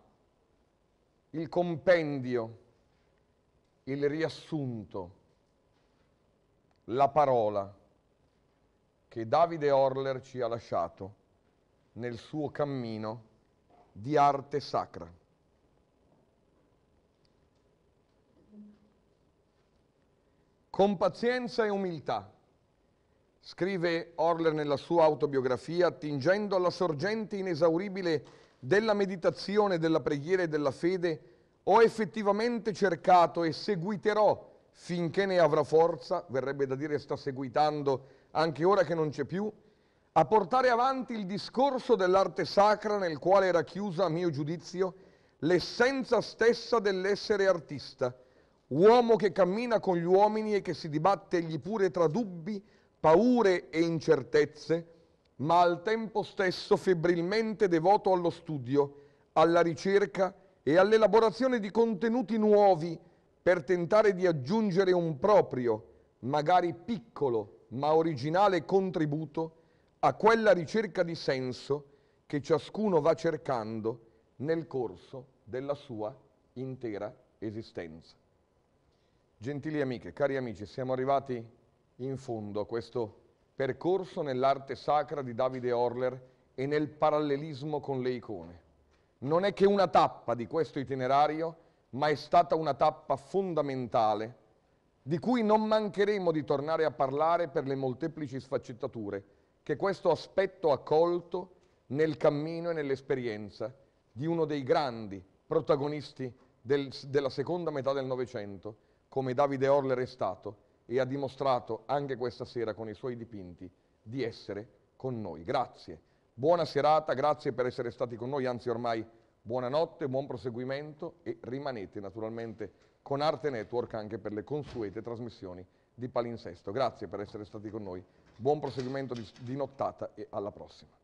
B: il compendio, il riassunto, la parola che Davide Orler ci ha lasciato nel suo cammino di arte sacra. Con pazienza e umiltà Scrive Orler nella sua autobiografia, attingendo alla sorgente inesauribile della meditazione, della preghiera e della fede, ho effettivamente cercato e seguiterò finché ne avrà forza, verrebbe da dire sta seguitando anche ora che non c'è più, a portare avanti il discorso dell'arte sacra nel quale era chiusa, a mio giudizio, l'essenza stessa dell'essere artista, uomo che cammina con gli uomini e che si dibatte egli pure tra dubbi, paure e incertezze, ma al tempo stesso febbrilmente devoto allo studio, alla ricerca e all'elaborazione di contenuti nuovi per tentare di aggiungere un proprio, magari piccolo, ma originale contributo a quella ricerca di senso che ciascuno va cercando nel corso della sua intera esistenza. Gentili amiche, cari amici, siamo arrivati in fondo a questo percorso nell'arte sacra di Davide Orler e nel parallelismo con le icone. Non è che una tappa di questo itinerario, ma è stata una tappa fondamentale di cui non mancheremo di tornare a parlare per le molteplici sfaccettature che questo aspetto ha colto nel cammino e nell'esperienza di uno dei grandi protagonisti del, della seconda metà del Novecento, come Davide Orler è stato, e ha dimostrato anche questa sera con i suoi dipinti di essere con noi. Grazie. Buona serata, grazie per essere stati con noi, anzi ormai buonanotte, buon proseguimento e rimanete naturalmente con Arte Network anche per le consuete trasmissioni di Palinsesto. Grazie per essere stati con noi, buon proseguimento di, di nottata e alla prossima.